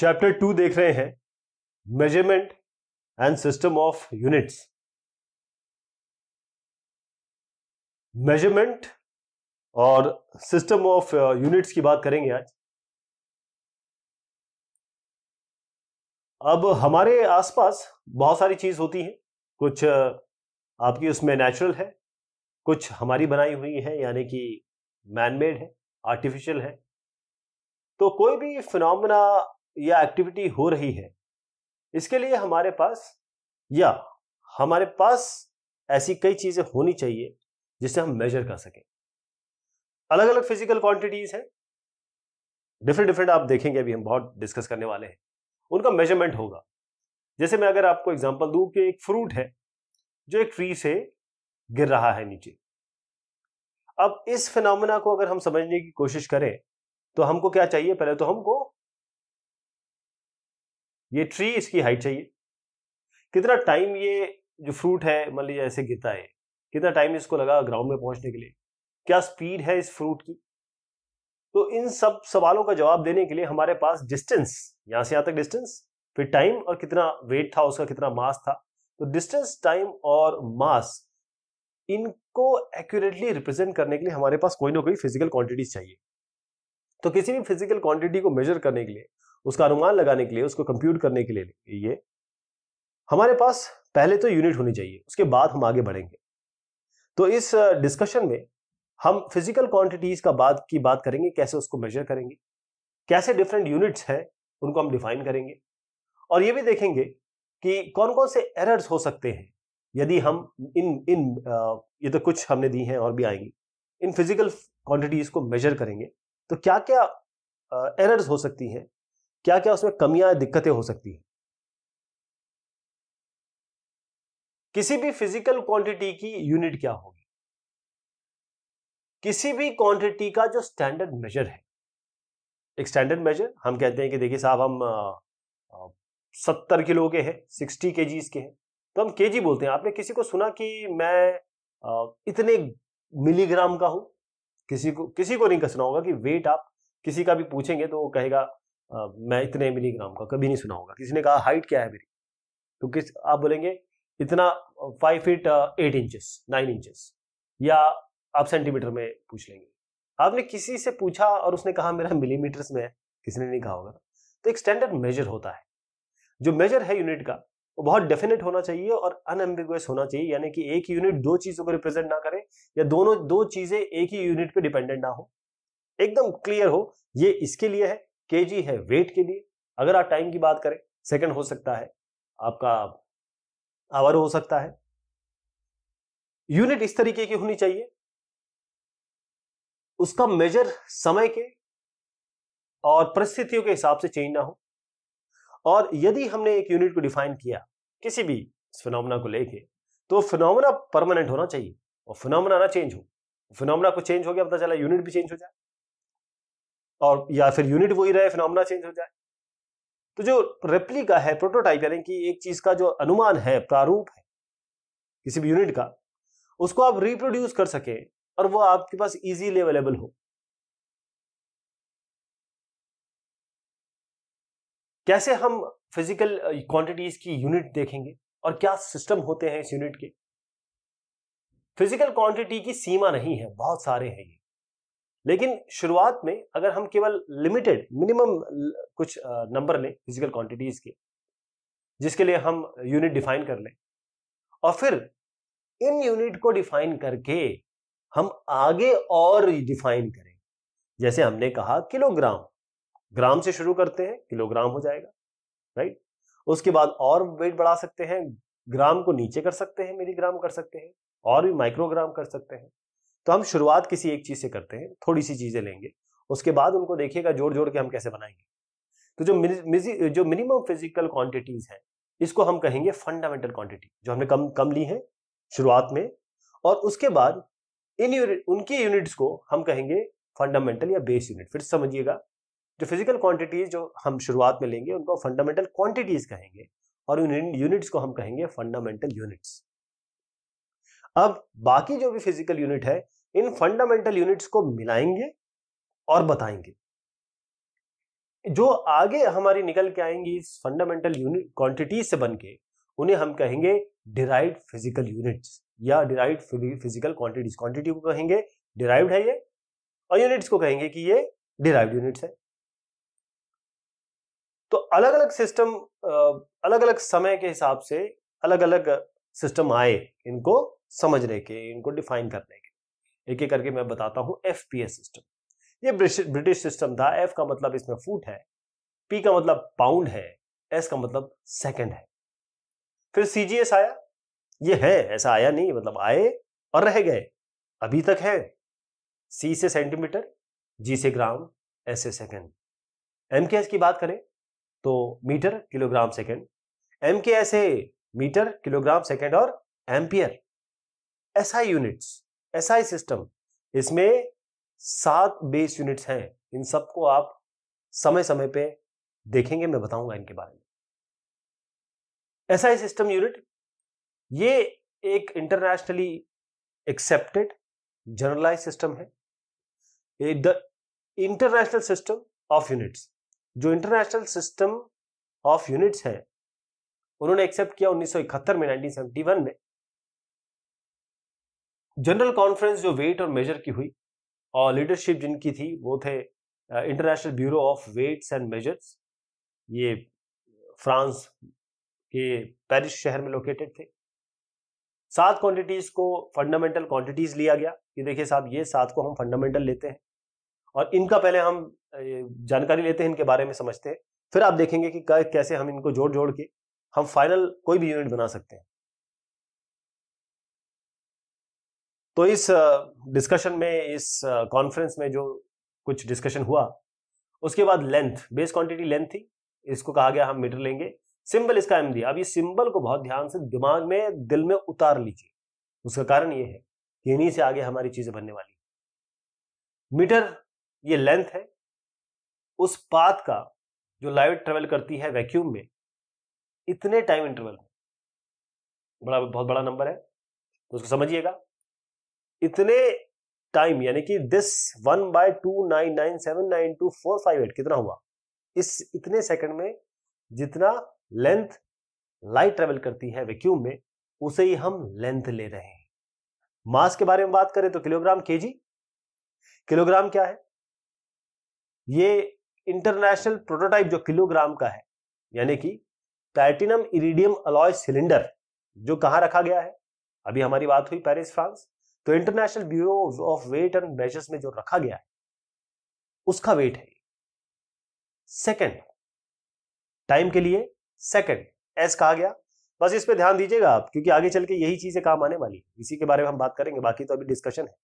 chapter two देख रहे हैं measurement and system of units measurement और सिस्टम ऑफ यूनिट्स की बात करेंगे आज अब हमारे आसपास बहुत सारी चीज होती है कुछ uh, आपकी उसमें नेचुरल है कुछ हमारी बनाई हुई है यानी कि मैनमेड है आर्टिफिशियल है तो कोई भी फिनोमेना या एक्टिविटी हो रही है इसके लिए हमारे पास या हमारे पास ऐसी कई चीजें होनी चाहिए जिसे हम मेजर कर सकें अलग अलग फिजिकल क्वांटिटीज हैं डिफरेंट डिफरेंट आप देखेंगे अभी हम बहुत डिस्कस करने वाले हैं उनका मेजरमेंट होगा जैसे मैं अगर आपको एग्जांपल दूं कि एक फ्रूट है जो एक ट्री से गिर रहा है नीचे अब इस फिनमिना को अगर हम समझने की कोशिश करें तो हमको क्या चाहिए पहले तो हमको ये ट्री इसकी हाइट चाहिए कितना टाइम ये जो फ्रूट है मान लीजिए ऐसे गिरता है कितना टाइम इसको लगा ग्राउंड में पहुंचने के लिए क्या स्पीड है इस फ्रूट की तो इन सब सवालों का जवाब देने के लिए हमारे पास डिस्टेंस यहां से यहां तक डिस्टेंस फिर टाइम और कितना वेट था उसका कितना मास था तो डिस्टेंस टाइम और मास इनको एक्यूरेटली रिप्रेजेंट करने के लिए हमारे पास कोई ना कोई फिजिकल क्वांटिटीज चाहिए तो किसी भी फिजिकल क्वांटिटी को मेजर करने के लिए उसका अनुमान लगाने के लिए उसको कंप्यूट करने के लिए ये हमारे पास पहले तो यूनिट होनी चाहिए उसके बाद हम आगे बढ़ेंगे तो इस डिस्कशन में हम फिजिकल क्वांटिटीज का बात की बात करेंगे कैसे उसको मेजर करेंगे कैसे डिफरेंट यूनिट्स हैं उनको हम डिफाइन करेंगे और ये भी देखेंगे कि कौन कौन से एरर्स हो सकते हैं यदि हम इन इन ये तो कुछ हमने दी हैं और भी आएंगी इन फिजिकल क्वांटिटीज को मेजर करेंगे तो क्या क्या एरर्स हो सकती हैं क्या क्या उसमें कमियां दिक्कतें हो सकती है किसी भी फिजिकल क्वांटिटी की यूनिट क्या होगी किसी भी क्वांटिटी का जो स्टैंडर्ड मेजर है एक स्टैंडर्ड मेजर हम कहते हैं कि देखिए साहब हम आ, आ, सत्तर किलो के हैं सिक्सटी के के हैं तो हम के बोलते हैं आपने किसी को सुना कि मैं आ, इतने मिलीग्राम का हूं किसी को किसी को नहीं कसना होगा कि वेट आप किसी का भी पूछेंगे तो वो कहेगा मैं इतने मिलीग्राम e का कभी नहीं सुना होगा किसी ने कहा हाइट क्या है मेरी तो किस आप बोलेंगे इतना five feet eight inches nine inches या आप सेंटीमीटर में पूछ लेंगे आपने किसी से पूछा और उसने कहा मेरा मिलीमीटर्स में है किसी ने नहीं कहा होगा तो एक स्टैंडर्ड मेजर होता है जो मेजर है यूनिट का वो बहुत डेफिनेट होना चाहिए और अनएम्बिगुअस होना चाहिए यानी कि एक यूनिट दो चीजों को रिप्रेजेंट ना करे या दोनों दो चीजें एक ही यूनिट पे डिपेंडेंट ना हो एकदम क्लियर हो ये इसके लिए है के है वेट के लिए अगर आप टाइम की बात करें सेकंड हो सकता है आपका आवर हो सकता है यूनिट इस तरीके की होनी चाहिए उसका मेजर समय के और परिस्थितियों के हिसाब से चेंज ना हो और यदि हमने एक यूनिट को डिफाइन किया किसी भी फिनोमना को लेके तो फिनोमना परमानेंट होना चाहिए और फिनोमना ना चेंज हो फिनोमना को चेंज हो गया पता चला यूनिट भी चेंज हो जाए और या फिर यूनिट वही रहे फिनोमना चेंज हो जाए तो जो रेप्लिका है प्रोटोटाइप यानी कि एक चीज का जो अनुमान है प्रारूप है किसी भी यूनिट का उसको आप रिप्रोड्यूस कर सके और वो आपके पास इजीली अवेलेबल हो कैसे हम फिजिकल क्वांटिटीज uh, की यूनिट देखेंगे और क्या सिस्टम होते हैं इस यूनिट के फिजिकल क्वांटिटी की सीमा नहीं है बहुत सारे हैं ये लेकिन शुरुआत में अगर हम केवल लिमिटेड मिनिमम कुछ नंबर लें फिजिकल क्वांटिटीज के जिसके लिए हम यूनिट डिफाइन कर लें और फिर इन यूनिट को डिफाइन करके हम आगे और डिफाइन करें जैसे हमने कहा किलोग्राम ग्राम से शुरू करते हैं किलोग्राम हो जाएगा राइट उसके बाद और वेट बढ़ा सकते हैं ग्राम को नीचे कर सकते हैं मिलीग्राम कर सकते हैं और भी माइक्रोग्राम कर सकते हैं तो हम शुरुआत किसी एक चीज़ से करते हैं थोड़ी सी चीज़ें लेंगे उसके बाद उनको देखिएगा जोड़ जोड़ के हम कैसे बनाएंगे तो जो जो मिनिमम फिजिकल क्वांटिटीज हैं इसको हम कहेंगे फंडामेंटल क्वांटिटी जो हमने कम कम ली है शुरुआत में और उसके बाद इन यूनिट उनके यूनिट्स को हम कहेंगे फंडामेंटल या बेस यूनिट फिर समझिएगा जो फिजिकल क्वांटिटीज जो हम शुरुआत में लेंगे उनको फंडामेंटल क्वांटिटीज कहेंगे और उन यूनिट्स को हम कहेंगे फंडामेंटल यूनिट्स अब बाकी जो भी फिजिकल यूनिट है इन फंडामेंटल यूनिट्स को मिलाएंगे और बताएंगे जो आगे हमारी निकल के आएंगी इस फंडामेंटल यूनिट क्वांटिटी से बन के उन्हें हम कहेंगे डिराइव फिजिकल यूनिट्स या डिराइव फिजिकल क्वांटिटीज क्वांटिटी को कहेंगे डिराइव्ड है ये और यूनिट्स को कहेंगे कि ये डिराइव्ड यूनिट्स है तो अलग अलग सिस्टम अलग अलग समय के हिसाब से अलग अलग सिस्टम आए इनको समझने के इनको डिफाइन करने के एक एक करके मैं बताता हूं एफ पी एस सिस्टम ये ब्रिटिश सिस्टम था एफ का मतलब इसमें फूट है पी का मतलब पाउंड है एस का मतलब सेकंड है फिर सीजीएस आया ये है ऐसा आया नहीं मतलब आए और रह गए अभी तक है सी से सेंटीमीटर जी से ग्राम एस से सेकेंड एम के एस की बात करें तो metre kilogram second M K S है मीटर किलोग्राम सेकेंड और एम्पियर एसआई यूनिट्स ऐसा ही सिस्टम इसमें सात बेस यूनिट्स हैं इन सबको आप समय समय पे देखेंगे मैं बताऊंगा इनके बारे में ऐसा ही सिस्टम यूनिट ये एक इंटरनेशनली एक्सेप्टेड जनरलाइज सिस्टम है the international system of units जो इंटरनेशनल सिस्टम ऑफ यूनिट्स है उन्होंने एक्सेप्ट किया 1971 में 1971 में जनरल कॉन्फ्रेंस जो वेट और मेजर की हुई और लीडरशिप जिनकी थी वो थे international bureau of weights and measures ये फ्रांस के पेरिस शहर में लोकेटेड थे सात क्वांटिटीज को फंडामेंटल क्वांटिटीज लिया गया कि देखिए साहब ये सात को हम फंडामेंटल लेते हैं और इनका पहले हम जानकारी लेते हैं इनके बारे में समझते हैं फिर आप देखेंगे कि कैसे हम इनको जोड़ जोड़ के हम फाइनल कोई भी यूनिट बना सकते हैं तो इस डिस्कशन में इस कॉन्फ्रेंस में जो कुछ डिस्कशन हुआ उसके बाद लेंथ बेस क्वांटिटी लेंथ थी इसको कहा गया हम मीटर लेंगे सिंबल इसका एम दिया अब ये सिंबल को बहुत ध्यान से दिमाग में दिल में उतार लीजिए उसका कारण ये है कि इन्हीं से आगे हमारी चीजें बनने वाली मीटर ये लेंथ है उस पाथ का जो लाइट ट्रेवल करती है वैक्यूम में इतने टाइम इंटरवल में बड़ा बहुत बड़ा नंबर है तो उसको समझिएगा इतने टाइम यानी कि this one by two nine nine seven nine two four five eight कितना हुआ इस इतने सेकंड में जितना लेंथ लाइट ट्रेवल करती है वैक्यूम में उसे ही हम लेंथ ले रहे हैं मास के बारे में बात करें तो किलोग्राम केजी किलोग्राम क्या है ये इंटरनेशनल प्रोटोटाइप जो किलोग्राम का है यानी कि प्लैटिनम इरिडियम अलॉय सिलेंडर जो कहां रखा गया है अभी हमारी बात हुई पेरिस फ्रांस तो international bureau of weight and measures में जो रखा गया है उसका वेट है सेकंड टाइम के लिए सेकंड एस कहा गया बस इस पे ध्यान दीजिएगा आप क्योंकि आगे चल के यही चीजें काम आने वाली है इसी के बारे में हम बात करेंगे बाकी तो अभी डिस्कशन है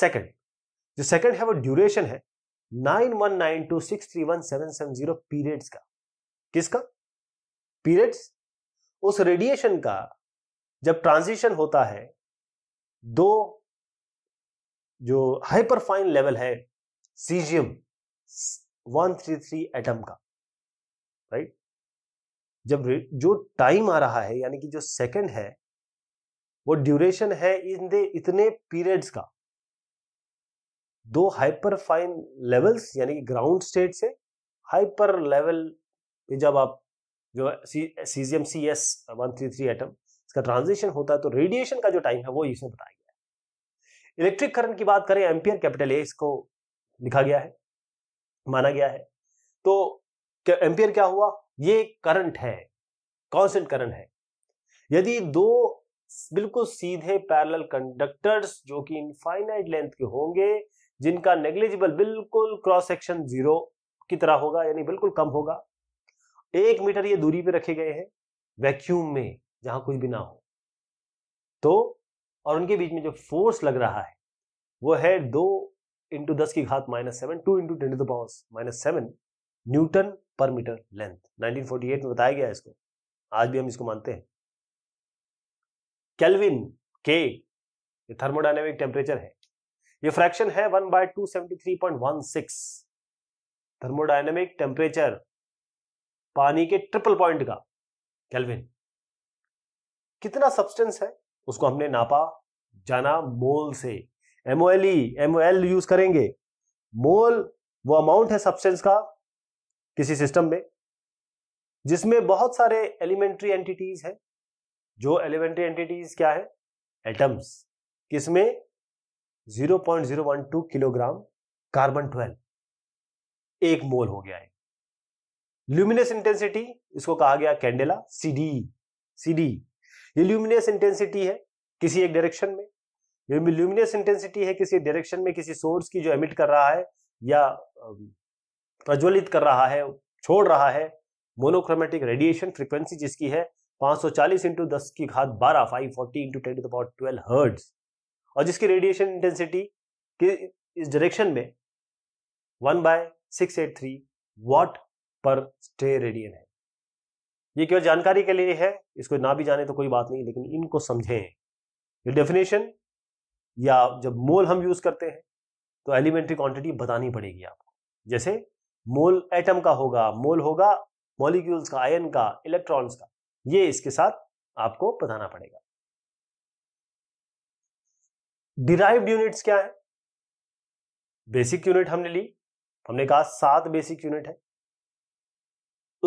सेकंड जो सेकंड है वो ड्यूरेशन है nine one nine two six three one seven seven zero periods का किसका पीरियड्स उस रेडिएशन का जब ट्रांजिशन होता है दो जो हाइपरफाइन लेवल है सीजियम 133 एटम का राइट जब जो टाइम आ रहा है यानी कि जो सेकंड है वो ड्यूरेशन है इन दे इतने पीरियड्स का दो हाइपरफाइन लेवल्स यानी कि ग्राउंड स्टेट से हाइपर लेवल पे जब आप जो caesium C S one three three atom इसका ट्रांजिशन होता है तो रेडिएशन का जो टाइम है वो इसमें बताया गया है इलेक्ट्रिक करंट की बात करें एम्पियर कैपिटल ए इसको लिखा गया है माना गया है तो एम्पियर क्या हुआ ये करंट है कॉन्स्टेंट करंट है यदि दो बिल्कुल सीधे पैरेलल कंडक्टर्स जो कि इनफाइनाइट लेंथ के होंगे जिनका नेग्लिजिबल बिल्कुल क्रॉस सेक्शन जीरो की तरह होगा यानी बिल्कुल कम होगा एक मीटर ये दूरी पे रखे गए हैं वैक्यूम में जहां कुछ भी ना हो तो और उनके बीच में जो फोर्स लग रहा है वो है दो इंटू दस की घात minus seven two into ten to the powers minus seven newton पर मीटर लेंथ 1948 में बताया गया इसको आज भी हम इसको मानते हैं केल्विन के ये थर्मोडाइनेमिक टेम्परेचर है ये फ्रैक्शन है one by two seventy three point one six thermodynamic temperature पानी के ट्रिपल पॉइंट का केल्विन कितना सब्सटेंस है उसको हमने नापा जाना मोल से एमओएल एमओएल यूज करेंगे मोल वो अमाउंट है सब्सटेंस का किसी सिस्टम में जिसमें बहुत सारे एलिमेंट्री एंटिटीज है जो एलिमेंट्री एंटिटीज क्या है एटम्स किसमें 0.012 किलोग्राम कार्बन 12 एक मोल हो गया है ल्यूमिनस इंटेंसिटी इसको कहा गया कैंडेला सीडी सीडी ये ल्यूमिनियस इंटेंसिटी है किसी एक डायरेक्शन में ल्यूमिनियस इंटेंसिटी है किसी डायरेक्शन में किसी सोर्स की जो एमिट कर रहा है या प्रज्वलित कर रहा है छोड़ रहा है मोनोक्रोमेटिक रेडिएशन फ्रिक्वेंसी जिसकी है 540 इंटू दस की घात 12 540 into ten power twelve hertz और जिसकी रेडिएशन इंटेंसिटी के इस डायरेक्शन में one by six eight three watt पर स्टे रेडियन है ये केवल जानकारी के लिए है इसको ना भी जाने तो कोई बात नहीं लेकिन इनको समझें ये डेफिनेशन या जब मोल हम यूज करते हैं तो एलिमेंट्री क्वांटिटी बतानी पड़ेगी आपको जैसे मोल एटम का होगा मोल होगा मॉलिक्यूल्स का आयन का इलेक्ट्रॉन्स का ये इसके साथ आपको बताना पड़ेगा डिराइव्ड यूनिट्स क्या है बेसिक यूनिट हमने ली हमने कहा सात बेसिक यूनिट है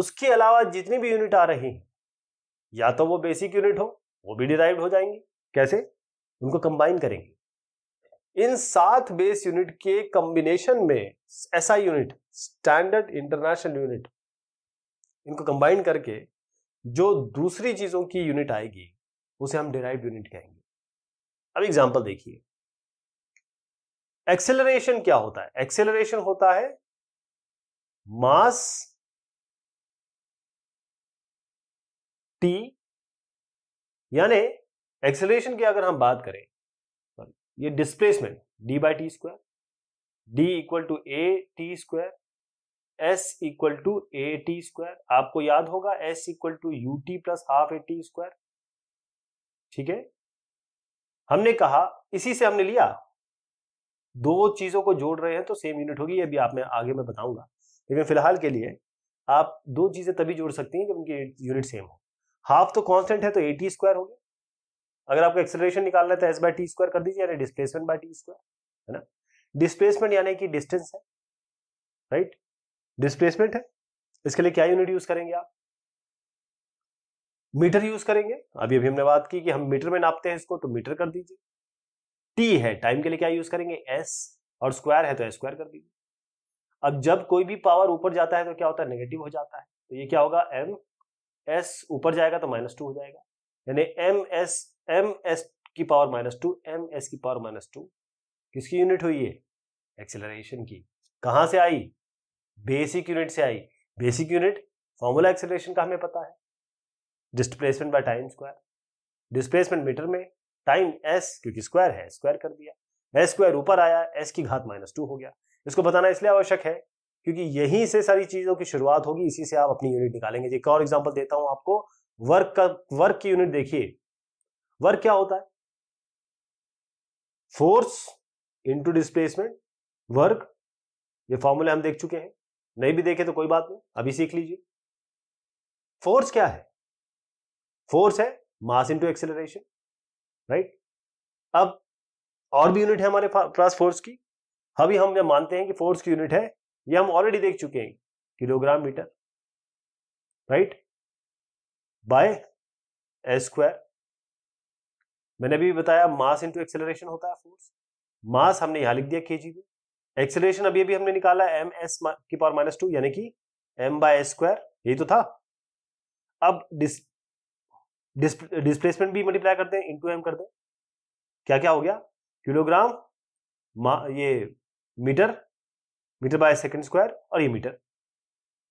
उसके अलावा जितनी भी यूनिट आ रही है या तो वो बेसिक यूनिट हो वो भी डिराइव हो जाएंगी कैसे उनको कंबाइन करेंगे इन सात बेस यूनिट के कॉम्बिनेशन में ऐसा यूनिट स्टैंडर्ड इंटरनेशनल यूनिट इनको कंबाइन करके जो दूसरी चीजों की यूनिट आएगी उसे हम डिराइव यूनिट कहेंगे अब एग्जाम्पल देखिए एक्सेलरेशन क्या होता है एक्सेलरेशन होता है मास टी यानी एक्सेलरेशन की अगर हम बात करें ये displacement D by T square D equal to A T square S equal to A T square आपको याद होगा S equal to U T plus half A T square ठीक है हमने कहा इसी से हमने लिया दो चीजों को जोड़ रहे हैं तो सेम यूनिट होगी ये भी आप मैं आगे मैं बताऊंगा लेकिन फिलहाल के लिए आप दो चीजें तभी जोड़ सकती हैं जब उनकी यूनिट सेम हो हाफ तो कॉन्स्टेंट है तो ए टी स्क्वायर हो गया अगर आपको एक्सेलरेशन निकालना है तो एस बाई टी स्क्वायर कर दीजिए यानी डिस्प्लेसमेंट बाई टी स्क्वायर है ना डिस्प्लेसमेंट यानी कि डिस्टेंस है राइट डिस्प्लेसमेंट है इसके लिए क्या यूनिट यूज करेंगे आप मीटर यूज करेंगे अभी अभी हमने बात की कि हम मीटर में नापते हैं इसको तो मीटर कर दीजिए टी है टाइम के लिए क्या यूज करेंगे एस और स्क्वायर है तो एस स्क्वायर कर दीजिए अब जब कोई भी पावर ऊपर जाता है तो क्या होता है नेगेटिव हो जाता है तो ये क्या होगा एम एस ऊपर जाएगा तो माइनस टू हो जाएगा यानी एम एस एम एस की power minus two M S की पावर माइनस टू किसकी यूनिट हुई है एक्सेलरेशन की कहाँ से आई बेसिक यूनिट से आई बेसिक यूनिट फॉर्मूला एक्सेलरेशन का हमें पता है displacement by time square displacement metre में टाइम एस क्योंकि स्क्वायर है स्क्वायर कर दिया एस स्क्वायर ऊपर आया एस की घात माइनस टू हो गया इसको बताना इसलिए आवश्यक है क्योंकि यहीं से सारी चीज़ों की शुरुआत होगी इसी से आप अपनी यूनिट निकालेंगे एक और एग्जाम्पल देता हूं आपको वर्क का वर्क की यूनिट देखिए वर्क क्या होता है फोर्स इंटू डिस्प्लेसमेंट वर्क ये फॉर्मूले हम देख चुके हैं नहीं भी देखे तो कोई बात नहीं अभी सीख लीजिए फोर्स क्या है फोर्स है मास इंटू एक्सेलरेशन राइट अब और भी यूनिट है हमारे पास फोर्स की अभी हम जब मानते हैं कि फोर्स की यूनिट है ये हम ऑलरेडी देख चुके हैं kilogram metre right by square मैंने अभी बताया मास इंटू एक्सेलरेशन होता है फोर्स मास हमने यहां लिख दिया के जी में एक्सेलरेशन अभी अभी हमने निकाला एम एस की पावर माइनस टू यानी कि एम बाय स्क्वायर यही तो था अब डिस डिस्प्लेसमेंट भी मल्टीप्लाई करते हैं इंटू एम कर दें क्या क्या हो गया किलोग्राम ये metre metre by second square और ये मीटर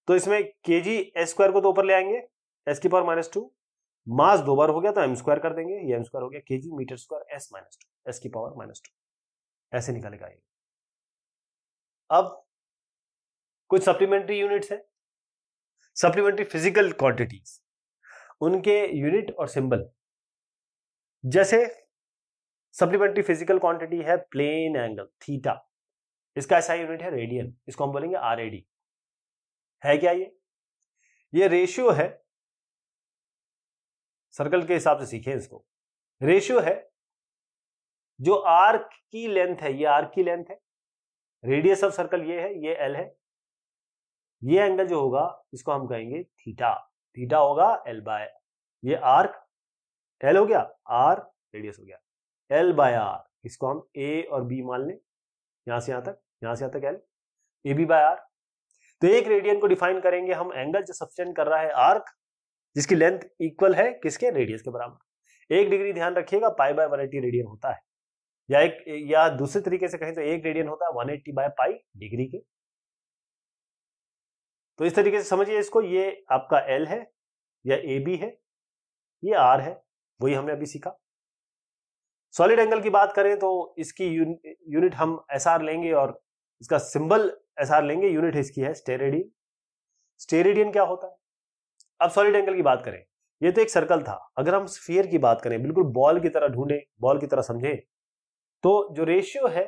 तो इसमें के जी एस स्क्वायर को तो ऊपर ले आएंगे एस की पावर माइनस टू मास दो बार हो गया तो एम स्क्वायर कर देंगे ये एम स्क्वायर हो गया K G metre square S minus two S की पावर माइनस टू ऐसे निकालेगा ये अब कुछ सप्लीमेंट्री यूनिट्स है सप्लीमेंट्री फिजिकल क्वांटिटीज उनके यूनिट और सिंबल जैसे सप्लीमेंट्री फिजिकल क्वांटिटी है प्लेन एंगल थीटा इसका ऐसा यूनिट है रेडियन इसको हम बोलेंगे आर है क्या ये ये रेशियो है सर्कल के हिसाब से सीखे इसको रेशियो है जो आर्क की लेंथ है ये आर्क की लेंथ है रेडियस ऑफ सर्कल ये है ये एल है ये एंगल जो होगा इसको हम कहेंगे थीटा थीटा होगा एल बाय ये आर्क एल हो गया आर रेडियस हो गया एल बाय आर इसको हम ए और बी मान लें यहां से यहां तक यहां से आता क्या ए बी बाय आर तो एक रेडियन को डिफाइन करेंगे हम एंगल जो सब्सटेंड कर रहा है आर्क जिसकी लेंथ इक्वल है किसके रेडियस के बराबर एक डिग्री ध्यान रखिएगा पाई बाय 180 रेडियन होता है या एक या दूसरे तरीके से कहें तो एक रेडियन होता है one eighty by pi degree के तो इस तरीके से समझिए इसको ये आपका एल है या ए बी है ये आर है वही हमने अभी सीखा सॉलिड एंगल की बात करें तो इसकी यूनिट हम एस आर लेंगे और इसका सिंबल एसआर लेंगे यूनिट इसकी है स्टेरेडियन स्टेरेडियन क्या होता है अब सॉलिड एंगल की बात करें ये तो एक सर्कल था अगर हम स्फीयर की बात करें बिल्कुल बॉल की तरह ढूंढे बॉल की तरह समझे तो जो रेशियो है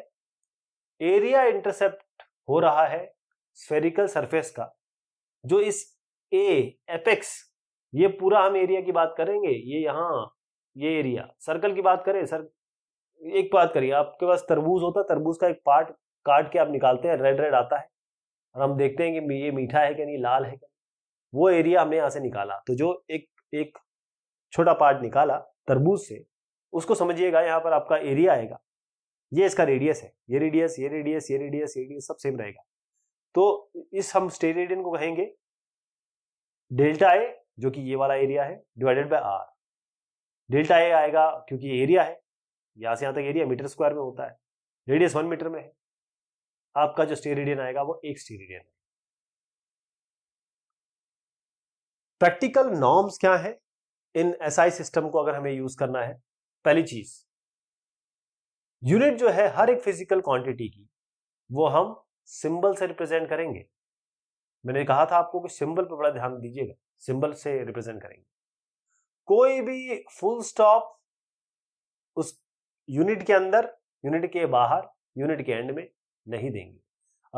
एरिया इंटरसेप्ट हो रहा है स्फेरिकल सरफेस का जो इस ए एपेक्स ये पूरा हम एरिया की बात करेंगे ये यहाँ ये एरिया सर्कल की बात करें सर एक बात करिए आपके पास तरबूज होता है तरबूज का एक पार्ट काट के आप निकालते हैं रेड रेड आता है और हम देखते हैं कि ये मीठा है कि नहीं लाल है वो एरिया हमने यहाँ से निकाला तो जो एक एक छोटा पार्ट निकाला तरबूज से उसको समझिएगा यहाँ पर आपका एरिया आएगा ये इसका रेडियस है ये रेडियस ये रेडियस ये रेडियस ये रेडियस सब सेम रहेगा तो इस हम रेडियन को कहेंगे डेल्टा ए जो कि ये वाला एरिया है divided by R delta A आएगा क्योंकि एरिया है यहाँ से यहाँ तक एरिया मीटर स्क्वायर में होता है रेडियस वन मीटर में है आपका जो स्टेरिडियन आएगा वो एक स्टेरिडियन प्रैक्टिकल नॉर्म्स क्या है इन एसआई सिस्टम को अगर हमें यूज करना है पहली चीज यूनिट जो है हर एक फिजिकल क्वांटिटी की वो हम सिंबल से रिप्रेजेंट करेंगे मैंने कहा था आपको कि सिंबल पर बड़ा ध्यान दीजिएगा सिंबल से रिप्रेजेंट करेंगे कोई भी फुल स्टॉप उस यूनिट के अंदर यूनिट के बाहर यूनिट के एंड में नहीं देंगे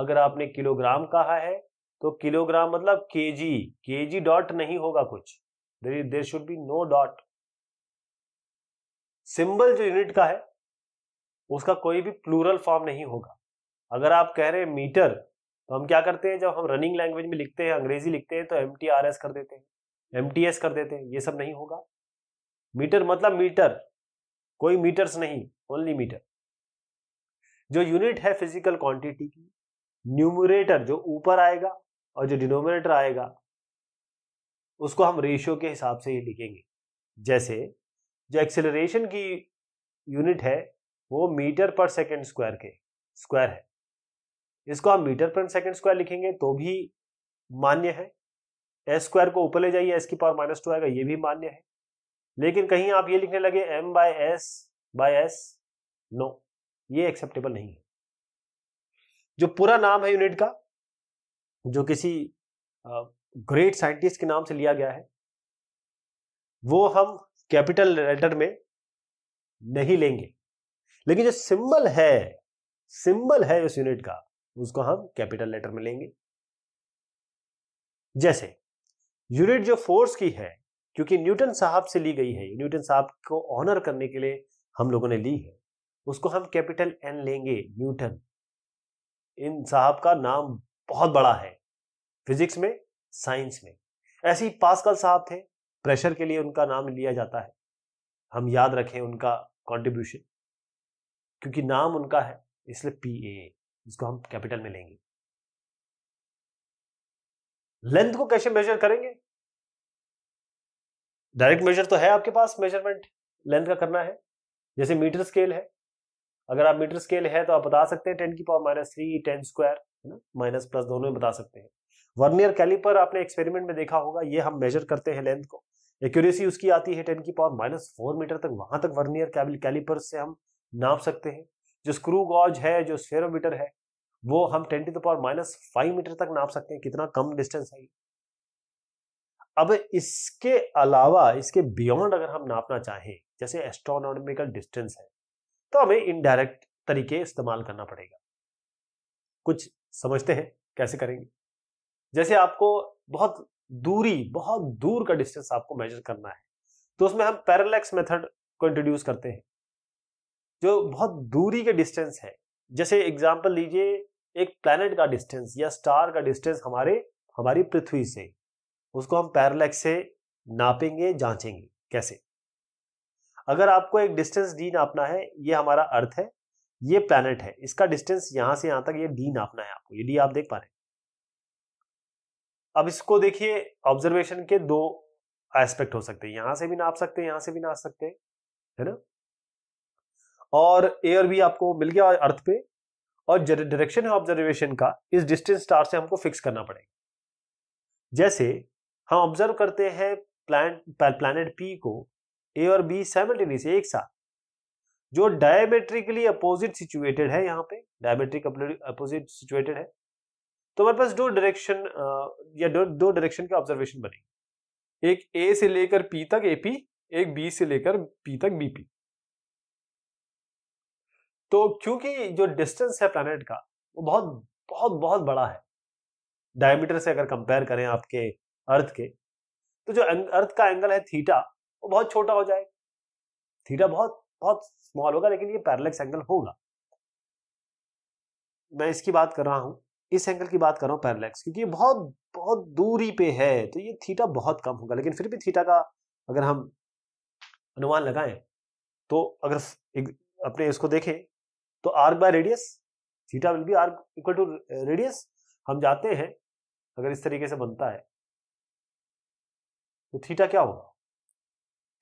अगर आपने किलोग्राम कहा है तो किलोग्राम मतलब केजी केजी डॉट नहीं होगा कुछ there should be no dot symbol जो यूनिट का है उसका कोई भी प्लूरल फॉर्म नहीं होगा अगर आप कह रहे हैं मीटर तो हम क्या करते हैं जब हम रनिंग लैंग्वेज में लिखते हैं अंग्रेजी लिखते हैं तो एम टी आर एस कर देते हैं एम टी एस कर देते हैं ये सब नहीं होगा मीटर मतलब मीटर कोई मीटर्स नहीं ओनली मीटर जो यूनिट है फिजिकल क्वांटिटी की न्यूमरेटर जो ऊपर आएगा और जो डिनोमिनेटर आएगा उसको हम रेशियो के हिसाब से ही लिखेंगे जैसे जो एक्सेलरेशन की यूनिट है वो मीटर पर सेकंड स्क्वायर के स्क्वायर है इसको हम मीटर पर सेकंड स्क्वायर लिखेंगे तो भी मान्य है एस स्क्वायर को ऊपर ले जाइए एस की पावर माइनस टू आएगा ये भी मान्य है लेकिन कहीं आप ये लिखने लगे M by S by S no ये एक्सेप्टेबल नहीं है जो पूरा नाम है यूनिट का जो किसी ग्रेट साइंटिस्ट के नाम से लिया गया है वो हम कैपिटल लेटर में नहीं लेंगे लेकिन जो सिंबल है सिंबल है उस यूनिट का उसको हम कैपिटल लेटर में लेंगे जैसे यूनिट जो फोर्स की है क्योंकि न्यूटन साहब से ली गई है न्यूटन साहब को ऑनर करने के लिए हम लोगों ने ली है उसको हम कैपिटल एन लेंगे न्यूटन इन साहब का नाम बहुत बड़ा है फिजिक्स में साइंस में ऐसे ही पास्कल साहब थे प्रेशर के लिए उनका नाम लिया जाता है हम याद रखें उनका कॉन्ट्रीब्यूशन क्योंकि नाम उनका है इसलिए पी ए इसको हम कैपिटल में लेंगे लेंथ को कैसे मेजर करेंगे डायरेक्ट मेजर तो है आपके पास मेजरमेंट लेंथ का करना है जैसे मीटर स्केल है अगर आप मीटर स्केल है तो आप बता सकते हैं टेन की power minus three ten square है ना माइनस प्लस दोनों में बता सकते हैं वर्नियर कैलिपर आपने एक्सपेरिमेंट में देखा होगा ये हम मेजर करते हैं लेंथ को एक्यूरेसी उसकी आती है टेन की पावर माइनस फोर मीटर तक वहां तक वर्नियर कैलिपर से हम नाप सकते हैं जो स्क्रू गॉज है जो स्फेरोमीटर है वो हम ten to the power minus five metre तक नाप सकते हैं कितना कम डिस्टेंस है अब इसके अलावा इसके बियॉन्ड अगर हम नापना चाहें जैसे एस्ट्रोनॉमिकल डिस्टेंस है तो हमें इनडायरेक्ट तरीके इस्तेमाल करना पड़ेगा कुछ समझते हैं कैसे करेंगे जैसे आपको बहुत दूरी बहुत दूर का डिस्टेंस आपको मेजर करना है तो उसमें हम पैरालैक्स मेथड को इंट्रोड्यूस करते हैं जो बहुत दूरी के डिस्टेंस है जैसे एग्जाम्पल लीजिए एक प्लैनेट का डिस्टेंस या स्टार का डिस्टेंस हमारे हमारी पृथ्वी से उसको हम पैरालैक्स से नापेंगे जांचेंगे कैसे अगर आपको एक डिस्टेंस डी नापना है ये हमारा अर्थ है ये प्लैनेट है इसका डिस्टेंस यहां से यहां तक ये डी नापना है आपको ये डी आप देख पा रहे अब इसको देखिए ऑब्जर्वेशन के दो एस्पेक्ट हो सकते हैं यहां से भी नाप सकते हैं यहां से भी नाप सकते हैं है ना और एयर भी आपको मिल गया अर्थ पे और डायरेक्शन है ऑब्जर्वेशन का इस डिस्टेंस स्टार से हमको फिक्स करना पड़ेगा जैसे हम ऑब्जर्व करते हैं प्लान प्लैनेट पी को ए और बी साइमल्टेनियस एक साथ जो डायमेट्रिकली अपोजिट सिचुएटेड है यहाँ पे डायमेट्रिक अपोजिट सिचुएटेड है तो हमारे पास दो डायरेक्शन या दो डायरेक्शन के ऑब्जर्वेशन बनेंगे एक ए से लेकर पी तक ए पी एक बी से लेकर पी तक बीपी तो क्योंकि जो डिस्टेंस है प्लानट का वो बहुत बहुत बहुत बड़ा है डायमीटर से अगर कंपेयर करें आपके अर्थ के तो जो अर्थ का एंगल है थीटा वो तो बहुत छोटा हो जाएगा थीटा बहुत बहुत स्मॉल होगा लेकिन ये पैरलेक्स एंगल होगा मैं इसकी बात कर रहा हूं इस एंगल की बात कर रहा हूं पैरलेक्स क्योंकि ये बहुत बहुत दूरी पे है तो ये थीटा बहुत कम होगा लेकिन फिर भी थीटा का अगर हम अनुमान लगाएं तो अगर एक, अपने इसको देखें तो arc by radius theta will be arc equal to radius हम जाते हैं अगर इस तरीके से बनता है तो थीटा क्या होगा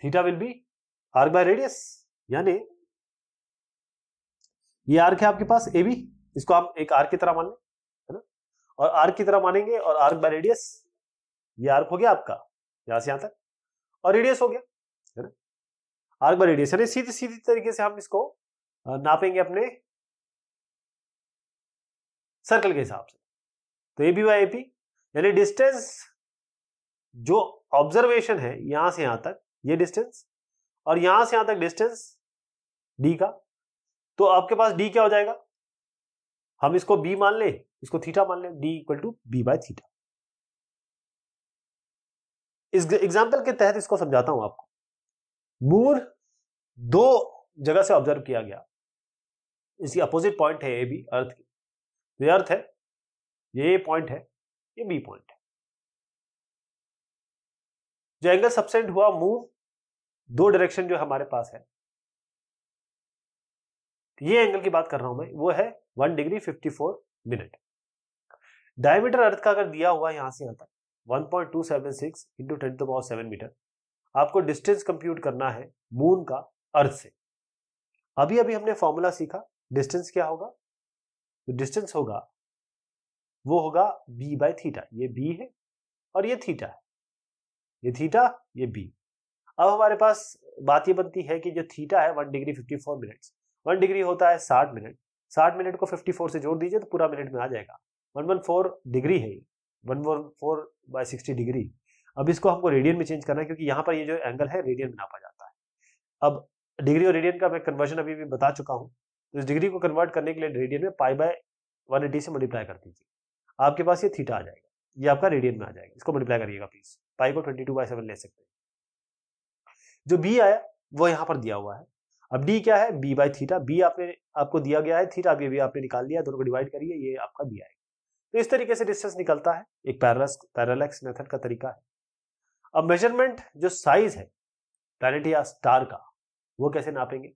theta will be arc by radius यानी ये आर्क है आपके पास ए बी इसको आप एक आर्क की तरह मान लें है ना और आर्क की तरह मानेंगे और आर्क बाय रेडियस ये आर्क हो गया आपका यहां से यहां तक और रेडियस हो गया है ना आर्क बाय रेडियस यानी सीधे सीधे तरीके से हम इसको नापेंगे अपने सर्कल के हिसाब से तो A B by A P यानी डिस्टेंस जो ऑब्जर्वेशन है यहां से यहां तक ये डिस्टेंस और यहां से यहां तक डिस्टेंस डी का तो आपके पास डी क्या हो जाएगा हम इसको बी मान ले इसको थीटा मान ले D equal to B by theta इस एग्जाम्पल के तहत इसको समझाता हूं आपको मूर दो जगह से ऑब्जर्व किया गया इसकी अपोजिट पॉइंट है ए बी अर्थ की तो ये अर्थ है ये ए पॉइंट है ये बी पॉइंट है जो एंगल सबसेंट हुआ मूव दो डायरेक्शन जो हमारे पास है ये एंगल की बात कर रहा हूं मैं वो है one degree fifty four minute diameter earth का अगर दिया हुआ यहां से यहां तक 1.276 into ten to power seven metre आपको डिस्टेंस कंप्यूट करना है मून का अर्थ से अभी अभी हमने फॉर्मूला सीखा डिस्टेंस क्या होगा जो तो डिस्टेंस होगा वो होगा b बाय थीटा ये b है और ये थीटा है ये थीटा ये b अब हमारे पास बात ये बनती है कि जो थीटा है one degree fifty four minutes one degree होता है साठ मिनट साठ मिनट को फिफ्टी फोर से जोड़ दीजिए तो पूरा मिनट में आ जाएगा वन वन फोर डिग्री है ये one one four by sixty degree अब इसको हमको रेडियन में चेंज करना है क्योंकि यहाँ पर ये जो एंगल है रेडियन में नापा जाता है अब डिग्री और रेडियन का मैं कन्वर्जन अभी भी बता चुका हूँ तो इस डिग्री को कन्वर्ट करने के लिए रेडियन में पाई बाय वन एटी से मल्टीप्लाई कर दीजिए आपके पास ये थीटा आ जाएगा ये आपका रेडियन में आ जाएगा इसको मल्टीप्लाई करिएगा प्लीज पाई को ट्वेंटी टू बाई सेवन ले सकते हैं जो बी आया वो यहाँ पर दिया हुआ है अब डी क्या है बी बाई थीटा बी आपने आपको दिया गया है थीटा भी, भी आपने निकाल लिया दोनों को डिवाइड करिए ये आपका बी आएगा तो इस तरीके से डिस्टेंस निकलता है एक पैरलस पैरलैक्स मेथड का तरीका है अब मेजरमेंट जो साइज है प्लानिट या स्टार का वो कैसे नापेंगे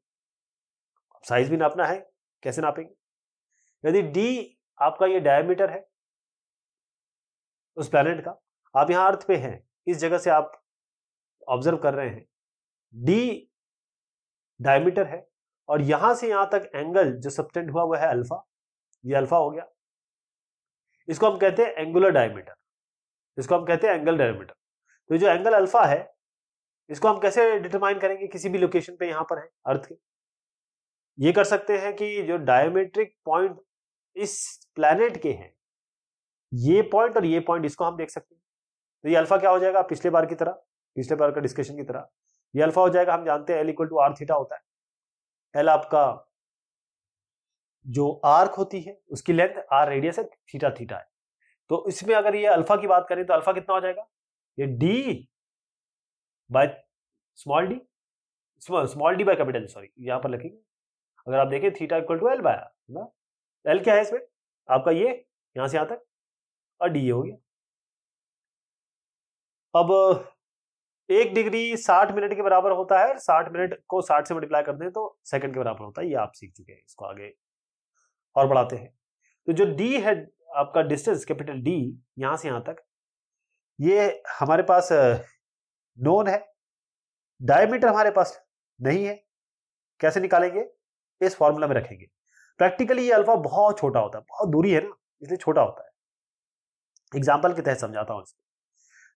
साइज भी नापना है कैसे नापेंगे यदि डी आपका ये डायमीटर है उस प्लैनेट का आप यहाँ अर्थ पे हैं इस जगह से आप ऑब्जर्व कर रहे हैं डी डायमीटर है और यहां से यहां तक एंगल जो सब्टेंड हुआ हुआ है अल्फा ये अल्फा हो गया इसको हम कहते हैं एंगुलर डायमीटर इसको हम कहते हैं एंगल डायमीटर तो जो एंगल अल्फा है इसको हम कैसे डिटरमाइन करेंगे किसी भी लोकेशन पे यहां पर है अर्थ के ये कर सकते हैं कि जो डायमेट्रिक पॉइंट इस प्लेनेट के हैं ये पॉइंट और ये पॉइंट इसको हम देख सकते हैं तो ये अल्फा क्या हो जाएगा पिछले बार की तरह पिछले बार का डिस्कशन की तरह ये अल्फा हो जाएगा हम जानते हैं L equal to R theta होता है एल आपका जो आर्क होती है उसकी लेंथ आर रेडियस है थीटा थीटा है तो इसमें अगर ये अल्फा की बात करें तो अल्फा कितना हो जाएगा ये D by small D small D by capital sorry यहां पर लिखेंगे अगर आप देखें theta equal to L by ना एल क्या है इसमें आपका ये यहां से यहां तक और डी हो गया अब एक डिग्री साठ मिनट के बराबर होता है और साठ मिनट को साठ से मल्टीप्लाई कर दें तो सेकंड के बराबर होता है ये आप सीख चुके हैं इसको आगे और बढ़ाते हैं तो जो डी है आपका डिस्टेंस कैपिटल डी यहां से यहां तक ये हमारे पास नोन है डायमीटर हमारे पास नहीं है कैसे निकालेंगे इस फॉर्मूला में रखेंगे प्रैक्टिकली ये अल्फा बहुत छोटा होता है बहुत दूरी है ना इसलिए छोटा होता है एग्जाम्पल के तहत समझाता हूँ इसको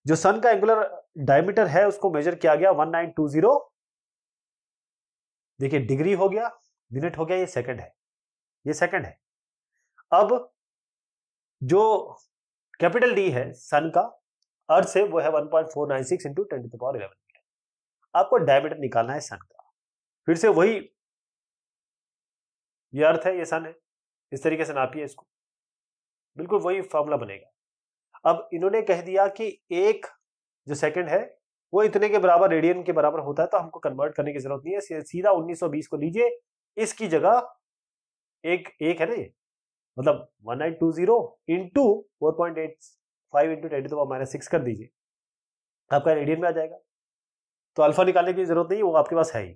जो सन का एंगुलर डायमीटर है उसको मेजर किया गया 1920 देखिए डिग्री हो गया मिनट हो गया ये सेकंड है ये सेकंड है अब जो कैपिटल डी है सन का अर्थ है वो है 1.496 पॉइंट फोर पावर इलेवन आपको डायमीटर निकालना है सन का फिर से वही ये अर्थ है ये सन है इस तरीके से नापिए इसको बिल्कुल वही फॉर्मूला बनेगा अब इन्होंने कह दिया कि एक जो सेकंड है वो इतने के बराबर रेडियन के बराबर होता है तो हमको कन्वर्ट करने की जरूरत नहीं है सीधा 1920 को लीजिए इसकी जगह एक एक है ना ये मतलब one nine two zero into four point eight five into ten to minus six कर दीजिए आपका रेडियन में आ जाएगा तो अल्फा निकालने की जरूरत नहीं वो आपके पास है ही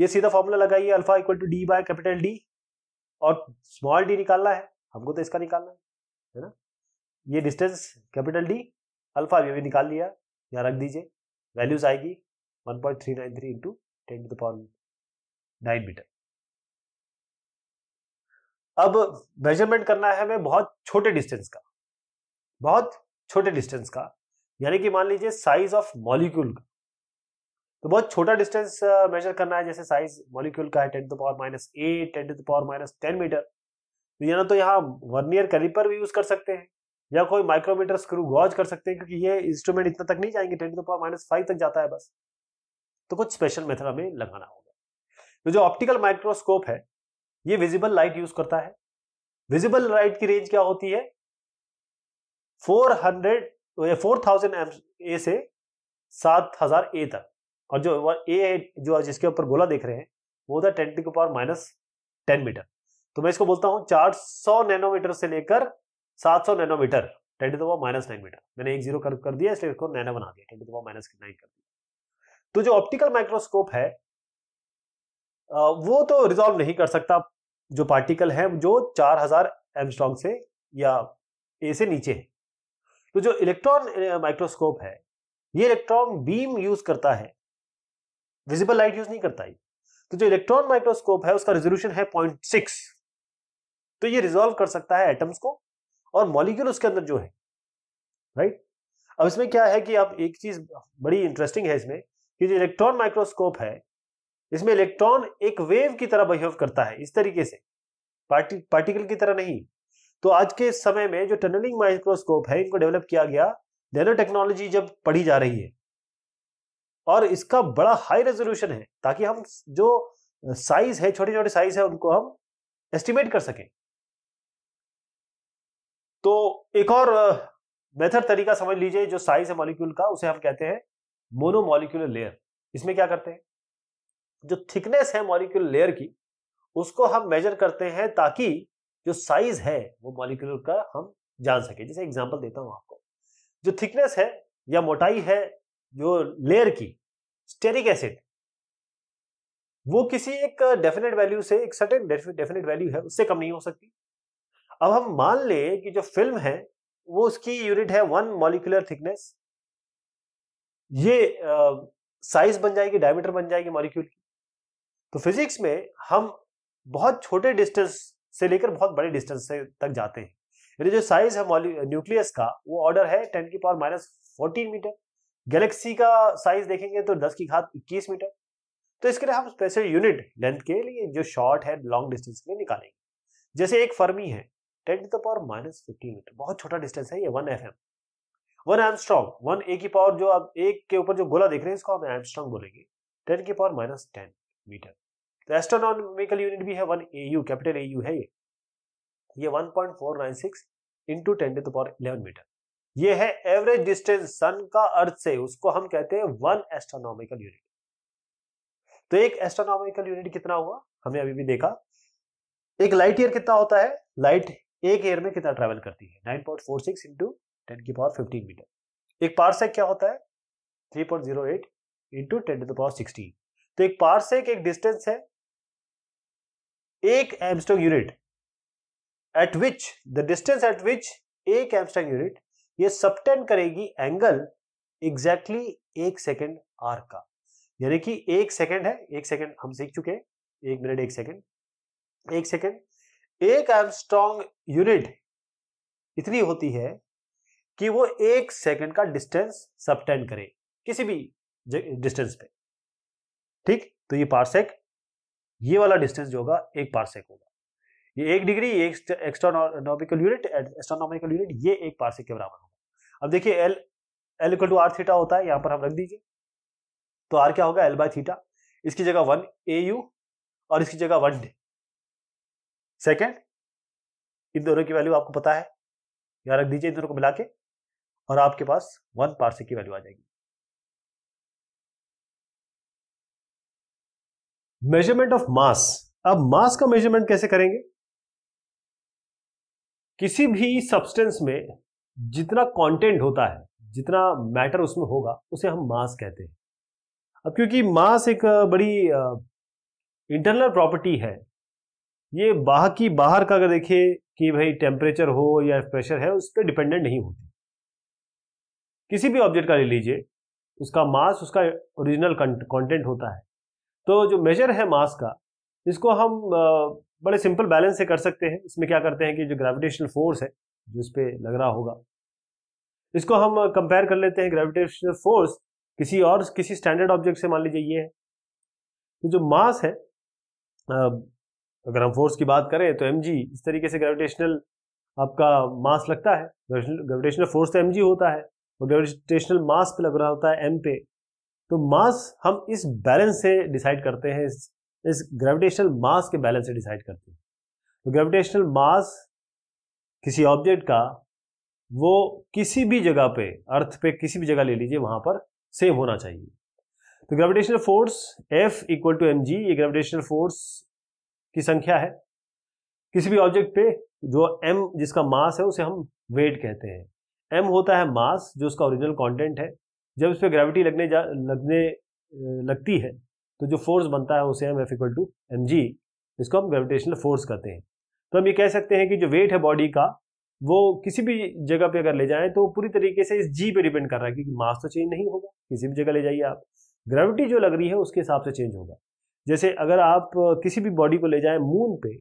ये सीधा फॉर्मूला लगाइए alpha equal to D by capital D और स्मॉल डी निकालना है हमको तो इसका निकालना है है ना ये डिस्टेंस कैपिटल डी अल्फा भी भी निकाल लिया यहाँ रख दीजिए वैल्यूज आएगी 1.393 point three nine three into ten to down nine metre अब मेजरमेंट करना है हमें बहुत छोटे डिस्टेंस का बहुत छोटे डिस्टेंस का यानी कि मान लीजिए साइज ऑफ मॉलिक्यूल का तो बहुत छोटा डिस्टेंस मेजर करना है जैसे साइज मॉलिक्यूल का है ten to power minus eight ten to power minus ten metre तो या ना तो यहाँ वर्नियर तो कैलिपर भी यूज कर सकते हैं या कोई माइक्रोमीटर स्क्रू गॉज कर सकते हैं क्योंकि ये इंस्ट्रूमेंट इतना तक नहीं जाएंगे ten to power minus five तक जाता है बस तो कुछ स्पेशल मेथड हमें लगाना होगा तो जो ऑप्टिकल माइक्रोस्कोप है ये विजिबल लाइट यूज करता है विजिबल लाइट की रेंज क्या होती है four hundred four thousand M A से सात हजार ए तक और जो ए जो जिसके ऊपर गोला देख रहे हैं वो होता है ten to power minus ten metre तो मैं इसको बोलता हूं चार सौ नैनोमीटर से लेकर सात सौ नैनोमीटर टेन टू दवा माइनस नाइन मीटर मैंने एक जीरो कर, कर दिया इसलिए इसको नैनो बना दिया टेन टू दवा माइनस नाइन कर दिया तो जो ऑप्टिकल माइक्रोस्कोप है वो तो रिजॉल्व नहीं कर सकता जो पार्टिकल है जो चार हजार एमस्ट्रॉन्ग से या ए से नीचे है तो जो इलेक्ट्रॉन माइक्रोस्कोप है ये इलेक्ट्रॉन बीम यूज करता है विजिबल लाइट यूज नहीं करता ये तो जो इलेक्ट्रॉन माइक्रोस्कोप है उसका रेजोल्यूशन है पॉइंट सिक्स तो ये रिजोल्व कर सकता है एटम्स को और मॉलिक्यूल उसके अंदर जो है राइट अब इसमें क्या है कि आप एक चीज बड़ी इंटरेस्टिंग है इसमें कि जो इलेक्ट्रॉन माइक्रोस्कोप है इसमें इलेक्ट्रॉन एक वेव की तरह बिहेव करता है इस तरीके से पार्टी पार्टिकल की तरह नहीं तो आज के समय में जो टनलिंग माइक्रोस्कोप है इनको डेवलप किया गया नैनो टेक्नोलॉजी जब पढ़ी जा रही है और इसका बड़ा हाई रेजोल्यूशन है ताकि हम जो साइज है छोटे छोटे साइज है उनको हम एस्टिमेट कर सकें तो एक और बेहतर तरीका समझ लीजिए जो साइज है मॉलिक्यूल का उसे हम कहते हैं मोनोमोलिक्यूलर लेयर इसमें क्या करते हैं जो थिकनेस है मॉलिक्यूल लेयर की उसको हम मेजर करते हैं ताकि जो साइज है वो मॉलिक्यूलर का हम जान सके जैसे एग्जांपल देता हूं आपको जो थिकनेस है या मोटाई है जो लेयर की स्टेरिक एसिड वो किसी एक डेफिनेट वैल्यू से एक सर्टेन डेफिनेट वैल्यू है उससे कम नहीं हो सकती अब हम मान ले कि जो फिल्म है वो उसकी यूनिट है वन मॉलिकुलर थिकनेस ये साइज बन जाएगी डायमीटर बन जाएगी मॉलिक्यूल की तो फिजिक्स में हम बहुत छोटे डिस्टेंस से लेकर बहुत बड़े डिस्टेंस से तक जाते हैं यानी जो साइज है न्यूक्लियस का वो ऑर्डर है टेन की power minus fourteen metre galaxy का साइज देखेंगे तो दस की घात इक्कीस मीटर तो इसके लिए हम स्पेशल यूनिट लेंथ के लिए जो शॉर्ट है लॉन्ग डिस्टेंस के लिए निकालेंगे जैसे एक फर्मी है ten to the power minus fifty metre बहुत छोटा डिस्टेंस है ये one F M one angstrom one A की पावर जो आप एक के ऊपर जो गोला देख रहे हैं इसको हम एम स्ट्रॉन्ग बोलेंगे टेन की पावर माइनस टेन मीटर तो एस्ट्रोनॉमिकल यूनिट भी है one A U capital A U है ये ये one point four nine six into ten to the power eleven metre ये है एवरेज डिस्टेंस सन का अर्थ से उसको हम कहते हैं वन एस्ट्रोनॉमिकल यूनिट तो एक एस्ट्रोनॉमिकल यूनिट कितना हुआ हमने अभी भी देखा एक लाइट ईयर कितना होता है लाइट एक एयर में कितना ट्रेवल करती है nine point four six into ten की पावर फिफ्टीन मीटर एक पार्सेक क्या होता है three point zero eight into ten to the power sixteen तो एक पार्सेक एक डिस्टेंस है एक एमस्टोक unit at which the distance at which एक एमस्टॉक यूनिट ये सबटेंड करेगी एंगल एग्जैक्टली exactly एक सेकेंड आर का यानी कि एक सेकेंड है एक सेकेंड हम सीख चुके हैं एक मिनट एक सेकेंड एक सेकेंड एक एमस्ट्रॉन्ग यूनिट इतनी होती है कि वो एक सेकंड का डिस्टेंस सबटेंड करे किसी भी डिस्टेंस पे ठीक तो ये पार्सेक ये वाला डिस्टेंस जो होगा एक पार्सेक होगा ये एक degree astronomical unit astronomical unit ये एक पार्सेक के बराबर होगा अब देखिए L L equal to R theta होता है यहां पर हम रख दीजिए तो आर क्या होगा एल बाय थीटा इसकी जगह वन ए यू और इसकी जगह वन सेकेंड इन दोनों की वैल्यू आपको पता है यहां रख दीजिए इन दोनों को मिला के और आपके पास वन पार्सेक की वैल्यू आ जाएगी मेजरमेंट ऑफ मास अब मास का मेजरमेंट कैसे करेंगे किसी भी सब्सटेंस में जितना कंटेंट होता है जितना मैटर उसमें होगा उसे हम मास कहते हैं अब क्योंकि मास एक बड़ी इंटरनल प्रॉपर्टी है ये बाह की बाहर का अगर देखिए कि भाई टेम्परेचर हो या प्रेशर है उस पर डिपेंडेंट नहीं होती किसी भी ऑब्जेक्ट का ले लीजिए उसका मास उसका ओरिजिनल कंटेंट होता है तो जो मेजर है मास का इसको हम बड़े सिंपल बैलेंस से कर सकते हैं इसमें क्या करते हैं कि जो ग्रेविटेशनल फोर्स है जो इस पर लग रहा होगा इसको हम कंपेयर कर लेते हैं ग्रेविटेशनल फोर्स किसी और किसी स्टैंडर्ड ऑब्जेक्ट से मान लीजिए ये है तो जो मास है तो अगर हम फोर्स की बात करें तो एम इस तरीके से ग्रेविटेशनल आपका मास लगता है ग्रेविटेशनल फोर्स तो एम होता है और ग्रेविटेशनल मास पे लग रहा होता है एम पे तो मास हम इस बैलेंस से डिसाइड करते हैं इस इस ग्रेविटेशनल मास के बैलेंस से डिसाइड करते हैं तो ग्रेविटेशनल मास किसी ऑब्जेक्ट का वो किसी भी जगह पे अर्थ पे किसी भी जगह ले लीजिए वहां पर सेम होना चाहिए तो gravitational force F equal to M G ये ग्रेविटेशनल फोर्स की संख्या है किसी भी ऑब्जेक्ट पे जो एम जिसका मास है उसे हम वेट कहते हैं एम होता है मास जो उसका ओरिजिनल कंटेंट है जब इस पर ग्रेविटी लगने जा लगने लगती है तो जो फोर्स बनता है उसे हम F equal to M G इसको हम ग्रेविटेशनल फोर्स कहते हैं तो हम ये कह सकते हैं कि जो वेट है बॉडी का वो किसी भी जगह पे अगर ले जाएं तो पूरी तरीके से इस जी पे डिपेंड कर रहा है क्योंकि मास तो चेंज नहीं होगा किसी भी जगह ले जाइए आप ग्रेविटी जो लग रही है उसके हिसाब से चेंज होगा जैसे अगर आप किसी भी बॉडी को ले जाएं मून पे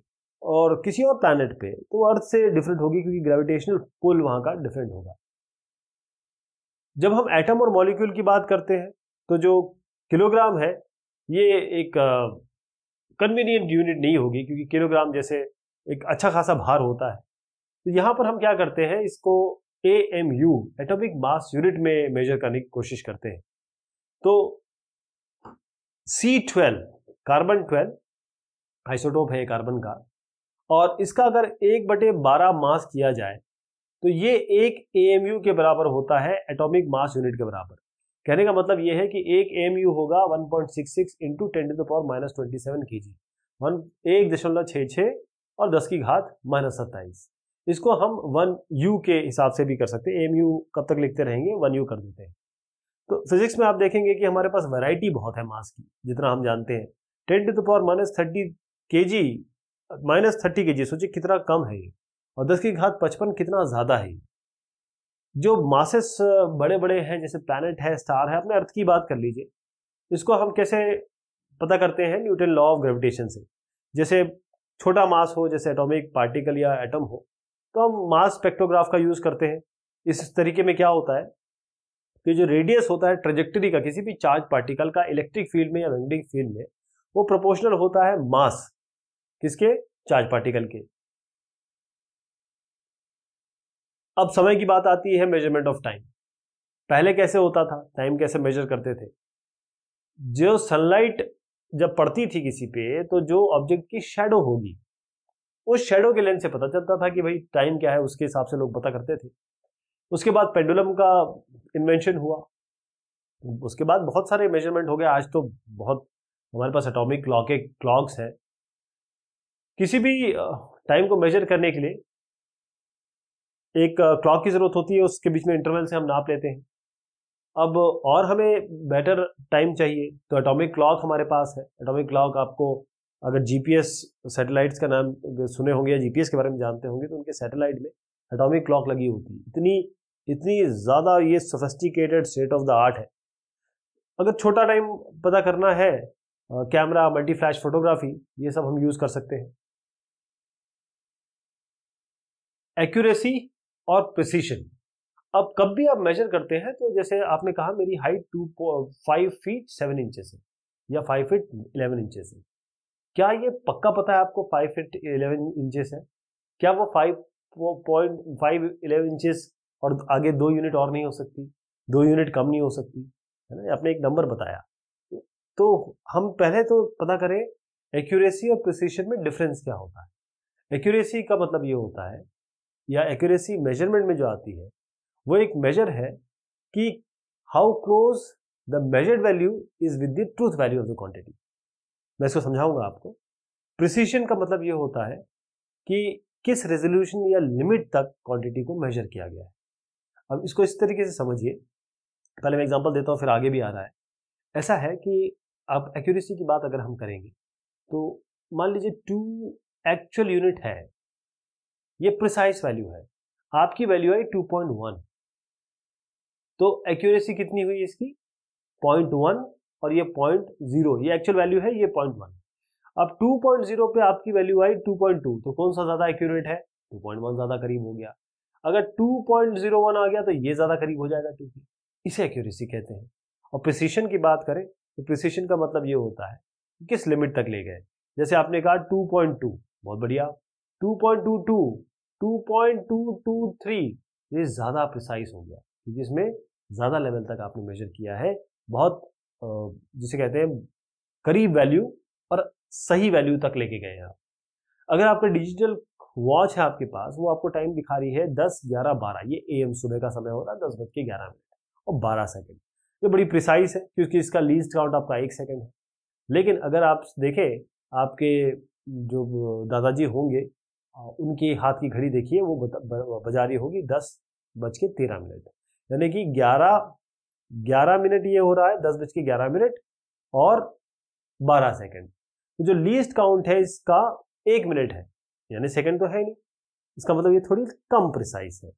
और किसी और प्लानट पे तो अर्थ से डिफरेंट होगी क्योंकि ग्रेविटेशनल पुल वहाँ का डिफरेंट होगा जब हम एटम और मॉलिक्यूल की बात करते हैं तो जो किलोग्राम है ये एक कन्वीनियंट यूनिट नहीं होगी क्योंकि किलोग्राम जैसे एक अच्छा खासा भार होता है तो यहाँ पर हम क्या करते हैं इसको A M U atomic mass unit में मेजर करने की कोशिश करते हैं तो C twelve carbon twelve isotope है कार्बन का और इसका अगर एक बटे बारह मास किया जाए तो ये एक ए के बराबर होता है एटॉमिक मास यूनिट के बराबर कहने का मतलब ये है कि एक एम यू होगा 1.66 point six six into ten to the power minus twenty seven K G one एक दशमलव छः छः और दस की घात माइनस सत्ताईस इसको हम वन यू के हिसाब से भी कर सकते हैं एम यू कब तक लिखते रहेंगे वन यू कर देते हैं तो फिजिक्स में आप देखेंगे कि हमारे पास वैरायटी बहुत है मास की जितना हम जानते हैं ten to the power minus thirty K G minus thirty K जी सोचिए कितना कम है ये और दस की घात पचपन कितना ज़्यादा है जो मासेस बड़े बड़े हैं जैसे प्लानट है स्टार है अपने अर्थ की बात कर लीजिए इसको हम कैसे पता करते हैं न्यूटन लॉ ऑफ ग्रेविटेशन से जैसे छोटा मास हो जैसे एटॉमिक पार्टिकल या एटम हो तो हम मास स्पेक्ट्रोग्राफ का यूज़ करते हैं इस तरीके में क्या होता है कि जो रेडियस होता है ट्रेजेक्टरी का किसी भी चार्ज पार्टिकल का इलेक्ट्रिक फील्ड में या मैग्नेटिक फील्ड में वो प्रोपोर्शनल होता है मास किसके चार्ज पार्टिकल के अब समय की बात आती है मेजरमेंट ऑफ टाइम पहले कैसे होता था टाइम कैसे मेजर करते थे जो सनलाइट जब पड़ती थी किसी पे तो जो ऑब्जेक्ट की शेडो होगी उस शेडो के लेंस से पता चलता था कि भाई टाइम क्या है उसके हिसाब से लोग पता करते थे उसके बाद पेंडुलम का इन्वेंशन हुआ उसके बाद बहुत सारे मेजरमेंट हो गए आज तो बहुत हमारे पास अटोमिक क्लॉक के क्लॉक्स है किसी भी टाइम को मेजर करने के लिए एक क्लॉक की ज़रूरत होती है उसके बीच में इंटरवल से हम नाप लेते हैं अब और हमें बेटर टाइम चाहिए तो एटॉमिक क्लॉक हमारे पास है एटॉमिक क्लॉक आपको अगर जीपीएस सैटेलाइट्स का नाम सुने होंगे या जीपीएस के बारे में जानते होंगे तो उनके सैटेलाइट में एटॉमिक क्लॉक लगी होती है इतनी इतनी ज़्यादा ये sophisticated state of the art है अगर छोटा टाइम पता करना है कैमरा मल्टी फ्लैश फोटोग्राफी ये सब हम यूज़ कर सकते हैं एक्यूरेसी और प्रिसीशन अब कब भी आप मेजर करते हैं तो जैसे आपने कहा मेरी height two five feet seven inches है या फाइव फीट इलेवन इंचेस है क्या ये पक्का पता है आपको फाइव फीट इलेवन इंचेस है क्या वो five point five eleven inches और आगे दो यूनिट और नहीं हो सकती दो यूनिट कम नहीं हो सकती है ना आपने एक नंबर बताया तो हम पहले तो पता करें एक्यूरेसी और प्रिसीशन में डिफरेंस क्या होता है एक्यूरेसी का मतलब ये होता है या एक्यूरेसी मेजरमेंट में जो आती है वो एक मेजर है कि how close the measured value is with the truth value of the quantity मैं इसको समझाऊंगा आपको प्रिसीशन का मतलब ये होता है कि किस रेजोल्यूशन या लिमिट तक क्वांटिटी को मेजर किया गया है अब इसको इस तरीके से समझिए पहले मैं एग्जांपल देता हूँ फिर आगे भी आ रहा है ऐसा है कि अब एक्यूरेसी की बात अगर हम करेंगे तो मान लीजिए टू एक्चुअल यूनिट है ये प्रिसाइज वैल्यू है आपकी वैल्यू है टू पॉइंट वन तो एक्यूरेसी कितनी हुई इसकी पॉइंट वन और ये पॉइंट जीरो ये एक्चुअल वैल्यू है ये पॉइंट वन अब टू पॉइंट जीरो पे आपकी वैल्यू आई टू पॉइंट टू तो कौन सा ज़्यादा एक्यूरेट है टू पॉइंट वन ज़्यादा करीब हो गया अगर टू पॉइंट जीरो वन आ गया तो ये ज़्यादा करीब हो जाएगा टू इसे एक्यूरेसी कहते हैं और प्रिसीशन की बात करें तो प्रिसिशन का मतलब ये होता है कि किस लिमिट तक ले गए जैसे आपने कहा 2.2 बहुत बढ़िया 2.22 2.223 ये ज़्यादा प्रिसाइज हो गया क्योंकि इसमें ज़्यादा लेवल तक आपने मेजर किया है बहुत जिसे कहते हैं करीब वैल्यू और सही वैल्यू तक लेके गए हैं अगर आपका डिजिटल वॉच है आपके पास वो आपको टाइम दिखा रही है दस ग्यारह बारह ये ए एम सुबह का समय हो रहा है दस बज के ग्यारह मिनट और बारह सेकेंड ये बड़ी प्रिसाइज है क्योंकि इसका लीस्ट काउंट आपका एक सेकेंड है लेकिन अगर आप देखें आपके जो दादाजी होंगे उनकी हाथ की घड़ी देखिए वो बजा रही होगी दस बज के तेरह मिनट यानी कि ग्यारह ग्यारह मिनट ये हो रहा है दस बज के ग्यारह मिनट और बारह सेकेंड तो जो लीस्ट काउंट है इसका एक मिनट है यानी सेकेंड तो है नहीं इसका मतलब ये थोड़ी कम प्रिसाइज है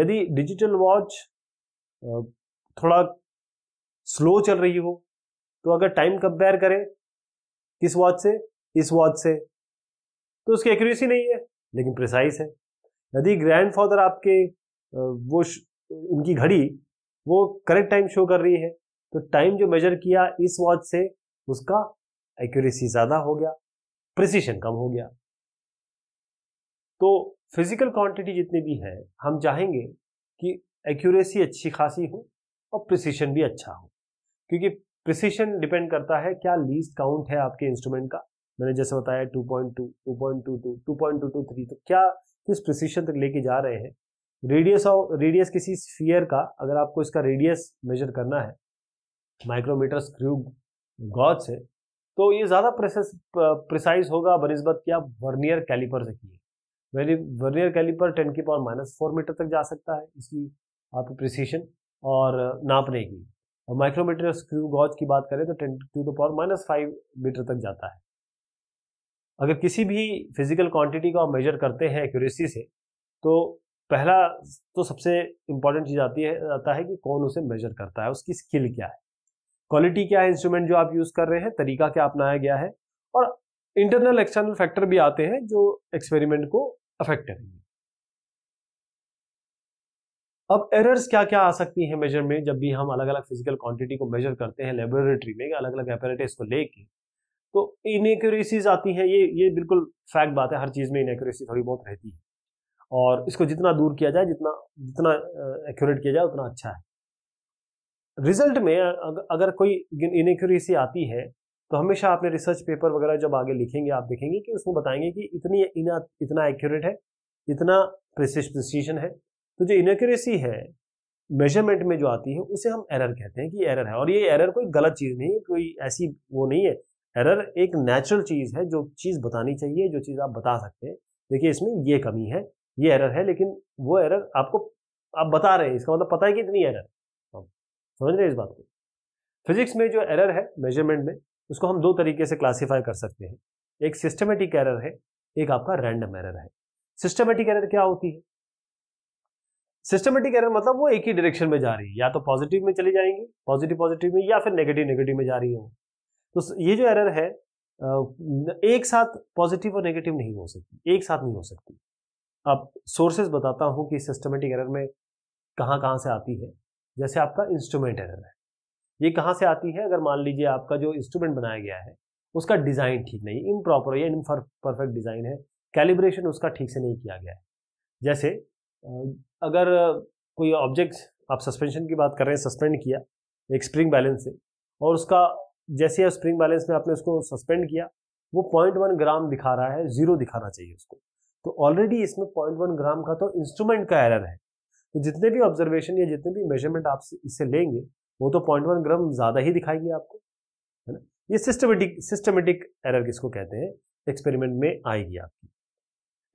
यदि डिजिटल वॉच थोड़ा स्लो चल रही हो तो अगर टाइम कंपेयर करें किस वॉच से इस वॉच से तो उसकी एक्यूरेसी नहीं है लेकिन प्रिसाइज है यदि ग्रैंडफादर आपके वो उनकी घड़ी वो करेक्ट टाइम शो कर रही है तो टाइम जो मेजर किया इस वॉच से उसका एक्यूरेसी ज़्यादा हो गया प्रिसीशन कम हो गया तो फिजिकल क्वांटिटी जितनी भी है हम चाहेंगे कि एक्यूरेसी अच्छी खासी हो और प्रिसीशन भी अच्छा हो क्योंकि प्रिसिशन डिपेंड करता है क्या लीस्ट काउंट है आपके इंस्ट्रूमेंट का मैंने जैसे बताया 2.2, 2.22, 2.223 तो क्या किस प्रिसिशन तक लेके जा रहे हैं रेडियस और रेडियस किसी स्फीयर का अगर आपको इसका रेडियस मेजर करना है माइक्रोमीटर स्क्रू गॉज से तो ये ज़्यादा प्रिसाइज होगा बनस्बत क्या वर्नियर कैलिपर से किए वेरी वर्नियर कैलिपर टेन की पावर माइनस फोर मीटर तक जा सकता है इसकी आपकी प्रिसीशन और नापने की और माइक्रोमीटर स्क्रू गॉज की बात करें तो ten to the power minus five metre तक जाता है अगर किसी भी फिजिकल क्वांटिटी को आप मेजर करते हैं एक्यूरेसी से तो पहला तो सबसे इंपॉर्टेंट चीज़ आती है आता है कि कौन उसे मेजर करता है उसकी स्किल क्या है क्वालिटी क्या है इंस्ट्रूमेंट जो आप यूज़ कर रहे हैं तरीका क्या अपनाया गया है और इंटरनल एक्सटर्नल फैक्टर भी आते हैं जो एक्सपेरिमेंट को अफेक्ट करेंगे अब एरर्स क्या क्या आ सकती हैं मेजर में जब भी हम अलग अलग फिजिकल क्वांटिटी को मेजर करते हैं लेबोरेटरी में अलग अलग एपरेटिस को लेके तो इनक्यूरेसीज आती हैं ये ये बिल्कुल फैक्ट बात है हर चीज़ में इनक्यूरेसी थोड़ी बहुत रहती है और इसको जितना दूर किया जाए जितना जितना एक्यूरेट किया जाए उतना अच्छा है रिजल्ट में अगर कोई इनक्यूरेसी आती है तो हमेशा आपने रिसर्च पेपर वगैरह जब आगे लिखेंगे आप देखेंगे कि उसमें बताएंगे कि इतनी इना, इतना एक्यूरेट है इतना प्रिसिशन है तो जो इनक्यूरेसी है मेजरमेंट में जो आती है उसे हम एरर कहते हैं कि एरर है और ये एरर कोई गलत चीज़ नहीं है कोई ऐसी वो नहीं है एरर एक नेचुरल चीज़ है जो चीज़ बतानी चाहिए जो चीज़ आप बता सकते हैं देखिए इसमें ये कमी है ये एरर है लेकिन वो एरर आपको आप बता रहे हैं इसका मतलब पता है कि इतनी एरर है समझ रहे हैं इस बात को फिजिक्स में जो एरर है मेजरमेंट में उसको हम दो तरीके से क्लासीफाई कर सकते हैं एक सिस्टमेटिक एरर है एक आपका रैंडम एरर है सिस्टमेटिक एरर क्या होती है सिस्टमेटिक एरर मतलब वो एक ही डायरेक्शन में जा रही है या तो पॉजिटिव में चली जाएंगी पॉजिटिव पॉजिटिव में या फिर नेगेटिव नेगेटिव में जा रही है तो ये जो एरर है एक साथ पॉजिटिव और नेगेटिव नहीं हो सकती एक साथ नहीं हो सकती अब सोर्सेज बताता हूँ कि सिस्टमेटिक एरर में कहाँ कहाँ से आती है जैसे आपका इंस्ट्रूमेंट एरर है ये कहाँ से आती है अगर मान लीजिए आपका जो इंस्ट्रूमेंट बनाया गया है उसका डिज़ाइन ठीक नहीं इन प्रॉपर या इन परफेक्ट डिज़ाइन है कैलिब्रेशन उसका ठीक से नहीं किया गया है जैसे अगर कोई ऑब्जेक्ट आप सस्पेंशन की बात कर रहे हैं सस्पेंड किया एक स्प्रिंग बैलेंस से और उसका जैसे स्प्रिंग बैलेंस में आपने उसको सस्पेंड किया वो पॉइंट वन ग्राम दिखा रहा है जीरो दिखाना चाहिए उसको तो ऑलरेडी इसमें पॉइंट वन ग्राम का तो इंस्ट्रूमेंट का एरर है तो जितने भी ऑब्जर्वेशन या जितने भी मेजरमेंट आप इससे लेंगे वो तो पॉइंट वन ग्राम ज़्यादा ही दिखाएंगे आपको है ना ये सिस्टमेटिक सिस्टमेटिक एरर किसको कहते हैं एक्सपेरिमेंट में आएगी आपकी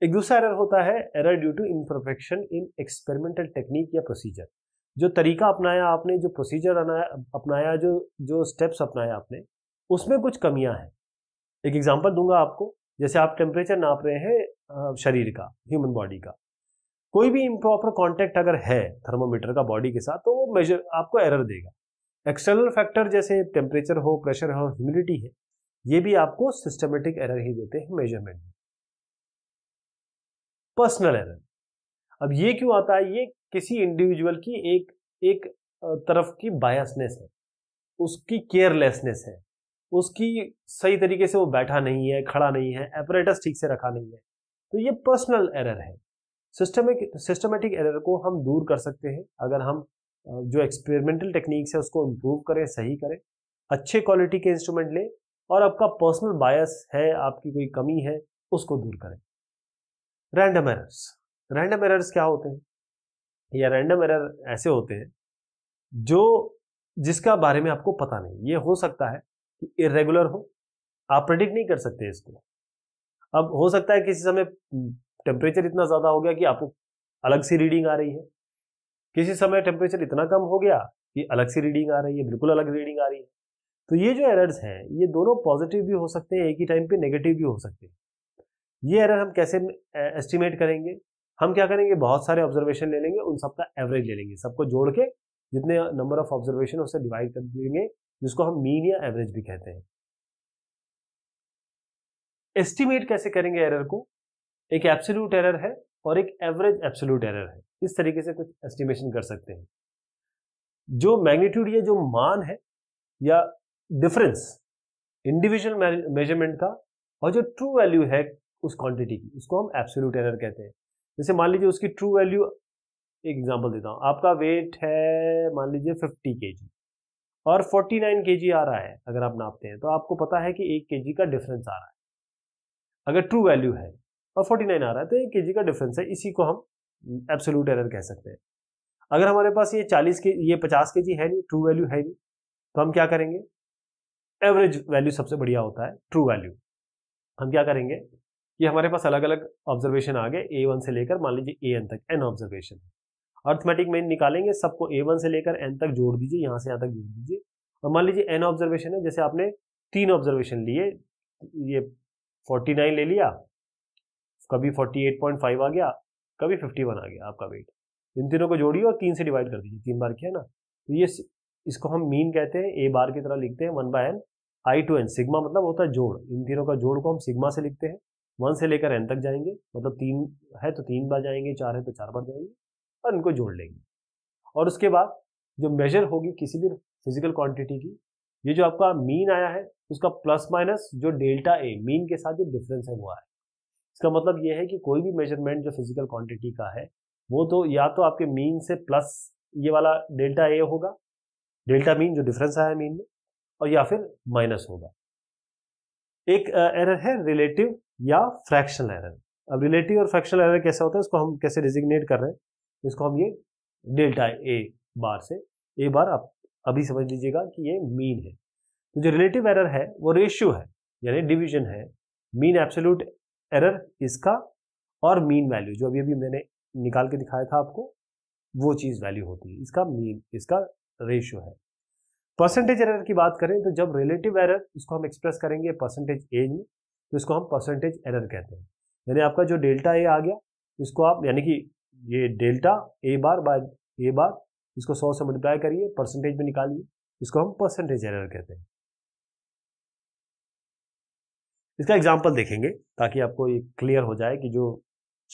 एक दूसरा एरर होता है error due to imperfection in experimental technique या प्रोसीजर जो तरीका अपनाया आपने जो प्रोसीजर अपनाया जो जो स्टेप्स अपनाया आपने उसमें कुछ कमियां हैं एक एग्जांपल दूंगा आपको जैसे आप टेम्परेचर नाप रहे हैं शरीर का ह्यूमन बॉडी का कोई भी इम्प्रॉपर कॉन्टेक्ट अगर है थर्मोमीटर का बॉडी के साथ तो वो मेजर आपको एरर देगा एक्सटर्नल फैक्टर जैसे टेम्परेचर हो प्रेशर हो ह्यूमिडिटी है ये भी आपको सिस्टमेटिक एरर ही देते हैं मेजरमेंट में पर्सनल एरर अब ये क्यों आता है ये किसी इंडिविजुअल की एक एक तरफ की बायसनेस है उसकी केयरलेसनेस है उसकी सही तरीके से वो बैठा नहीं है खड़ा नहीं है एपरेटस ठीक से रखा नहीं है तो ये पर्सनल एरर है सिस्टमिक सिस्टमेटिक एरर को हम दूर कर सकते हैं अगर हम जो एक्सपेरिमेंटल टेक्निक्स है उसको इम्प्रूव करें सही करें अच्छे क्वालिटी के इंस्ट्रूमेंट लें और आपका पर्सनल बायस है आपकी कोई कमी है उसको दूर करें रैंडम एरर्स रैंडम एरर्स क्या होते हैं या रैंडम एरर ऐसे होते हैं जो जिसका बारे में आपको पता नहीं ये हो सकता है कि इरेगुलर हो आप प्रिडिक्ट नहीं कर सकते इसको अब हो सकता है किसी समय टेम्परेचर इतना ज़्यादा हो गया कि आपको अलग सी रीडिंग आ रही है किसी समय टेम्परेचर इतना कम हो गया कि अलग सी रीडिंग आ रही है बिल्कुल अलग रीडिंग आ रही है तो ये जो एरर्स हैं ये दोनों पॉजिटिव भी हो सकते हैं एक ही टाइम पे नेगेटिव भी हो सकते हैं ये एरर हम कैसे एस्टिमेट करेंगे हम क्या करेंगे बहुत सारे ऑब्जर्वेशन ले लेंगे उन सबका एवरेज ले लेंगे सबको जोड़ के जितने नंबर ऑफ ऑब्जर्वेशन उससे डिवाइड कर देंगे जिसको हम मीन या एवरेज भी कहते हैं एस्टिमेट कैसे करेंगे एरर को एक एब्सोल्यूट एरर है और एक एवरेज एब्सोल्यूट एरर है इस तरीके से कुछ एस्टिमेशन कर सकते हैं जो मैग्नीट्यूड या जो मान है या डिफरेंस इंडिविजुअल मेजरमेंट का और जो ट्रू वैल्यू है उस क्वांटिटी की उसको हम एब्सोल्यूट एरर कहते हैं जैसे मान लीजिए उसकी ट्रू वैल्यू एक एग्जांपल देता हूँ आपका वेट है मान लीजिए फिफ्टी के और 49 के आ रहा है अगर आप नापते हैं तो आपको पता है कि एक के का डिफरेंस आ रहा है अगर ट्रू वैल्यू है और 49 आ रहा है तो एक के का डिफरेंस है इसी को हम एब्सोल्यूट एरर कह सकते हैं अगर हमारे पास ये चालीस के ये पचास के है नहीं ट्रू वैल्यू है नहीं तो हम क्या करेंगे एवरेज वैल्यू सबसे बढ़िया होता है ट्रू वैल्यू हम क्या करेंगे कि हमारे पास अलग अलग ऑब्जर्वेशन आ गए ए वन से लेकर मान लीजिए ए एन तक एन ऑब्जर्वेशन अर्थमेटिक मेन निकालेंगे सबको ए वन से लेकर एन तक जोड़ दीजिए यहाँ से यहाँ तक जोड़ दीजिए और मान लीजिए एन ऑब्जर्वेशन है जैसे आपने तीन ऑब्जर्वेशन लिए ये फोर्टी नाइन ले लिया कभी फोर्टी एट पॉइंट फाइव आ गया कभी फिफ्टी वन आ गया आपका वेट इन तीनों को जोड़िए और तीन से डिवाइड कर दीजिए तीन बार किया ना तो ये इसको हम मीन कहते हैं ए बार की तरह लिखते हैं one by N I to N sigma मतलब होता है जोड़ इन तीनों का जोड़ को हम सिग्मा से लिखते हैं वन से लेकर एन तक जाएंगे मतलब तीन है तो तीन बार जाएंगे चार है तो चार बार जाएंगे और इनको जोड़ लेंगे और उसके बाद जो मेजर होगी किसी भी फिजिकल क्वांटिटी की ये जो आपका मीन आया है उसका प्लस माइनस जो डेल्टा ए मीन के साथ जो डिफरेंस है वो आया है इसका मतलब ये है कि कोई भी मेजरमेंट जो फिजिकल क्वांटिटी का है वो तो या तो आपके मीन से प्लस ये वाला डेल्टा ए होगा डेल्टा मीन जो डिफरेंस आया मीन में और या फिर माइनस होगा एक एरर है रिलेटिव या फ्रैक्शनल एरर अब रिलेटिव और फ्रैक्शनल एरर कैसा होता है इसको हम कैसे डिजिग्नेट कर रहे हैं इसको हम ये डेल्टा ए बार से ए बार आप अभी समझ लीजिएगा कि ये मीन है तो जो रिलेटिव एरर है वो रेशियो है यानी डिवीजन है मीन एब्सोल्यूट एरर इसका और मीन वैल्यू जो अभी अभी मैंने निकाल के दिखाया था आपको वो चीज़ वैल्यू होती है इसका मीन इसका रेशियो है परसेंटेज एरर की बात करें तो जब रिलेटिव एरर इसको हम एक्सप्रेस करेंगे परसेंटेज एज में तो इसको हम परसेंटेज एरर कहते हैं यानी आपका जो डेल्टा ए आ गया इसको आप यानी कि ये डेल्टा ए बार बाय ए बार इसको सौ से मल्टीप्लाई करिए परसेंटेज में निकालिए इसको हम परसेंटेज एरर कहते हैं इसका एग्जाम्पल देखेंगे ताकि आपको ये क्लियर हो जाए कि जो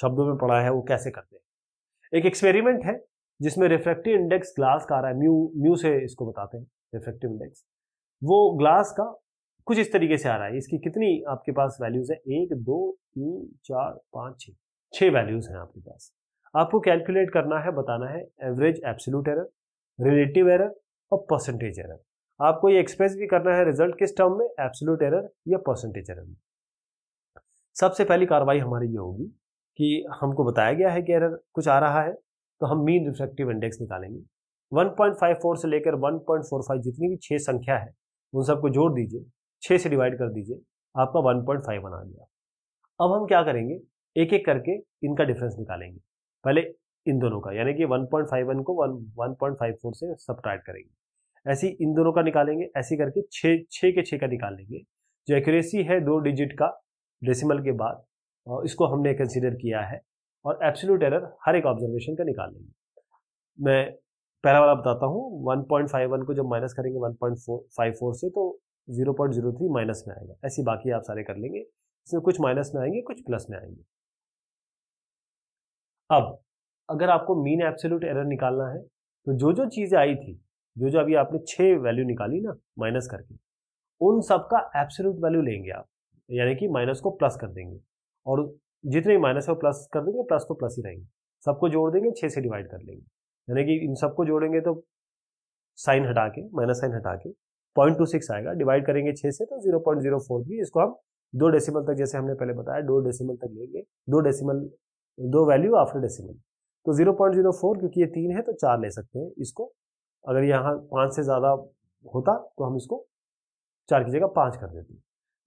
शब्दों में पढ़ा है वो कैसे करते हैं एक एक्सपेरिमेंट है जिसमें रिफ्रेक्टिव इंडेक्स ग्लास का आ रहा है म्यू म्यू से इसको बताते हैं रिफ्रेक्टिव इंडेक्स वो ग्लास का कुछ इस तरीके से आ रहा है इसकी कितनी आपके पास वैल्यूज़ है एक दो तीन चार पाँच छः छः वैल्यूज़ हैं आपके पास आपको कैलकुलेट करना है बताना है average absolute error relative error और परसेंटेज एरर आपको ये एक्सप्रेस भी करना है रिजल्ट किस टर्म में एब्सोल्यूट एरर या परसेंटेज एरर में सबसे पहली कार्रवाई हमारी ये होगी कि हमको बताया गया है कि एरर कुछ आ रहा है तो हम मीन रिफ्रेक्टिव इंडेक्स निकालेंगे 1.54 से लेकर 1.45 जितनी भी छः संख्या है उन सबको जोड़ दीजिए छः से डिवाइड कर दीजिए आपका वन पॉइंट फाइव वन आ गया अब हम क्या करेंगे एक एक करके इनका डिफरेंस निकालेंगे पहले इन दोनों का यानी कि वन पॉइंट फाइव वन को one one point five four से सब्ट्रैक्ट करेंगे ऐसी इन दोनों का निकालेंगे ऐसे करके छः छः के छः का निकाल लेंगे जो एक्यूरेसी है दो डिजिट का डेसिमल के बाद और इसको हमने कंसिडर किया है और एब्सोल्यूट एरर हर एक ऑब्जर्वेशन का निकाल लेंगे मैं पहला वाला बताता हूँ 1.51 को जब माइनस करेंगे 1.54 से तो zero point zero three minus में आएगा ऐसी बाकी आप सारे कर लेंगे इसमें कुछ माइनस में आएंगे कुछ प्लस में आएंगे अब अगर आपको मीन एब्सोल्यूट एरर निकालना है तो जो जो चीज़ें आई थी जो जो अभी आपने छह वैल्यू निकाली ना माइनस करके उन सब का एब्सोल्यूट वैल्यू लेंगे आप यानी कि माइनस को प्लस कर देंगे और जितने भी माइनस है प्लस कर देंगे प्लस तो प्लस ही रहेंगे सबको जोड़ देंगे छः से डिवाइड कर लेंगे यानी कि इन सबको जोड़ेंगे तो साइन हटा के माइनस साइन हटा के पॉइंट टू सिक्स आएगा डिवाइड करेंगे छः से तो जीरो पॉइंट जीरो फोर भी इसको हम दो डेसिमल तक जैसे हमने पहले बताया दो डेसिमल तक लेंगे दो डेसिमल दो वैल्यू आफ्टर डेसिमल तो जीरो पॉइंट जीरो फोर क्योंकि ये तीन है तो चार ले सकते हैं इसको अगर यहाँ पाँच से ज़्यादा होता तो हम इसको चार की जगह पाँच कर देते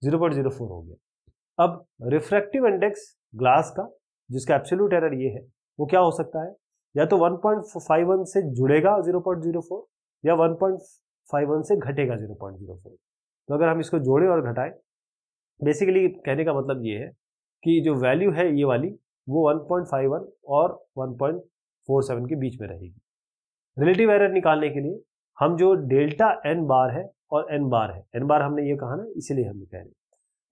जीरो पॉइंट जीरो फोर हो गया अब रिफ्रैक्टिव इंडेक्स ग्लास का जिसका एब्सोल्यूट एरर ये है वो क्या हो सकता है या तो 1.51 से जुड़ेगा 0.04 या पॉइंट फाइव वन से घटेगा जीरो पॉइंट जीरो फोर तो अगर हम इसको जोड़ें और घटाएं बेसिकली कहने का मतलब ये है कि जो वैल्यू है ये वाली वो 1.51 और 1.47 के बीच में रहेगी रिलेटिव एरर निकालने के लिए हम जो डेल्टा एन बार है और एन बार है एन बार हमने ये कहा ना इसीलिए हम कह रहे हैं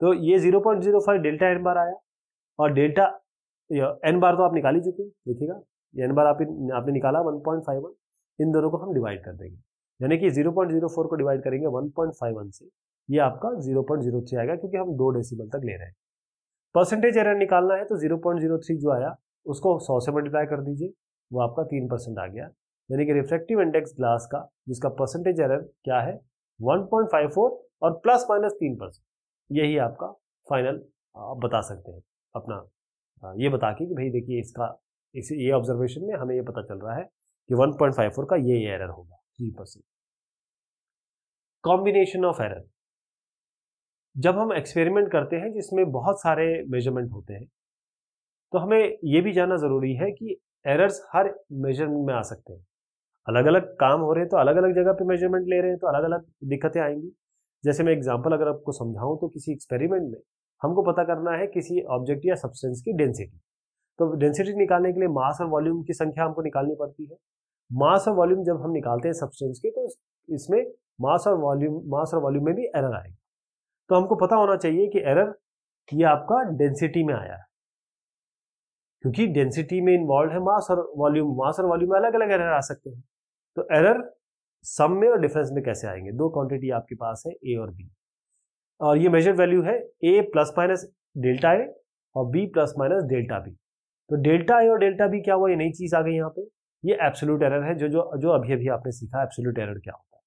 तो ये फाइव डेल्टा एन बार आया और डेल्टा एन बार तो आप निकाल ही चुके हैं देखिएगा एन बार आपने निकाला 1.51 इन दोनों को हम डिवाइड कर देंगे यानी कि 0.04 को डिवाइड करेंगे 1.51 से ये आपका 0.03 आएगा क्योंकि हम दो डेसिमल तक ले रहे हैं परसेंटेज एरर निकालना है तो 0.03 जो आया उसको 100 से मल्टीप्लाई कर दीजिए वो आपका तीन परसेंट आ गया यानी कि रिफ्लेक्टिव इंडेक्स ग्लास का जिसका परसेंटेज एरर क्या है 1.54 और प्लस माइनस तीन परसेंट यही आपका फाइनल आप बता सकते हैं अपना ये बता के कि भाई देखिए इसका इस ये ऑब्जर्वेशन में हमें ये पता चल रहा है कि 1.54 का ये एरर होगा three percent combination of error जब हम एक्सपेरिमेंट करते हैं जिसमें बहुत सारे मेजरमेंट होते हैं तो हमें यह भी जानना ज़रूरी है कि एरर्स हर मेजरमेंट में आ सकते हैं अलग अलग काम हो रहे हैं तो अलग अलग जगह पे मेजरमेंट ले रहे हैं तो अलग अलग दिक्कतें आएंगी जैसे मैं एग्जांपल अगर आपको समझाऊं तो किसी एक्सपेरिमेंट में हमको पता करना है किसी ऑब्जेक्ट या सब्सटेंस की डेंसिटी तो डेंसिटी निकालने के लिए मास और वॉल्यूम की संख्या हमको निकालनी पड़ती है मास और वॉल्यूम जब हम निकालते हैं सब्सटेंस के तो इसमें मास और वॉल्यूम मास और वॉल्यूम में भी एरर आएगी तो हमको पता होना चाहिए कि एरर ये आपका डेंसिटी में आया है क्योंकि डेंसिटी में इन्वॉल्व है मास और वॉल्यूम मास और वॉल्यूम में अलग अलग एरर आ सकते हैं तो एरर सम में और डिफरेंस में कैसे आएंगे दो क्वांटिटी आपके पास है ए और बी और ये मेजर वैल्यू है A plus minus delta A और B plus minus delta B तो डेल्टा ए और डेल्टा बी क्या हुआ ये नई चीज आ गई यहाँ पे ये एब्सोल्यूट एरर है जो जो जो अभी अभी आपने सीखा एब्सोल्यूट एरर क्या होता है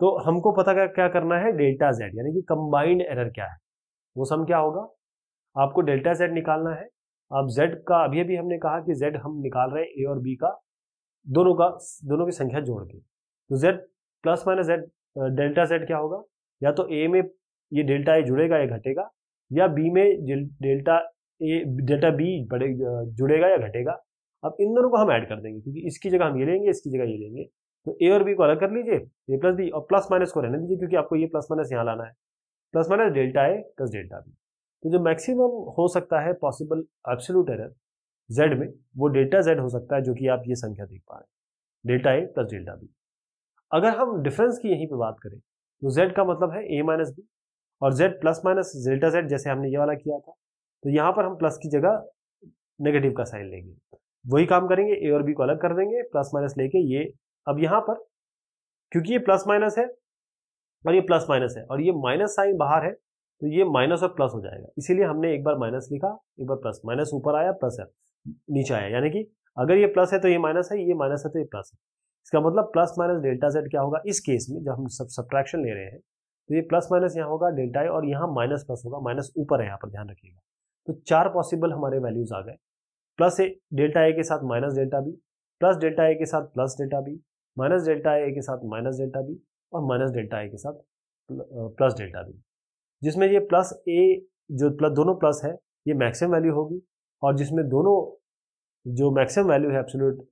तो हमको पता क्या, क्या करना है डेल्टा जेड यानी कि कंबाइंड एरर क्या है वो सम क्या होगा आपको डेल्टा जेड निकालना है आप जेड का अभी अभी हमने कहा कि जेड हम निकाल रहे हैं ए और बी का दोनों का दोनों की संख्या जोड़ के तो Z plus minus Z delta Z क्या होगा या तो ए में ये डेल्टा ए जुड़ेगा या घटेगा या बी में डेल्टा ए डेल्टा बी बढ़े जुड़ेगा या घटेगा अब इन दोनों को हम ऐड कर देंगे क्योंकि इसकी जगह हम ये लेंगे इसकी जगह ये लेंगे तो ए और बी को अलग कर लीजिए ए प्लस बी और प्लस माइनस को रहने दीजिए क्योंकि आपको ये प्लस माइनस यहाँ लाना है plus minus delta A plus delta B तो जो मैक्सिमम हो सकता है पॉसिबल एब्सोलूट एरर जेड में वो डेल्टा जेड हो सकता है जो कि आप ये संख्या देख पा रहे हैं delta A plus delta B अगर हम डिफरेंस की यहीं पर बात करें तो जेड का मतलब है ए माइनस बी और Z plus minus delta Z जैसे हमने ये वाला किया था तो यहाँ पर हम प्लस की जगह नेगेटिव का साइन लेंगे वही काम करेंगे ए और बी को अलग कर देंगे प्लस माइनस लेके ये अब यहाँ पर क्योंकि ये प्लस माइनस है और ये प्लस माइनस है और ये माइनस साइन बाहर है तो ये माइनस और प्लस हो जाएगा इसीलिए हमने एक बार माइनस लिखा एक बार प्लस माइनस ऊपर आया प्लस है नीचे आया यानी कि अगर ये प्लस है तो ये माइनस है ये माइनस है तो ये प्लस है इसका मतलब प्लस माइनस डेल्टा जेड क्या होगा इस केस में जब हम सब सब्ट्रैक्शन ले रहे हैं तो ये प्लस माइनस यहाँ होगा डेल्टा है और यहाँ माइनस प्लस होगा माइनस ऊपर है यहाँ पर ध्यान रखिएगा तो चार पॉसिबल हमारे वैल्यूज आ गए प्लस ए डेल्टा ए के साथ minus delta B plus delta A के साथ plus delta B minus delta A के साथ माइनस डेल्टा बी और माइनस डेल्टा ए के साथ प्लस डेल्टा बी जिसमें ये प्लस ए जो प्लस दोनों प्लस है ये मैक्सिमम वैल्यू होगी और जिसमें दोनों जो मैक्सिमम वैल्यू है एब्सोल्यूट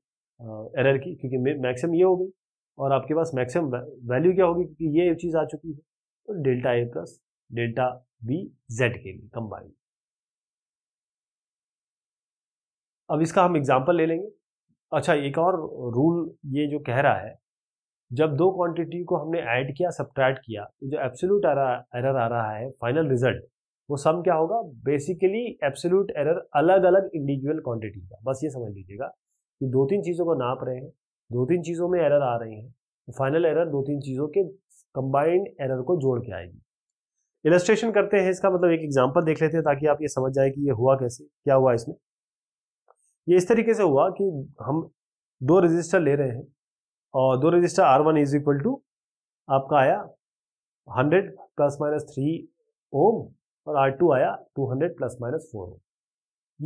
एरर की क्योंकि मैक्सिमम ये होगी और आपके पास मैक्सिमम वैल्यू क्या होगी क्योंकि ये चीज़ आ चुकी है तो delta A plus delta B Z के लिए कंबाइंड अब इसका हम एग्जाम्पल ले लेंगे अच्छा एक और रूल ये जो कह रहा है जब दो क्वांटिटी को हमने ऐड किया सब्ट्रैक्ट किया तो जो एब्सोल्यूट एरर आ रहा है फाइनल रिजल्ट वो सम क्या होगा बेसिकली एब्सोल्यूट एरर अलग अलग इंडिविजुअल क्वांटिटी का बस ये समझ लीजिएगा कि दो तीन चीज़ों को नाप रहे हैं दो तीन चीज़ों में एरर आ रही हैं तो फाइनल एरर दो तीन चीज़ों के कंबाइंड एरर को जोड़ के आएगी इलस्ट्रेशन करते हैं इसका मतलब एक एग्जाम्पल देख लेते हैं ताकि आप ये समझ जाए कि ये हुआ कैसे क्या हुआ इसमें ये इस तरीके से हुआ कि हम दो रजिस्टर ले रहे हैं और दो resistor R one is equal to आपका आया hundred plus minus three ohm और आर टू आया two hundred plus minus four ohm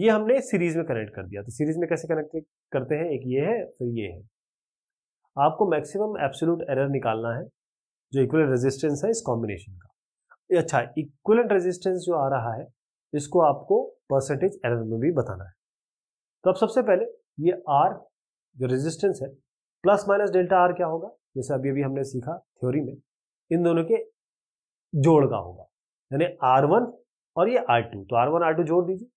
ये हमने सीरीज में कनेक्ट कर दिया तो सीरीज में कैसे कनेक्ट करते हैं एक ये है फिर ये है आपको मैक्सिमम एब्सोल्यूट एरर निकालना है जो इक्वल रेजिस्टेंस है इस कॉम्बिनेशन का अच्छा इक्वलेंट रेजिस्टेंस जो आ रहा है इसको आपको परसेंटेज एरर में भी बताना है तो अब सबसे पहले ये आर जो रेजिस्टेंस है प्लस माइनस डेल्टा आर क्या होगा जैसे अभी अभी हमने सीखा थ्योरी में इन दोनों के जोड़ का होगा यानी आर वन और ये आर टू तो आर वन आर टू जोड़ दीजिए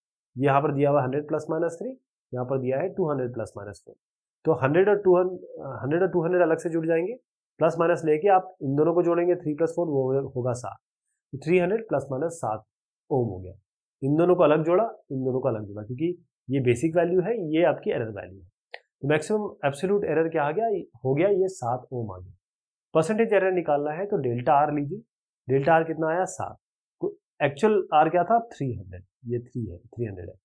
यहाँ पर दिया हुआ हंड्रेड प्लस माइनस थ्री यहाँ पर दिया है two hundred plus minus four तो हंड्रेड और टू हंड्रेड और टू हंड्रेड अलग से जुड़ जाएंगे प्लस माइनस लेके आप इन दोनों को जोड़ेंगे थ्री प्लस फोर वो होगा सात थ्री हंड्रेड प्लस माइनस सात ओम हो गया इन दोनों को अलग जोड़ा इन दोनों को अलग जोड़ा क्योंकि ये बेसिक वैल्यू है ये आपकी एरर वैल्यू है तो मैक्सिमम एब्सोल्यूट एरर क्या आ गया हो गया ये सात ओम आ गया परसेंटेज एरर निकालना है तो डेल्टा आर लीजिए डेल्टा आर कितना आया सात एक्चुअल तो आर क्या था थ्री हंड्रेड ये थ्री है थ्री हंड्रेड है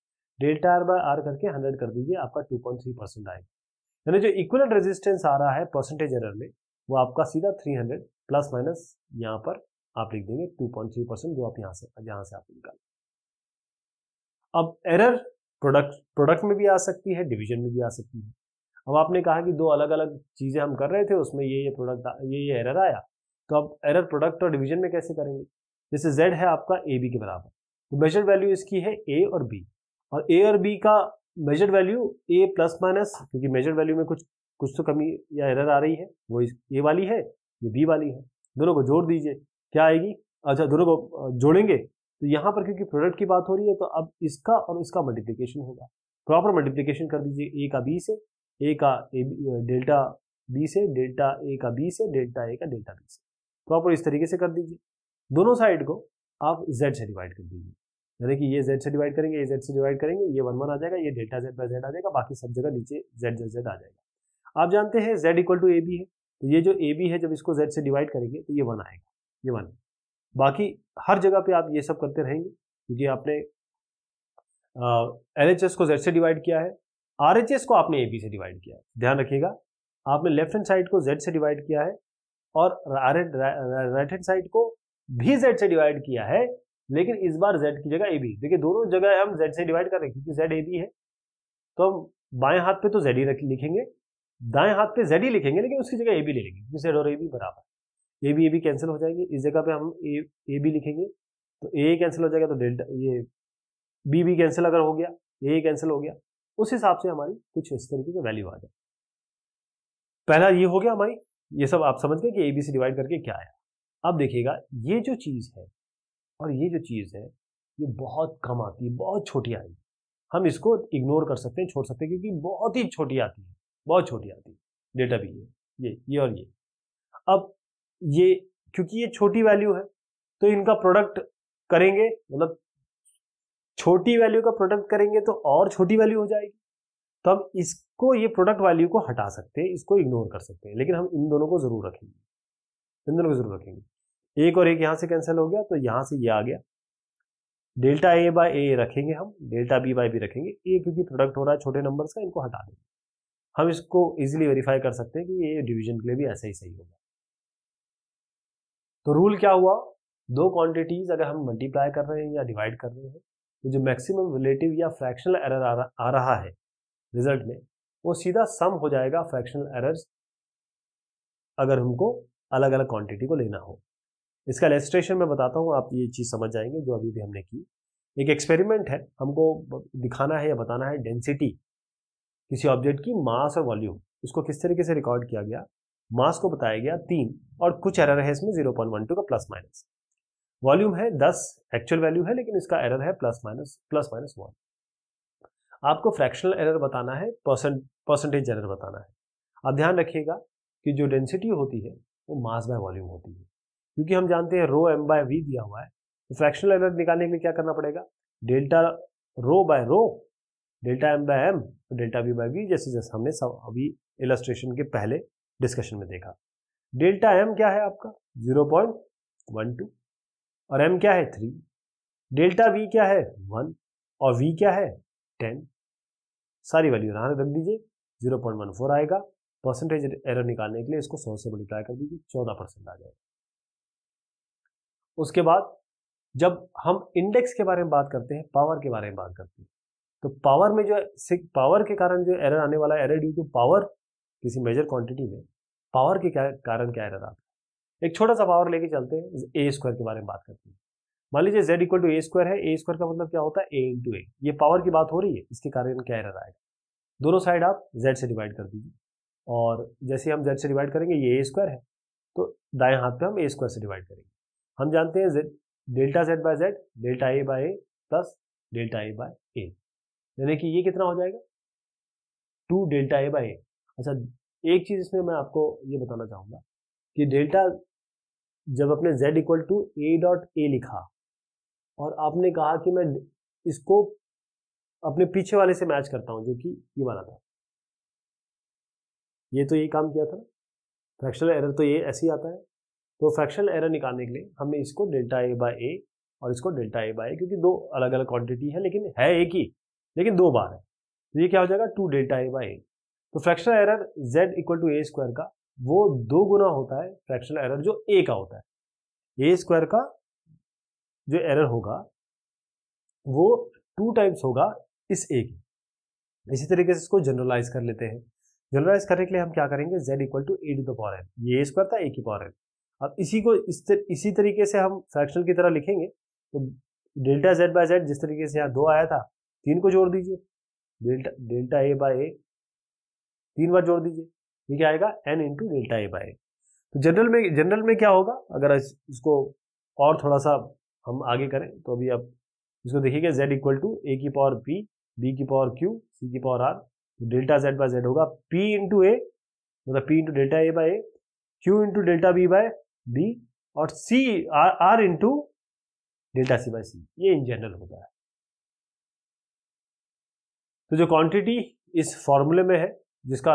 डेल्टा आर बाय आर करके हंड्रेड कर दीजिए आपका टू पॉइंट थ्री परसेंट आएगा यानी जो इक्वल रेजिस्टेंस आ रहा है परसेंटेज एरर में वो आपका सीधा थ्री हंड्रेड प्लस माइनस यहाँ पर आप लिख देंगे टू पॉइंट थ्री परसेंट जो आप यहाँ से यहाँ से आप निकाल अब एरर प्रोडक्ट प्रोडक्ट में भी आ सकती है डिवीजन में भी आ सकती है अब आपने कहा कि दो अलग अलग चीज़ें हम कर रहे थे उसमें ये ये प्रोडक्ट ये ये एरर आया तो अब एरर प्रोडक्ट और डिवीजन में कैसे करेंगे जैसे जेड है आपका ए बी के बराबर तो मेजर वैल्यू इसकी है ए और बी और ए और बी का measure value A plus minus क्योंकि मेजर वैल्यू में कुछ कुछ तो कमी या एरर आ रही है वो ए वाली है ये बी वाली है दोनों को जोड़ दीजिए क्या आएगी अच्छा दोनों को जोड़ेंगे तो यहाँ पर क्योंकि प्रोडक्ट की बात हो रही है तो अब इसका और इसका मल्टीप्लीकेशन होगा प्रॉपर मल्टीप्लीकेशन कर दीजिए ए का बी से ए का ए डेल्टा बी से डेल्टा ए का बी से डेल्टा ए का डेल्टा बी से प्रॉपर इस तरीके से कर दीजिए दोनों साइड को आप जेड से डिवाइड कर दीजिए यानी कि ये जेड से डिवाइड करेंगे ये जेड से डिवाइड करेंगे ये वन वन आ जाएगा ये डेल्टा जेड बाय जेड आ जाएगा बाकी सब जगह नीचे जेड जेड जेड आ जाएगा आप जानते हैं Z equal to A B है तो ये जो ए बी है जब इसको जेड से डिवाइड करेंगे तो ये वन आएगा ये वन बाकी हर जगह पे आप ये सब करते रहेंगे क्योंकि आपने एल एच एस को जेड से डिवाइड किया है आर एच एस को आपने ए बी से डिवाइड किया है ध्यान रखिएगा आपने लेफ्ट हैंड साइड को जेड से डिवाइड किया है और राइट हैंड साइड को भी जेड से डिवाइड किया है लेकिन इस बार जेड की जगह ए बी देखिए दोनों जगह हम जेड से डिवाइड कर रहे हैं क्योंकि जेड ए बी है तो हम बाएं हाथ पे तो जेड ही लिखेंगे दाएं हाथ पे जेड ही लिखेंगे लेकिन उसकी जगह ए बी ले लेंगे क्योंकि जेड और ए बी बराबर A B A B cancel हो जाएगी इस जगह पे हम ए ए बी लिखेंगे तो ए कैंसिल हो जाएगा तो डेल्टा ये बी बी कैंसिल अगर हो गया ए कैंसिल हो गया उस हिसाब से हमारी कुछ इस तरीके की वैल्यू आ जाए पहला ये हो गया हमारी ये सब आप समझ गए कि ए बी सी डिवाइड करके क्या आया अब देखिएगा ये जो चीज़ है और ये जो चीज़ है ये बहुत कम आती है बहुत छोटी आई हम इसको इग्नोर कर सकते हैं छोड़ सकते हैं क्योंकि बहुत ही छोटी आती है बहुत छोटी आती है डेटा भी ये ये ये और ये अब ये क्योंकि ये छोटी वैल्यू है तो इनका प्रोडक्ट करेंगे मतलब छोटी वैल्यू का प्रोडक्ट करेंगे तो और छोटी वैल्यू हो जाएगी तो हम इसको ये प्रोडक्ट वैल्यू को हटा सकते हैं इसको इग्नोर कर सकते हैं लेकिन हम इन दोनों को जरूर रखेंगे इन दोनों को जरूर रखेंगे एक और एक यहाँ से कैंसिल हो गया तो यहाँ से ये यह आ गया डेल्टा ए बाय ए रखेंगे हम डेल्टा बी बाय बी रखेंगे ए क्योंकि प्रोडक्ट हो रहा है छोटे नंबर्स का इनको हटा देंगे हम इसको इजीली वेरीफाई कर सकते हैं कि ये डिवीजन के लिए भी ऐसा ही सही होगा तो रूल क्या हुआ दो क्वांटिटीज अगर हम मल्टीप्लाई कर रहे हैं या डिवाइड कर रहे हैं तो जो मैक्सिमम रिलेटिव या फ्रैक्शनल एरर आ रहा है रिजल्ट में वो सीधा सम हो जाएगा फ्रैक्शनल एरर्स अगर हमको अलग अलग क्वांटिटी को लेना हो इसका रजिस्ट्रेशन मैं बताता हूँ आप ये चीज़ समझ जाएंगे जो अभी भी हमने की एक एक्सपेरिमेंट है हमको दिखाना है या बताना है डेंसिटी किसी ऑब्जेक्ट की मास और वॉल्यूम उसको किस तरीके से रिकॉर्ड किया गया मास को बताया गया तीन और कुछ एरर है इसमें जीरो पॉइंट वन टू का प्लस माइनस वॉल्यूम है दस एक्चुअल वैल्यू है लेकिन इसका एरर है plus minus plus minus one आपको फ्रैक्शनल एरर बताना है परसेंटेज एरर बताना है अब ध्यान रखिएगा कि जो डेंसिटी होती है वो मास बाय वॉल्यूम होती है क्योंकि हम जानते हैं रो एम बाय वी दिया हुआ है तो फ्रैक्शनल एरर निकालने के लिए क्या करना पड़ेगा delta rho by rho delta M by M delta V by V जैसे जैसे हमने सब अभी इलस्ट्रेशन के पहले डिस्कशन में देखा डेल्टा एम क्या है आपका 0.12 और एम क्या है थ्री डेल्टा वी क्या है वन और वी क्या है टेन सारी वैल्यू यहां रख दीजिए 0.14 आएगा परसेंटेज एरर निकालने के लिए इसको 100 से मल्टीप्लाई कर दीजिए 14 परसेंट आ जाएगा उसके बाद जब हम इंडेक्स के बारे में बात करते हैं पावर के बारे में बात करते हैं तो पावर में जो पावर के कारण जो एरर आने वाला एरर ड्यू टू पावर किसी मेजर क्वांटिटी में पावर के क्या कारण क्या एरर आता है एक छोटा सा पावर लेके चलते हैं ए स्क्वायर के बारे में बात करते हैं मान लीजिए Z equal to A square है ए स्क्वायर का मतलब क्या होता है ए इंटू ए ये पावर की बात हो रही है इसके कारण क्या एरर आएगा दोनों साइड आप जेड से डिवाइड कर दीजिए और जैसे हम जेड से डिवाइड करेंगे ये ए स्क्वायर है तो दाएं हाथ पे हम ए स्क्वायर से डिवाइड करेंगे हम जानते हैं Z delta Z by Z delta A by A plus delta A by A यानी कि ये कितना हो जाएगा two delta A by A अच्छा एक चीज़ इसमें मैं आपको ये बताना चाहूँगा कि डेल्टा जब आपने z equal to A dot A लिखा और आपने कहा कि मैं इसको अपने पीछे वाले से मैच करता हूँ जो कि ये वाला था ये तो यही काम किया था फ्रैक्शनल एरर तो ये ऐसे ही आता है तो फ्रैक्शनल एरर निकालने के लिए हमने इसको डेल्टा ए बाय ए और इसको डेल्टा ए ए क्योंकि दो अलग अलग क्वांटिटी है लेकिन है एक ही लेकिन दो बार है तो ये क्या हो जाएगा two delta A by A तो fractional error z equal to A square का वो दो गुना होता है फ्रैक्शनल एरर जो ए का होता है ए स्क्वायर का जो एरर होगा वो टू टाइम्स होगा इस ए की इसी तरीके से इसको जनरलाइज कर लेते हैं जनरलाइज करने के लिए हम क्या करेंगे Z equal to A to the power N ये ए स्क्वायर था ए की पावर एन अब इसी को इस तर, इसी तरीके से हम फ्रैक्शनल की तरह लिखेंगे तो डेल्टा जेड बाय जेड जिस तरीके से यहाँ दो आया था तीन को जोड़ दीजिए delta delta A by A तीन बार जोड़ दीजिए ये क्या आएगा N into delta A by तो जनरल में जनरल में क्या होगा अगर इसको और थोड़ा सा हम आगे करें तो अभी आप इसको देखिएगा जेड इक्वल टू ए की पावर पी बी की पावर क्यू सी की पावर आर तो डेल्टा जेड बाय जेड होगा पी इंटू ए मतलब P into delta A by A Q into delta B by B और C R R into delta C by C ये in general होता है तो जो quantity इस फॉर्मूले में है जिसका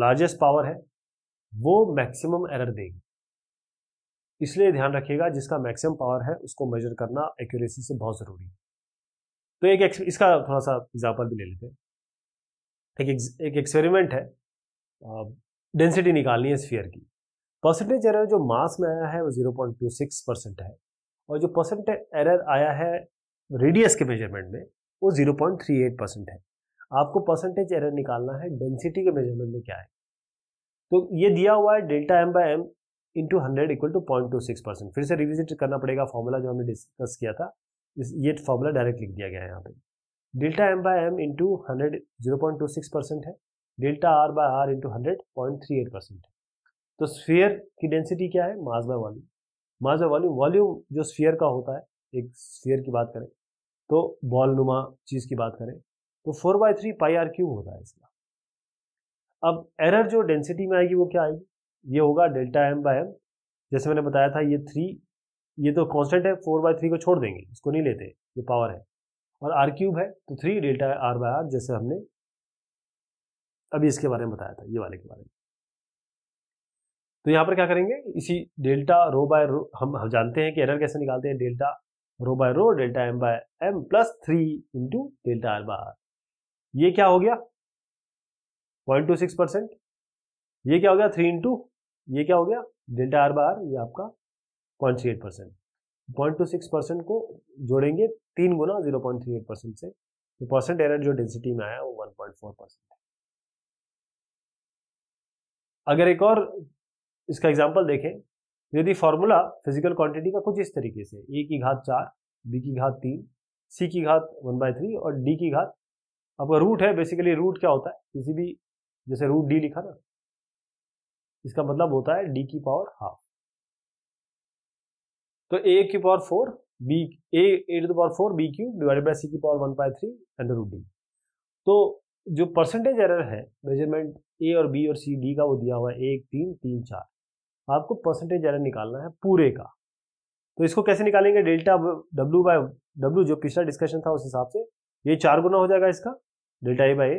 लार्जेस्ट पावर है वो मैक्सिमम एरर देगी इसलिए ध्यान रखिएगा जिसका मैक्सिमम पावर है उसको मेजर करना एक्यूरेसी से बहुत ज़रूरी है तो एक, इसका थोड़ा सा एग्जाम्पल भी ले लेते हैं एक एक एक्सपेरिमेंट है डेंसिटी निकालनी है स्फीयर की परसेंटेज एरर जो मास में आया है वो सिक्स परसेंट है और जो परसेंटेज एरर आया है रेडियस के मेजरमेंट में वो एट परसेंट है आपको परसेंटेज एरर निकालना है डेंसिटी के मेजरमेंट में क्या है तो ये दिया हुआ है delta M by M into hundred equal to point two six percent फिर से रिविजिट करना पड़ेगा फॉर्मूला जो हमने डिस्कस किया था इस ये फॉर्मूला डायरेक्ट लिख दिया गया है यहाँ पे delta M by M into hundred zero point two six percent है delta R by R into hundred point three eight percent है तो स्फीयर की डेंसिटी क्या है mass by volume mass by volume volume जो स्फीयर का होता है एक स्फीयर की बात करें तो बॉल नुमा चीज़ की बात करें तो four by three pi R cube होता है इसका अब एरर जो डेंसिटी में आएगी वो क्या आएगी ये होगा डेल्टा एम बाय एम जैसे मैंने बताया था ये थ्री ये तो कांस्टेंट है फोर बाय थ्री को छोड़ देंगे इसको नहीं लेते ये पावर है और आर क्यूब है तो three delta R by R जैसे हमने अभी इसके बारे में बताया था ये वाले के बारे में तो यहाँ पर क्या करेंगे इसी डेल्टा रो बाय रो हम हम जानते हैं कि एरर कैसे निकालते हैं delta rho by rho delta M by M plus three into delta R by R ये क्या हो गया पॉइंट टू सिक्स परसेंट ये क्या हो गया थ्री इंटू ये क्या हो गया डेल्टा आर बार ये आपका point three eight percent point two six percent को जोड़ेंगे तीन गुना zero point three eight percent से तो परसेंट एरर जो डेंसिटी में आया वो वन पॉइंट फोर परसेंट अगर एक और इसका एग्जाम्पल देखें तो यदि फॉर्मूला फिजिकल क्वांटिटी का कुछ इस तरीके से ए की घात चार बी की घात तीन सी की घात वन बाय थ्री और डी की घात आपका रूट है बेसिकली रूट क्या होता है किसी भी जैसे रूट डी लिखा ना इसका मतलब होता है डी की पावर हाफ तो ए की power four B A A two power four B Q divided by C की power one by three under root D तो जो परसेंटेज एरर है मेजरमेंट ए और बी और सी डी का वो दिया हुआ है एक तीन तीन चार आपको परसेंटेज एरर निकालना है पूरे का तो इसको कैसे निकालेंगे डेल्टा डब्ल्यू बाय डब्ल्यू जो पिछला डिस्कशन था उस हिसाब से ये चार गुना हो जाएगा इसका डेल्टा ए बाई ए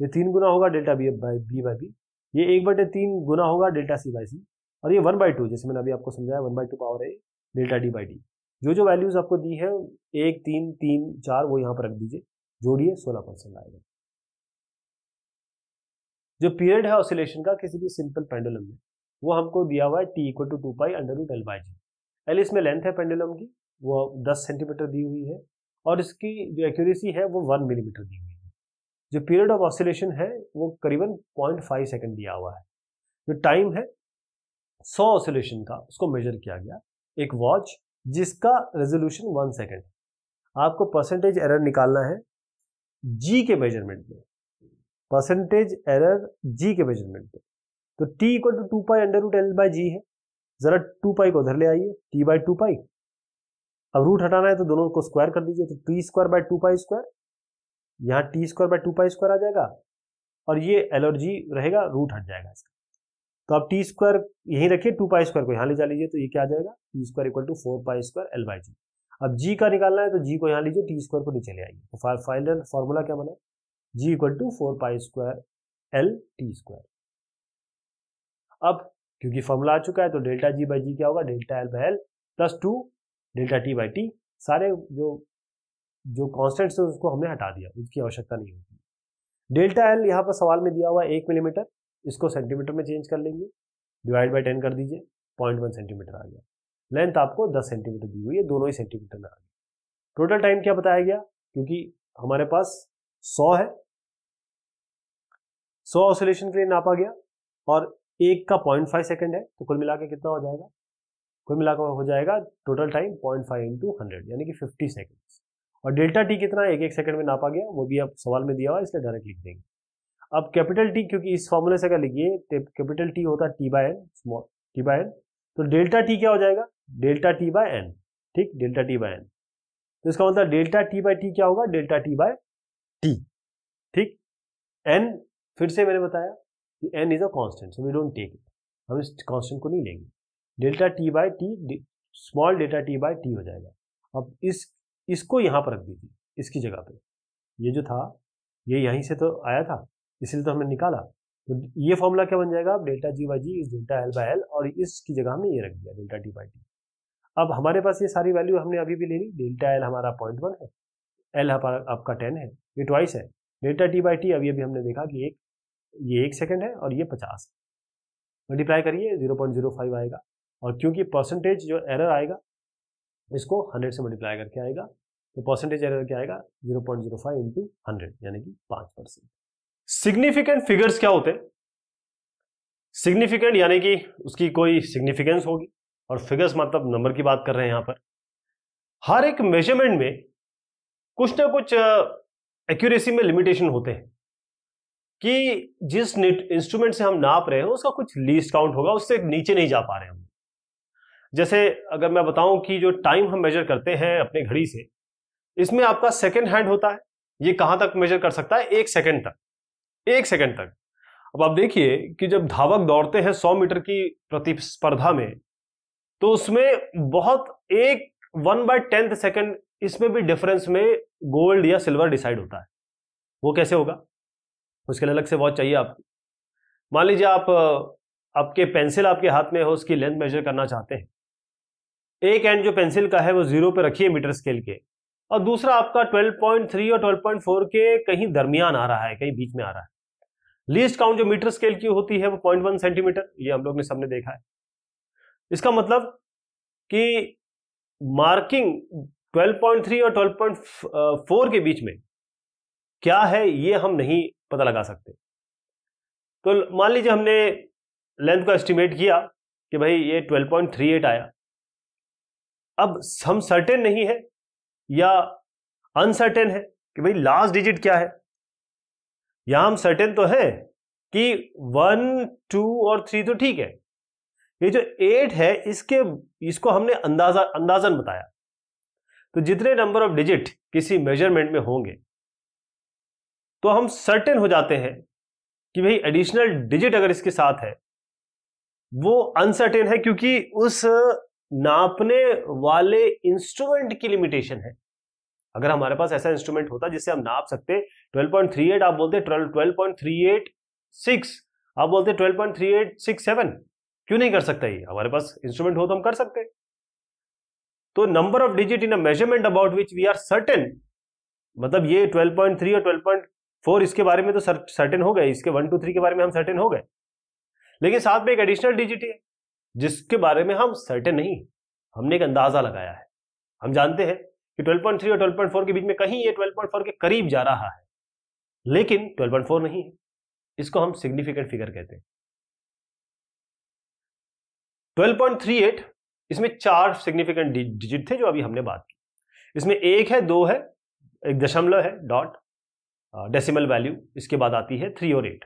ये तीन गुना होगा delta B by B by B ये एक बटे तीन गुना होगा डेल्टा सी बाई सी और ये वन बाई टू जैसे मैंने अभी आपको समझाया वन बाई टू पावर है डेल्टा डी बाई डी जो जो वैल्यूज़ आपको दी है एक तीन तीन चार वो यहाँ पर रख दीजिए जोड़िए सोलह परसेंट आएगा जो पीरियड है ऑसिलेशन का किसी भी सिंपल पेंडुलम में वो हमको दिया हुआ है T equal to two pi under root L by G L इसमें लेंथ है पेंडुलम की वो दस सेंटीमीटर दी हुई है और इसकी जो एक्यूरेसी है वो वन मिलीमीटर दी हुई है जो पीरियड ऑफ ऑसिलेशन है वो करीबन पॉइंट फाइव सेकेंड दिया हुआ है जो टाइम है सौ ऑसिलेशन का उसको मेजर किया गया एक वॉच जिसका रेजोल्यूशन वन सेकेंड आपको परसेंटेज एरर निकालना है जी के मेजरमेंट में परसेंटेज एरर जी के मेजरमेंट में तो T equal to two pi under root L by G है ज़रा टू पाई को उधर ले आइए टी बाई टू पाई अब रूट हटाना है तो दोनों को स्क्वायर कर दीजिए तो T square by two pi square यहाँ T square by two pi square आ जाएगा और ये एलर्जी रहेगा रूट हट जाएगा इसका तो आप टी स्क्वायर यहीं रखिए टू पाई स्क्वायर को यहाँ ले जा लीजिए तो ये क्या आ जाएगा T square equal to four pi square L by G अब जी का निकालना है तो जी को यहाँ लीजिए टी स्क्वायर को नीचे ले आइए तो फाइनल फॉर्मूला क्या बना G equal to four pi square L T square अब क्योंकि फॉर्मूला आ चुका है तो डेल्टा जी बाई जी क्या होगा delta L by L plus two delta T by T सारे जो जो कॉन्स्टेंट्स हैं उसको हमने हटा दिया उसकी आवश्यकता नहीं होती डेल्टा एल यहाँ पर सवाल में दिया हुआ एक मिलीमीटर इसको सेंटीमीटर में चेंज कर लेंगे डिवाइड बाई टेन कर दीजिए पॉइंट वन सेंटीमीटर आ गया लेंथ आपको दस सेंटीमीटर दी हुई है दोनों ही सेंटीमीटर में आ गया टोटल टाइम क्या बताया गया क्योंकि हमारे पास सौ है सौ ऑसोलेशन के लिए नापा गया और एक का पॉइंट फाइव सेकेंड है तो कुल मिला के कितना हो जाएगा कुल मिलाकर हो जाएगा total time point five into hundred यानी कि फिफ्टी सेकेंड्स और डेल्टा टी कितना एक एक सेकंड में नापा गया वो भी आप सवाल में दिया हुआ इसलिए डायरेक्ट लिख देंगे अब कैपिटल टी क्योंकि इस फॉर्मूले से अगर लिखिए कैपिटल टी होता है T by N small T by N तो डेल्टा टी क्या हो जाएगा डेल्टा टी बाय एन ठीक डेल्टा टी बाय एन तो इसका मतलब डेल्टा टी बाय टी क्या होगा डेल्टा टी बाय टी ठीक एन फिर से मैंने बताया कि N is a constant so we don't take it हम इस कॉन्स्टेंट को नहीं लेंगे delta T by T small delta T by T हो जाएगा अब इस इसको यहाँ पर रख दीजिए इसकी जगह पे ये जो था ये यहीं से तो आया था इसलिए तो हमने निकाला तो ये फॉर्मूला क्या बन जाएगा डेल्टा जी बाई जी इस डेल्टा एल बाई एल और इसकी जगह हमने ये रख दिया डेल्टा टी बाई टी अब हमारे पास ये सारी वैल्यू हमने अभी भी ले ली डेल्टा एल हमारा पॉइंट वन है एल हमारा आपका टेन है ये ट्वाइस है डेल्टा टी बाई टी अभी अभी हमने देखा कि एक ये एक सेकेंड है और ये पचास मल्टीप्लाई करिए जीरो पॉइंट जीरो फाइव आएगा और क्योंकि परसेंटेज जो एरर आएगा इसको हंड्रेड से मल्टीप्लाई करके आएगा तो परसेंटेज एरर क्या आएगा zero point zero five into hundred यानी कि पांच परसेंट सिग्निफिकेंट फिगर्स क्या होते सिग्निफिकेंट यानी कि उसकी कोई सिग्निफिकेंस होगी और फिगर्स मतलब नंबर की बात कर रहे हैं यहां पर हर एक मेजरमेंट में कुछ ना कुछ एक्यूरेसी में लिमिटेशन होते हैं कि जिस इंस्ट्रूमेंट से हम नाप रहे हैं उसका कुछ लीस्ट काउंट होगा उससे नीचे नहीं जा पा रहे हम जैसे अगर मैं बताऊं कि जो टाइम हम मेजर करते हैं अपने घड़ी से इसमें आपका सेकेंड हैंड होता है ये कहां तक मेजर कर सकता है एक सेकेंड तक एक सेकेंड तक अब आप देखिए कि जब धावक दौड़ते हैं 100 मीटर की प्रतिस्पर्धा में तो उसमें बहुत एक वन बाय टेंथ सेकेंड इसमें भी डिफरेंस में गोल्ड या सिल्वर डिसाइड होता है वो कैसे होगा उसके लिए अलग से वॉच चाहिए आपको मान लीजिए आप आपके पेंसिल आपके हाथ में हो उसकी लेंथ मेजर करना चाहते हैं एक एंड जो पेंसिल का है वो जीरो पे रखिए मीटर स्केल के और दूसरा आपका 12.3 और 12.4 के कहीं दरमियान आ रहा है कहीं बीच में आ रहा है लीस्ट काउंट जो मीटर स्केल की होती है वो 0.1 सेंटीमीटर ये हम लोग ने सबने देखा है इसका मतलब कि मार्किंग 12.3 और 12.4 के बीच में क्या है ये हम नहीं पता लगा सकते तो मान लीजिए हमने लेंथ को एस्टिमेट किया कि भाई ये 12.38 आया अब हम सर्टेन नहीं है या अनसर्टेन है कि भाई लास्ट डिजिट क्या है या हम सर्टेन तो हैं कि वन टू और थ्री तो ठीक है ये जो एट है इसके इसको हमने अंदाजा अंदाजन बताया तो जितने नंबर ऑफ डिजिट किसी मेजरमेंट में होंगे तो हम सर्टेन हो जाते हैं कि भाई एडिशनल डिजिट अगर इसके साथ है वो अनसर्टेन है क्योंकि उस नापने वाले इंस्ट्रूमेंट की लिमिटेशन है अगर हमारे पास ऐसा इंस्ट्रूमेंट होता जिससे हम नाप सकते 12.38 आप बोलते 12.386 आप बोलते 12.3867 क्यों नहीं कर सकता ये हमारे पास इंस्ट्रूमेंट हो तो हम कर सकते तो number of digit in a measurement about which we are certain मतलब ये 12.3 और 12.4 इसके बारे में तो सर्टेन हो गए इसके वन टू थ्री के बारे में हम सर्टेन हो गए लेकिन साथ में एक एडिशनल डिजिट है जिसके बारे में हम सर्टेन नहीं हमने एक अंदाजा लगाया है हम जानते हैं कि 12.3 और 12.4 के बीच में कहीं ये 12.4 के करीब जा रहा है लेकिन 12.4 नहीं है इसको हम सिग्निफिकेंट फिगर कहते हैं 12.38 इसमें चार सिग्निफिकेंट डिजिट थे जो अभी हमने बात की इसमें एक है दो है एक दशमलव है डॉट डेसिमल वैल्यू इसके बाद आती है थ्री और एट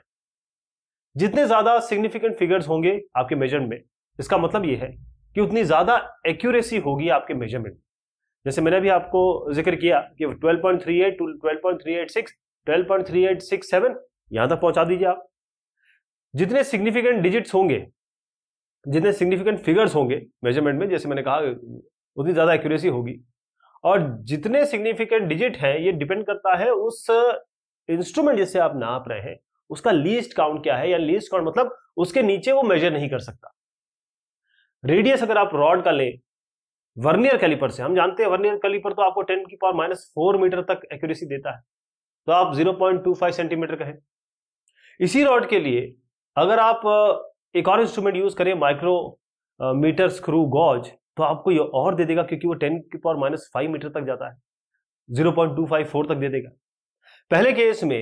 जितने ज्यादा सिग्निफिकेंट फिगर्स होंगे आपके मेजर में इसका मतलब ये है कि उतनी ज़्यादा एक्यूरेसी होगी आपके मेजरमेंट जैसे मैंने भी आपको जिक्र किया कि 12.38 एट 12.386 12.3867 यहां तक पहुंचा दीजिए आप जितने सिग्निफिकेंट डिजिट्स होंगे जितने सिग्निफिकेंट फिगर्स होंगे मेजरमेंट में जैसे मैंने कहा उतनी ज़्यादा एक्यूरेसी होगी और जितने सिग्निफिकेंट डिजिट हैं ये डिपेंड करता है उस इंस्ट्रूमेंट जिससे आप नाप रहे हैं उसका लीस्ट काउंट क्या है या लीस्ट काउंट मतलब उसके नीचे वो मेजर नहीं कर सकता रेडियस अगर आप रॉड का ले वर्नियर कैलिपर से हम जानते हैं वर्नियर कैलिपर तो आपको टेन की पावर माइनस फोर मीटर तक एक्यूरेसी देता है तो आप 0.25 सेंटीमीटर कहें इसी रॉड के लिए अगर आप एक और इंस्ट्रूमेंट यूज करें माइक्रो मीटर स्क्रू गॉज तो आपको ये और दे देगा क्योंकि वो 10 की पावर माइनस फाइव मीटर तक जाता है 0.254 तक दे देगा पहले केस में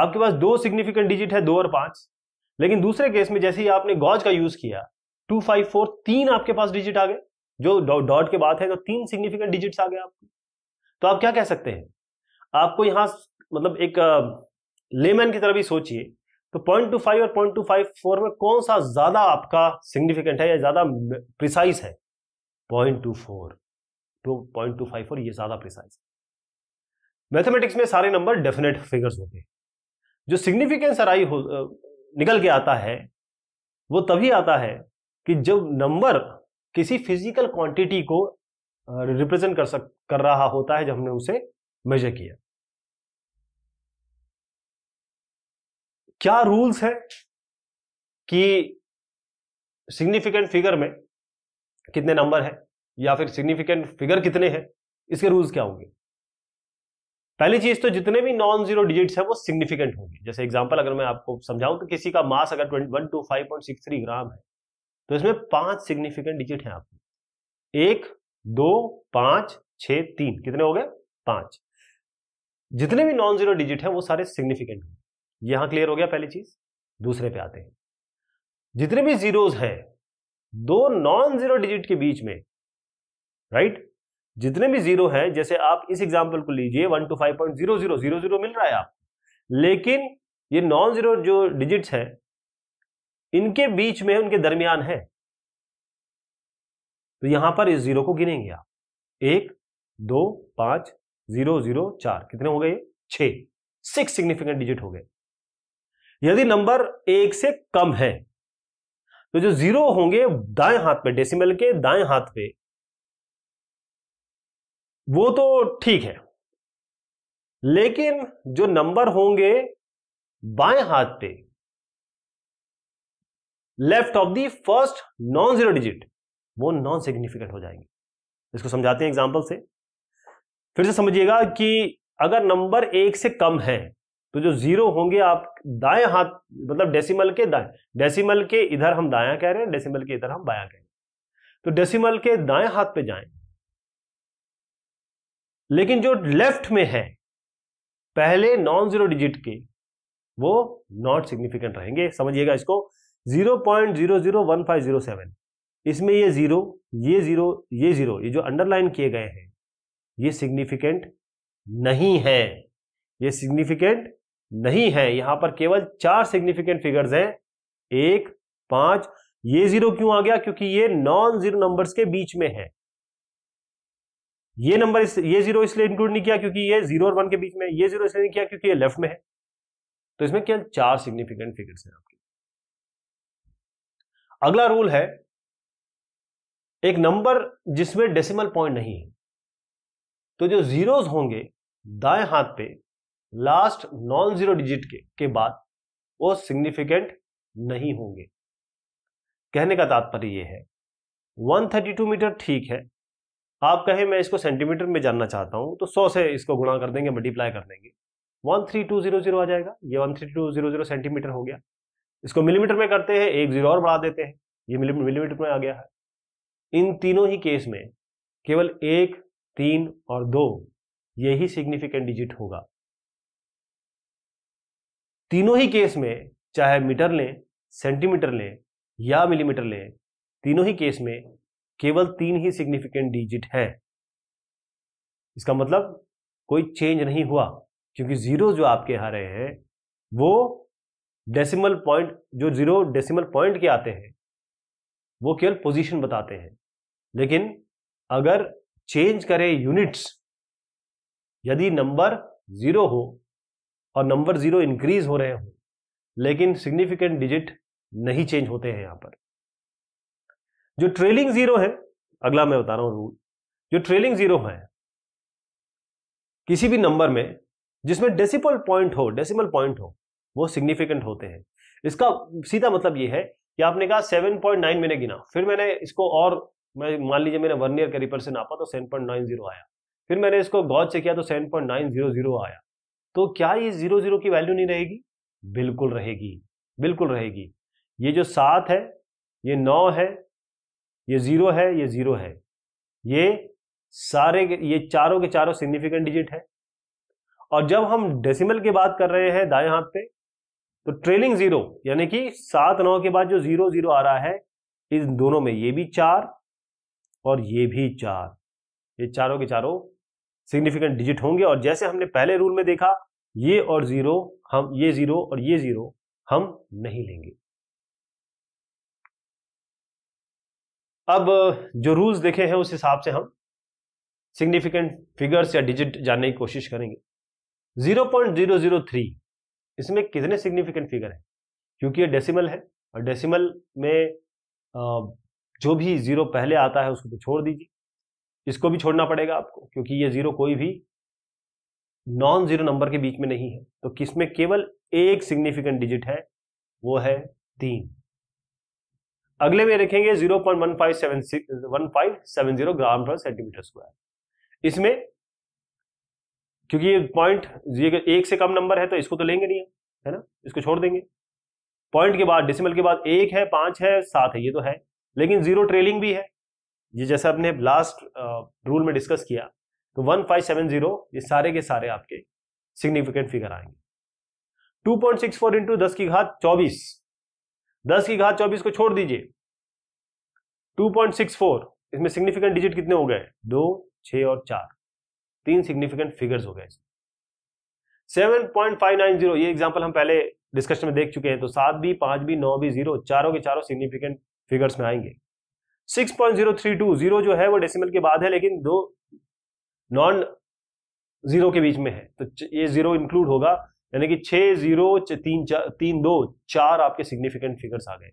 आपके पास दो सिग्निफिकेंट डिजिट है दो और पांच लेकिन दूसरे केस में जैसे ही आपने गॉज का यूज किया टू फाइव फोर तीन आपके पास डिजिट आ गए जो डॉट के बाद है तो तीन सिग्निफिकेंट डिजिट्स आ गए आपको तो आप क्या कह सकते हैं आपको यहां मतलब एक लेमैन की तरह भी सोचिए तो पॉइंट टू फाइव और पॉइंट टू फाइव फोर में कौन सा ज्यादा आपका सिग्निफिकेंट है या ज्यादा प्रिसाइज है point two four two point two five four ये ज्यादा प्रिसाइज है मैथमेटिक्स में सारे नंबर डेफिनेट फिगर्स होते हैं जो सिग्निफिकेंस अराई हो निकल के आता है वो तभी आता है कि जब नंबर किसी फिजिकल क्वांटिटी को रिप्रेजेंट कर सक कर रहा होता है जब हमने उसे मेजर किया क्या रूल्स है कि सिग्निफिकेंट फिगर में कितने नंबर है या फिर सिग्निफिकेंट फिगर कितने हैं इसके रूल्स क्या होंगे पहली चीज तो जितने भी नॉन जीरो डिजिट्स हैं वो सिग्निफिकेंट होंगे जैसे एग्जांपल अगर मैं आपको समझाऊं तो किसी का मास अगर one two five point six three gram है तो इसमें पांच सिग्निफिकेंट डिजिट हैं आपके एक दो पांच छ तीन कितने हो गए पांच जितने भी नॉन जीरो डिजिट हैं वो सारे सिग्निफिकेंट हैं यहां क्लियर हो गया पहली चीज दूसरे पे आते हैं जितने भी जीरोज हैं दो नॉन जीरो डिजिट के बीच में राइट जितने भी जीरो हैं जैसे आप इस एग्जाम्पल को लीजिए one two five point zero zero zero zero मिल रहा है आप लेकिन ये नॉन जीरो जो डिजिट्स हैं इनके बीच में उनके दरमियान है तो यहां पर इस जीरो को गिनेंगे आप एक दो पांच जीरो जीरो चार कितने हो गए छ सिक्स सिग्निफिकेंट डिजिट हो गए यदि नंबर एक से कम है तो जो जीरो होंगे दाएं हाथ पे डेसिमल के दाएं हाथ पे वो तो ठीक है लेकिन जो नंबर होंगे बाएं हाथ पे left of the first non zero digit वो नॉन सिग्निफिकेंट हो जाएंगे इसको समझाते हैं एग्जाम्पल से फिर से समझिएगा कि अगर नंबर एक से कम है तो जो जीरो होंगे आप दाएं हाथ मतलब डेसिमल के दाएं डेसिमल के इधर हम दाया कह रहे हैं डेसिमल के इधर हम बाया कह रहे हैं तो डेसिमल के दाएं हाथ पे जाएं लेकिन जो लेफ्ट में है पहले नॉन जीरो डिजिट के वो नॉट सिग्निफिकेंट रहेंगे समझिएगा इसको zero point zero zero one five zero seven इसमें ये ज़ीरो ये ज़ीरो ये ज़ीरो ये जो अंडरलाइन किए गए हैं ये सिग्निफिकेंट नहीं है ये सिग्निफिकेंट नहीं है यहां पर केवल चार सिग्निफिकेंट फिगर्स हैं एक पांच ये जीरो क्यों आ गया क्योंकि ये नॉन जीरो नंबर्स के बीच में है ये नंबर इस, ये जीरो इसलिए इंक्लूड नहीं किया क्योंकि ये जीरो और वन के बीच में ये जीरो इसलिए नहीं किया क्योंकि ये लेफ्ट में है तो इसमें केवल चार सिग्निफिकेंट फिगर्स हैं आपके अगला रूल है एक नंबर जिसमें डेसिमल पॉइंट नहीं है तो जो जीरोस होंगे दाएं हाथ पे लास्ट नॉन जीरो डिजिट के, के बाद वो सिग्निफिकेंट नहीं होंगे कहने का तात्पर्य यह है 132 मीटर ठीक है आप कहें मैं इसको सेंटीमीटर में जानना चाहता हूं तो 100 से इसको गुणा कर देंगे मल्टीप्लाई कर देंगे 13200 आ जाएगा ये 13200 सेंटीमीटर हो गया इसको मिलीमीटर में करते हैं एक जीरो और बढ़ा देते हैं ये मिलीमीटर में आ गया है इन तीनों ही केस में केवल एक तीन और दो यही सिग्निफिकेंट डिजिट होगा तीनों ही केस में चाहे मीटर लें सेंटीमीटर लें या मिलीमीटर लें तीनों ही केस में केवल तीन ही सिग्निफिकेंट डिजिट है इसका मतलब कोई चेंज नहीं हुआ क्योंकि जीरो जो आपके आ रहे हैं वो डेसिमल पॉइंट जो जीरो डेसिमल पॉइंट के आते हैं वो केवल पोजीशन बताते हैं लेकिन अगर चेंज करें यूनिट्स यदि नंबर जीरो हो और नंबर जीरो इंक्रीज हो रहे हो लेकिन सिग्निफिकेंट डिजिट नहीं चेंज होते हैं यहां पर जो ट्रेलिंग जीरो है अगला मैं बता रहा हूं रूल जो ट्रेलिंग जीरो है किसी भी नंबर में जिसमें डेसिमल पॉइंट हो डेसिमल पॉइंट हो वो सिग्निफिकेंट होते हैं इसका सीधा मतलब ये है कि आपने कहा 7.9 मैंने गिना फिर मैंने इसको और मैं मान लीजिए मैंने वन वर्नियर कैलिपर से नापा तो 7.90 आया फिर मैंने इसको गौज से किया तो 7.900 आया तो क्या ये जीरो जीरो की वैल्यू नहीं रहेगी बिल्कुल रहेगी बिल्कुल रहेगी ये जो सात है ये नौ है ये जीरो है ये जीरो है ये सारे ये चारों के चारों सिग्निफिकेंट डिजिट है और जब हम डेसिमल की बात कर रहे हैं दाएं हाथ पे तो ट्रेलिंग जीरो यानी कि सात नौ के बाद जो जीरो जीरो आ रहा है इस दोनों में ये भी चार और ये भी चार ये चारों के चारों सिग्निफिकेंट डिजिट होंगे और जैसे हमने पहले रूल में देखा ये और जीरो हम ये जीरो और ये जीरो हम नहीं लेंगे अब जो रूल्स देखे हैं उस हिसाब से हम सिग्निफिकेंट फिगर्स या डिजिट जानने की कोशिश करेंगे 0.003 इसमें कितने सिग्निफिकेंट फिगर है क्योंकि ये डेसिमल है और डेसिमल में जो भी ज़ीरो पहले आता है उसको तो छोड़ दीजिए इसको भी छोड़ना पड़ेगा आपको क्योंकि ये ज़ीरो कोई भी नॉन ज़ीरो नंबर के बीच में नहीं है तो किसमें केवल एक सिग्निफिकेंट डिजिट है वो है तीन अगले में रखेंगे zero point one one five five seven six seven zero gram per centimetre square इसमें क्योंकि ये पॉइंट ये एक से कम नंबर है तो इसको तो लेंगे नहीं है ना इसको छोड़ देंगे पॉइंट के बाद डिसिमल के बाद एक है पांच है सात है ये तो है लेकिन जीरो ट्रेलिंग भी है ये जैसा आपने लास्ट रूल में डिस्कस किया तो वन फाइव सेवन जीरो ये सारे के सारे आपके सिग्निफिकेंट फिगर आएंगे two point six four into दस की घात चौबीस दस की घात चौबीस को छोड़ दीजिए टू पॉइंट सिक्स फोर इसमें सिग्निफिकेंट डिजिट कितने हो गए दो छ और चार तीन सिग्निफिकेंट फिगर्स हो गए seven point five nine zero ये एग्जाम्पल हम पहले डिस्कशन में देख चुके हैं तो सात भी पांच भी नौ भी जीरो चारों के चारों सिग्निफिकेंट फिगर्स में आएंगे six point zero three two zero जो है वो डेसिमल के बाद है लेकिन दो नॉन जीरो के बीच में है तो ये जीरो इंक्लूड होगा यानी कि छह जीरो तीन चार तीन दो चार आपके सिग्निफिकेंट फिगर्स आ गए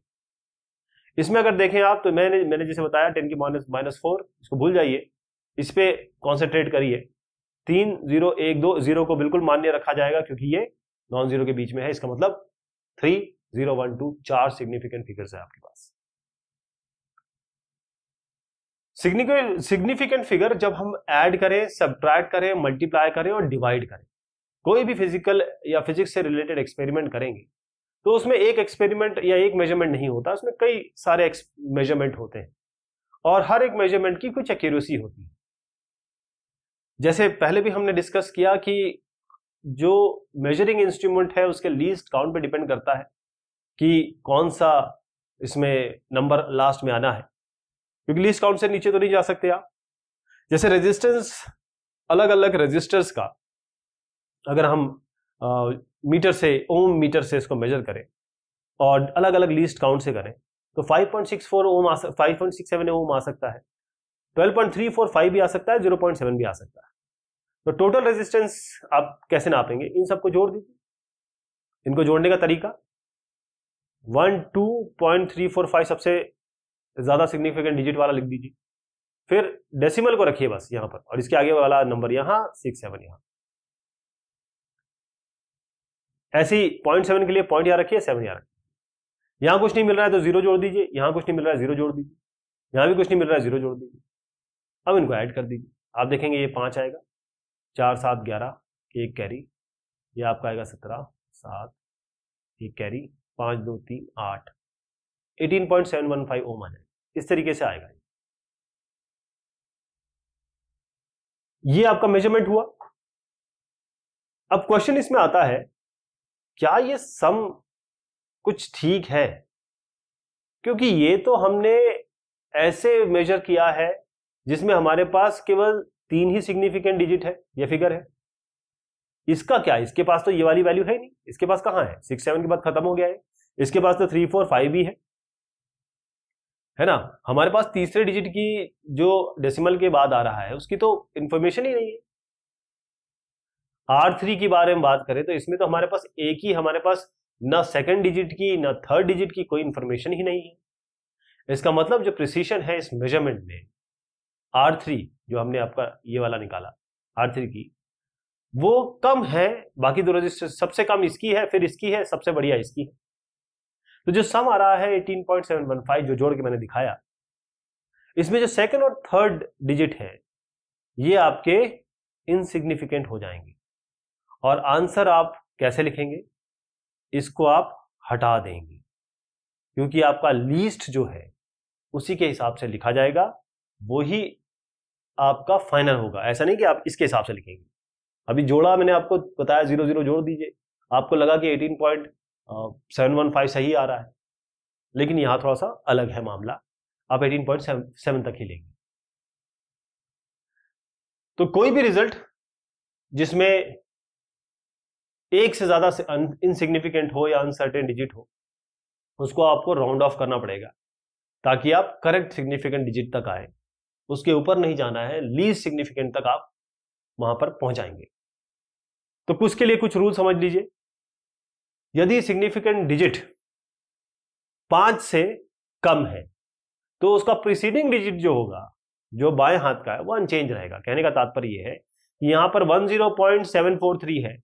इसमें अगर देखें आप तो मैंने मैंने जैसे बताया टेन की माइनस माइनस फोर इसको भूल जाइए इस पर कॉन्सेंट्रेट करिए तीन जीरो एक दो जीरो को बिल्कुल मान्य रखा जाएगा क्योंकि ये नॉन जीरो के बीच में है इसका मतलब थ्री जीरो वन टू चार सिग्निफिकेंट फिगर्स है आपके पास सिग्निफिकेंट फिगर जब हम ऐड करें सब्ट्रैक्ट करें मल्टीप्लाई करें और डिवाइड करें कोई भी फिजिकल या फिजिक्स से रिलेटेड एक्सपेरिमेंट करेंगे तो उसमें एक एक्सपेरिमेंट या एक मेजरमेंट नहीं होता उसमें कई सारे मेजरमेंट होते हैं और हर एक मेजरमेंट की कुछ एक्यूरेसी होती है जैसे पहले भी हमने डिस्कस किया कि जो मेजरिंग इंस्ट्रूमेंट है उसके लीस्ट काउंट पे डिपेंड करता है कि कौन सा इसमें नंबर लास्ट में आना है क्योंकि लीस्ट काउंट से नीचे तो नहीं जा सकते आप जैसे रेजिस्टेंस अलग अलग रेजिस्टर्स का अगर हम आ, मीटर से ओम मीटर से इसको मेजर करें और अलग अलग लीस्ट काउंट से करें तो 5.64 ओम आ five point six seven ohm आ सकता है 12.345 भी आ सकता है 0.7 भी आ सकता है तो टोटल रेजिस्टेंस आप कैसे नापेंगे इन सबको जोड़ दीजिए इनको जोड़ने का तरीका one two point three four five सबसे ज़्यादा सिग्निफिकेंट डिजिट वाला लिख दीजिए फिर डेसिमल को रखिए बस यहाँ पर और इसके आगे वाला नंबर यहाँ सिक्स सेवन यहाँ ऐसी पॉइंट सेवन के लिए पॉइंट यहां रखिए सेवन यहां रखिए यहाँ कुछ नहीं मिल रहा है तो जीरो जोड़ दीजिए यहाँ कुछ नहीं मिल रहा है जीरो जोड़ दीजिए यहाँ भी कुछ नहीं मिल रहा है जीरो जोड़ दीजिए अब इनको ऐड कर दीजिए आप देखेंगे ये पाँच आएगा चार सात ग्यारह एक कैरी ये आपका आएगा सत्रह सात एक कैरी पाँच दो तीन आठ eighteen point seven one five ohm आ जाएगा इस तरीके से आएगा ये आपका मेजरमेंट हुआ अब क्वेश्चन इसमें आता है क्या ये सम कुछ ठीक है क्योंकि ये तो हमने ऐसे मेजर किया है जिसमें हमारे पास केवल तीन ही सिग्निफिकेंट डिजिट है ये फिगर है इसका क्या इसके पास तो ये वाली वैल्यू है नहीं इसके पास कहाँ है सिक्स सेवन के बाद खत्म हो गया है इसके पास तो थ्री फोर फाइव ही है है ना हमारे पास तीसरे डिजिट की जो डेसिमल के बाद आ रहा है उसकी तो इंफॉर्मेशन ही नहीं है आर थ्री के बारे में बात करें तो इसमें तो हमारे पास एक ही हमारे पास ना सेकंड डिजिट की ना थर्ड डिजिट की कोई इंफॉर्मेशन ही नहीं है इसका मतलब जो प्रिसीशन है इस मेजरमेंट में आर थ्री जो हमने आपका ये वाला निकाला आर थ्री की वो कम है बाकी दो रजिस्टर सबसे कम इसकी है फिर इसकी है सबसे बढ़िया इसकी है तो जो सम आ रहा है फाइव जो जोड़ के मैंने दिखाया इसमें जो सेकंड और थर्ड डिजिट है ये आपके इनसिग्निफिकेंट हो जाएंगे और आंसर आप कैसे लिखेंगे इसको आप हटा देंगे क्योंकि आपका लीस्ट जो है उसी के हिसाब से लिखा जाएगा वही आपका फाइनल होगा ऐसा नहीं कि आप इसके हिसाब से लिखेंगे अभी जोड़ा मैंने आपको बताया जीरो जीरो जोड़ दीजिए आपको लगा कि eighteen point seven one five सही आ रहा है लेकिन यहाँ थोड़ा सा अलग है मामला आप एटीन पॉइंट सेवन तक ही लेंगे तो कोई भी रिजल्ट जिसमें एक से ज्यादा इनसिग्निफिकेंट हो या अनसर्टेन डिजिट हो उसको आपको राउंड ऑफ करना पड़ेगा ताकि आप करेक्ट सिग्निफिकेंट डिजिट तक आए उसके ऊपर नहीं जाना है लीज सिग्निफिकेंट तक आप वहां पर पहुंचाएंगे तो कुछ के लिए कुछ रूल समझ लीजिए यदि सिग्निफिकेंट डिजिट पांच से कम है तो उसका प्रीसीडिंग डिजिट जो होगा जो बाएं हाथ का है वो अनचेंज रहेगा कहने का तात्पर्य यह है कि यहां पर 10.743 है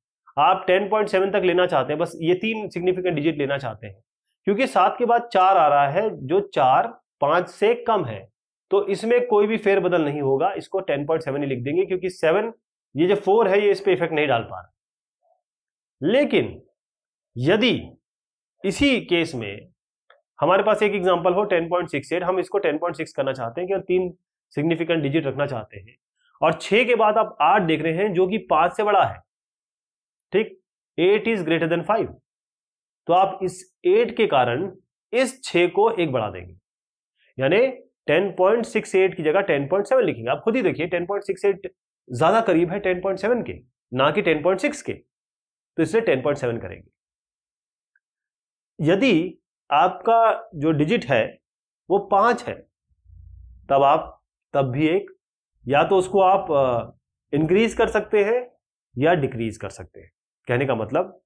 आप 10.7 तक लेना चाहते हैं बस ये तीन सिग्निफिकेंट डिजिट लेना चाहते हैं क्योंकि सात के बाद चार आ रहा है जो चार पांच से कम है तो इसमें कोई भी फेरबदल नहीं होगा इसको 10.7 ही लिख देंगे क्योंकि 7 ये जो 4 है ये इस पर इफेक्ट नहीं डाल पा रहा लेकिन यदि इसी केस में हमारे पास एक एग्जांपल हो 10.68 हम इसको 10.6 करना चाहते हैं कि तीन सिग्निफिकेंट डिजिट रखना चाहते हैं और छह के बाद आप आठ देख रहे हैं जो कि पांच से बड़ा है ठीक eight is greater than five तो आप इस एट के कारण इस छे को एक बढ़ा देंगे यानी 10.68 की जगह 10.7 लिखेंगे आप खुद ही देखिए 10.68 ज्यादा करीब है 10.7 के ना कि 10.6 के तो इसलिए 10.7 करेंगे यदि आपका जो डिजिट है वो पांच है तब आप तब भी एक या तो उसको आप इंक्रीज कर सकते हैं या डिक्रीज कर सकते हैं कहने का मतलब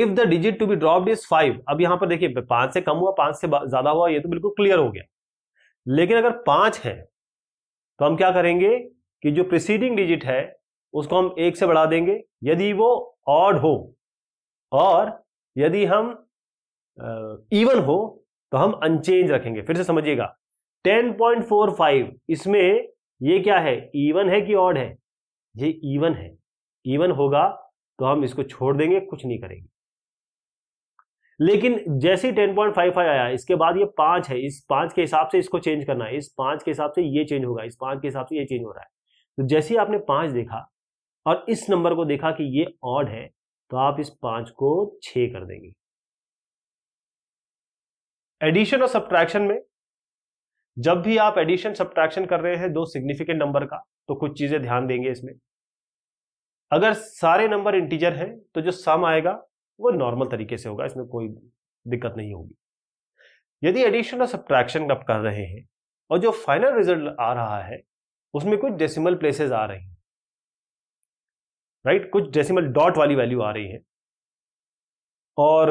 if the digit to be drop is five अब यहां पर देखिए पांच से कम हुआ पांच से ज्यादा हुआ ये तो बिल्कुल क्लियर हो गया लेकिन अगर पांच है तो हम क्या करेंगे कि जो प्रिसीडिंग डिजिट है उसको हम एक से बढ़ा देंगे यदि वो ऑड हो और यदि हम इवन हो तो हम अनचेंज रखेंगे फिर से समझिएगा 10.45 इसमें ये क्या है इवन है कि ऑड है ये इवन है इवन होगा तो हम इसको छोड़ देंगे कुछ नहीं करेंगे लेकिन जैसे ही टेन पॉइंट फाइव फाइव आया इसके बाद ये पांच है इस पांच के हिसाब से इसको चेंज करना है इस पांच के हिसाब से ये चेंज होगा इस पांच के हिसाब से ये चेंज हो रहा है तो जैसे ही आपने पांच देखा और इस नंबर को देखा कि ये ऑड है तो आप इस पांच को छ कर देंगे एडिशन और सब्ट्रैक्शन में जब भी आप एडिशन सब्ट्रैक्शन कर रहे हैं दो सिग्निफिकेंट नंबर का तो कुछ चीजें ध्यान देंगे इसमें अगर सारे नंबर इंटीजर हैं तो जो सम आएगा वो नॉर्मल तरीके से होगा इसमें कोई दिक्कत नहीं होगी यदि एडिशन और सब्ट्रैक्शन आप कर रहे हैं और जो फाइनल रिजल्ट आ रहा है उसमें कुछ डेसिमल प्लेसेस आ रही हैं राइट कुछ डेसिमल डॉट वाली वैल्यू आ रही है और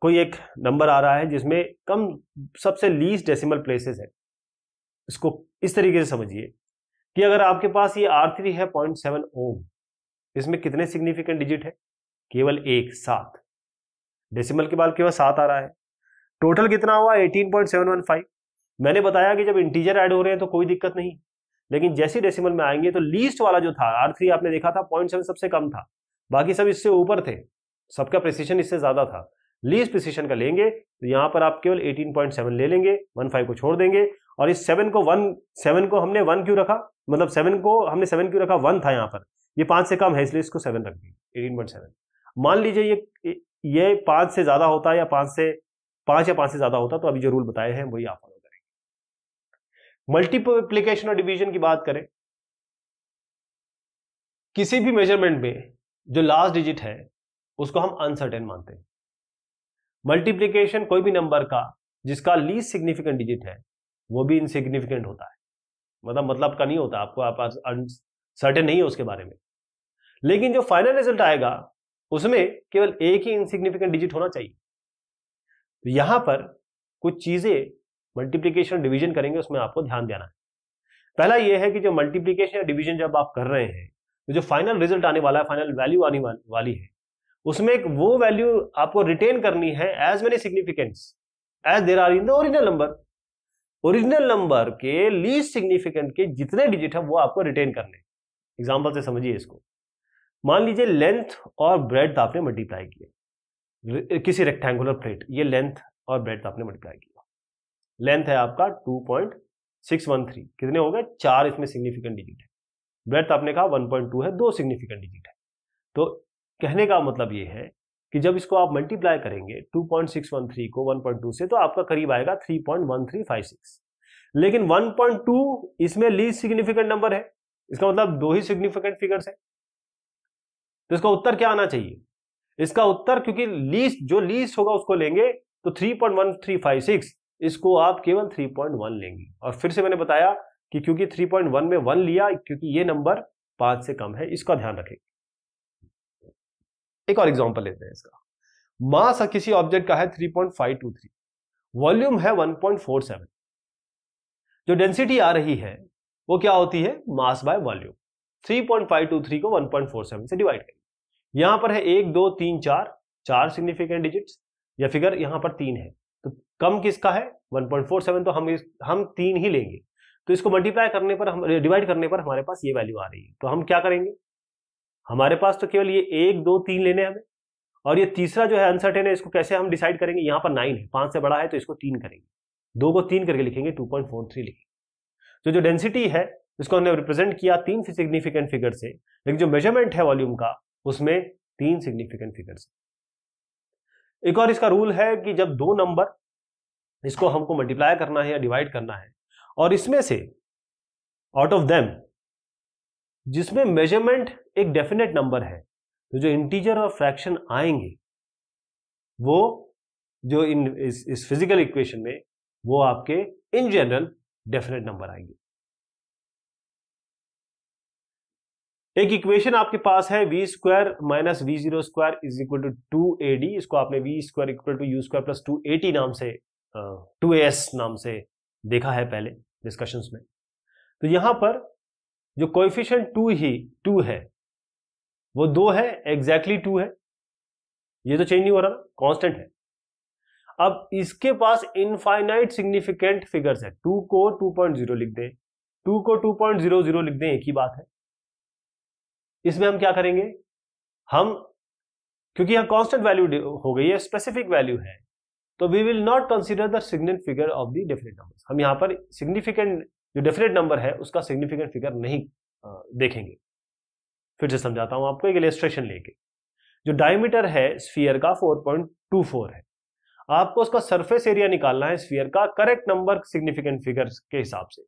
कोई एक नंबर आ रहा है जिसमें कम सबसे लीस डेसिमल प्लेसेस है इसको इस तरीके से समझिए कि अगर आपके पास ये आर थ्री है पॉइंट सेवन ओम इसमें कितने सिग्निफिकेंट डिजिट है केवल एक सात डेसिमल के बाद केवल सात आ रहा है टोटल कितना हुआ eighteen point seven one five मैंने बताया कि जब इंटीजर ऐड हो रहे हैं तो कोई दिक्कत नहीं लेकिन जैसे डेसिमल में आएंगे तो लीस्ट वाला जो था आर थ्री आपने देखा था पॉइंट सेवन सबसे कम था बाकी सब इससे ऊपर थे सबका प्रिसिशन इससे ज्यादा था लीस्ट प्रिसिशन का लेंगे तो यहां पर आप केवल एटीन पॉइंट सेवन ले लेंगे वन फाइव को छोड़ देंगे और इस सेवन को वन सेवन को हमने वन क्यों रखा मतलब सेवन को हमने सेवन क्यों रखा वन था यहाँ पर ये पांच से कम है इसलिए इसको सेवन रख एटीन पॉइंट सेवन मान लीजिए ये ये पांच से ज्यादा होता है या पांच से पांच या पांच से ज्यादा होता तो अभी जो रूल बताए हैं वही आप फॉलो करेंगे मल्टीप्लीकेशन और डिवीजन की बात करें किसी भी मेजरमेंट में जो लास्ट डिजिट है उसको हम अनसर्टेन मानते हैं मल्टीप्लीकेशन कोई भी नंबर का जिसका लीस्ट सिग्निफिकेंट डिजिट है वो भी इनसिग्निफिकेंट होता है मतलब मतलब का नहीं होता आपको आप सर्टेन नहीं है उसके बारे में लेकिन जो फाइनल रिजल्ट आएगा उसमें केवल एक ही इनसिग्निफिकेंट डिजिट होना चाहिए तो यहां पर कुछ चीजें मल्टीप्लीकेशन डिवीजन करेंगे उसमें आपको ध्यान देना है पहला यह है कि जो मल्टीप्लीकेशन या डिवीजन जब आप कर रहे हैं तो जो फाइनल रिजल्ट आने वाला है फाइनल वैल्यू आने वाली है उसमें एक वो वैल्यू आपको रिटेन करनी है as many significant as there are in the original number original number के लीस्ट सिग्निफिकेंट के जितने डिजिट है वो आपको रिटेन करने एग्जाम्पल से समझिए इसको मान लीजिए लेंथ और ब्रेड आपने मल्टीप्लाई किया किसी रेक्टेंगुलर प्लेट ये लेंथ और ब्रेड आपने मल्टीप्लाई किया लेंथ है आपका 2.613 कितने हो गए चार इसमें सिग्निफिकेंट डिजिट है ब्रेड आपने कहा 1.2 है दो सिग्निफिकेंट डिजिट है तो कहने का मतलब ये है कि जब इसको आप मल्टीप्लाई करेंगे 2.613 को 1.2 से तो आपका करीब आएगा 3.1356 लेकिन 1.2 इसमें लीज सिग्निफिकेंट नंबर है इसका मतलब दो ही सिग्निफिकेंट फिगर्स है तो इसका उत्तर क्या आना चाहिए इसका उत्तर क्योंकि लीस्ट जो लीस्ट होगा उसको लेंगे तो 3.1356 इसको आप केवल 3.1 लेंगे और फिर से मैंने बताया कि क्योंकि 3.1 में 1 लिया क्योंकि ये नंबर पांच से कम है इसका ध्यान रखेंगे एक और एग्जांपल लेते हैं इसका मास किसी ऑब्जेक्ट का है 3.523 वॉल्यूम है 1.47 जो डेंसिटी आ रही है वो क्या होती है मास बाय वॉल्यूम 3.523 को 1.47 से डिवाइड करेंगे यहां पर है एक दो तीन चार चार सिग्निफिकेंट डिजिट्स या फिगर यहां पर तीन है तो कम किसका है 1.47 तो हम इस, हम तीन ही लेंगे तो इसको मल्टीप्लाई करने पर हम डिवाइड करने पर हमारे पास ये वैल्यू आ रही है तो हम क्या करेंगे हमारे पास तो केवल ये एक दो तीन लेने हमें और ये तीसरा जो है अनसर्टेन है इसको कैसे हम डिसाइड करेंगे यहाँ पर नाइन है पांच से बड़ा है तो इसको तीन करेंगे दो को तीन करके लिखेंगे टू पॉइंट फोर थ्री लिखेंगे तो जो डेंसिटी है जिसको हमने रिप्रेजेंट किया तीन सिग्निफिकेंट फिगर से लेकिन जो मेजरमेंट है वॉल्यूम का उसमें तीन सिग्निफिकेंट फिगर से एक और इसका रूल है कि जब दो नंबर इसको हमको मल्टीप्लाई करना है या डिवाइड करना है और इसमें से आउट ऑफ देम जिसमें मेजरमेंट एक डेफिनेट नंबर है तो जो इंटीजर और फ्रैक्शन आएंगे वो जो इन इस, इस फिजिकल इक्वेशन में वो आपके इन जनरल डेफिनेट नंबर आएंगे एक इक्वेशन आपके पास है V square minus V zero square is equal to two A D इसको आपने V square equal to U square plus two A T नाम से टू ए एस नाम से देखा है पहले डिस्कशंस में तो यहां पर जो कोएफिशिएंट टू ही टू है वो दो है एग्जैक्टली exactly टू है ये तो चेंज नहीं हो रहा ना कॉन्स्टेंट है अब इसके पास इनफाइनाइट सिग्निफिकेंट फिगर्स है टू को टू पॉइंट जीरो लिख दें टू को टू पॉइंट जीरो जीरो लिख दें एक ही बात है इसमें हम क्या करेंगे हम क्योंकि यहां कांस्टेंट वैल्यू हो गई है स्पेसिफिक वैल्यू है तो we will not consider the significant figure of the definite number हम यहाँ पर सिग्निफिकेंट जो डेफिनेट नंबर है उसका सिग्निफिकेंट फिगर नहीं देखेंगे फिर से समझाता हूं आपको एक इलेस्ट्रेशन लेके जो डायमीटर है स्फीयर का 4.24 है आपको उसका सरफेस एरिया निकालना है स्फीयर का करेक्ट नंबर सिग्निफिकेंट फिगर्स के हिसाब से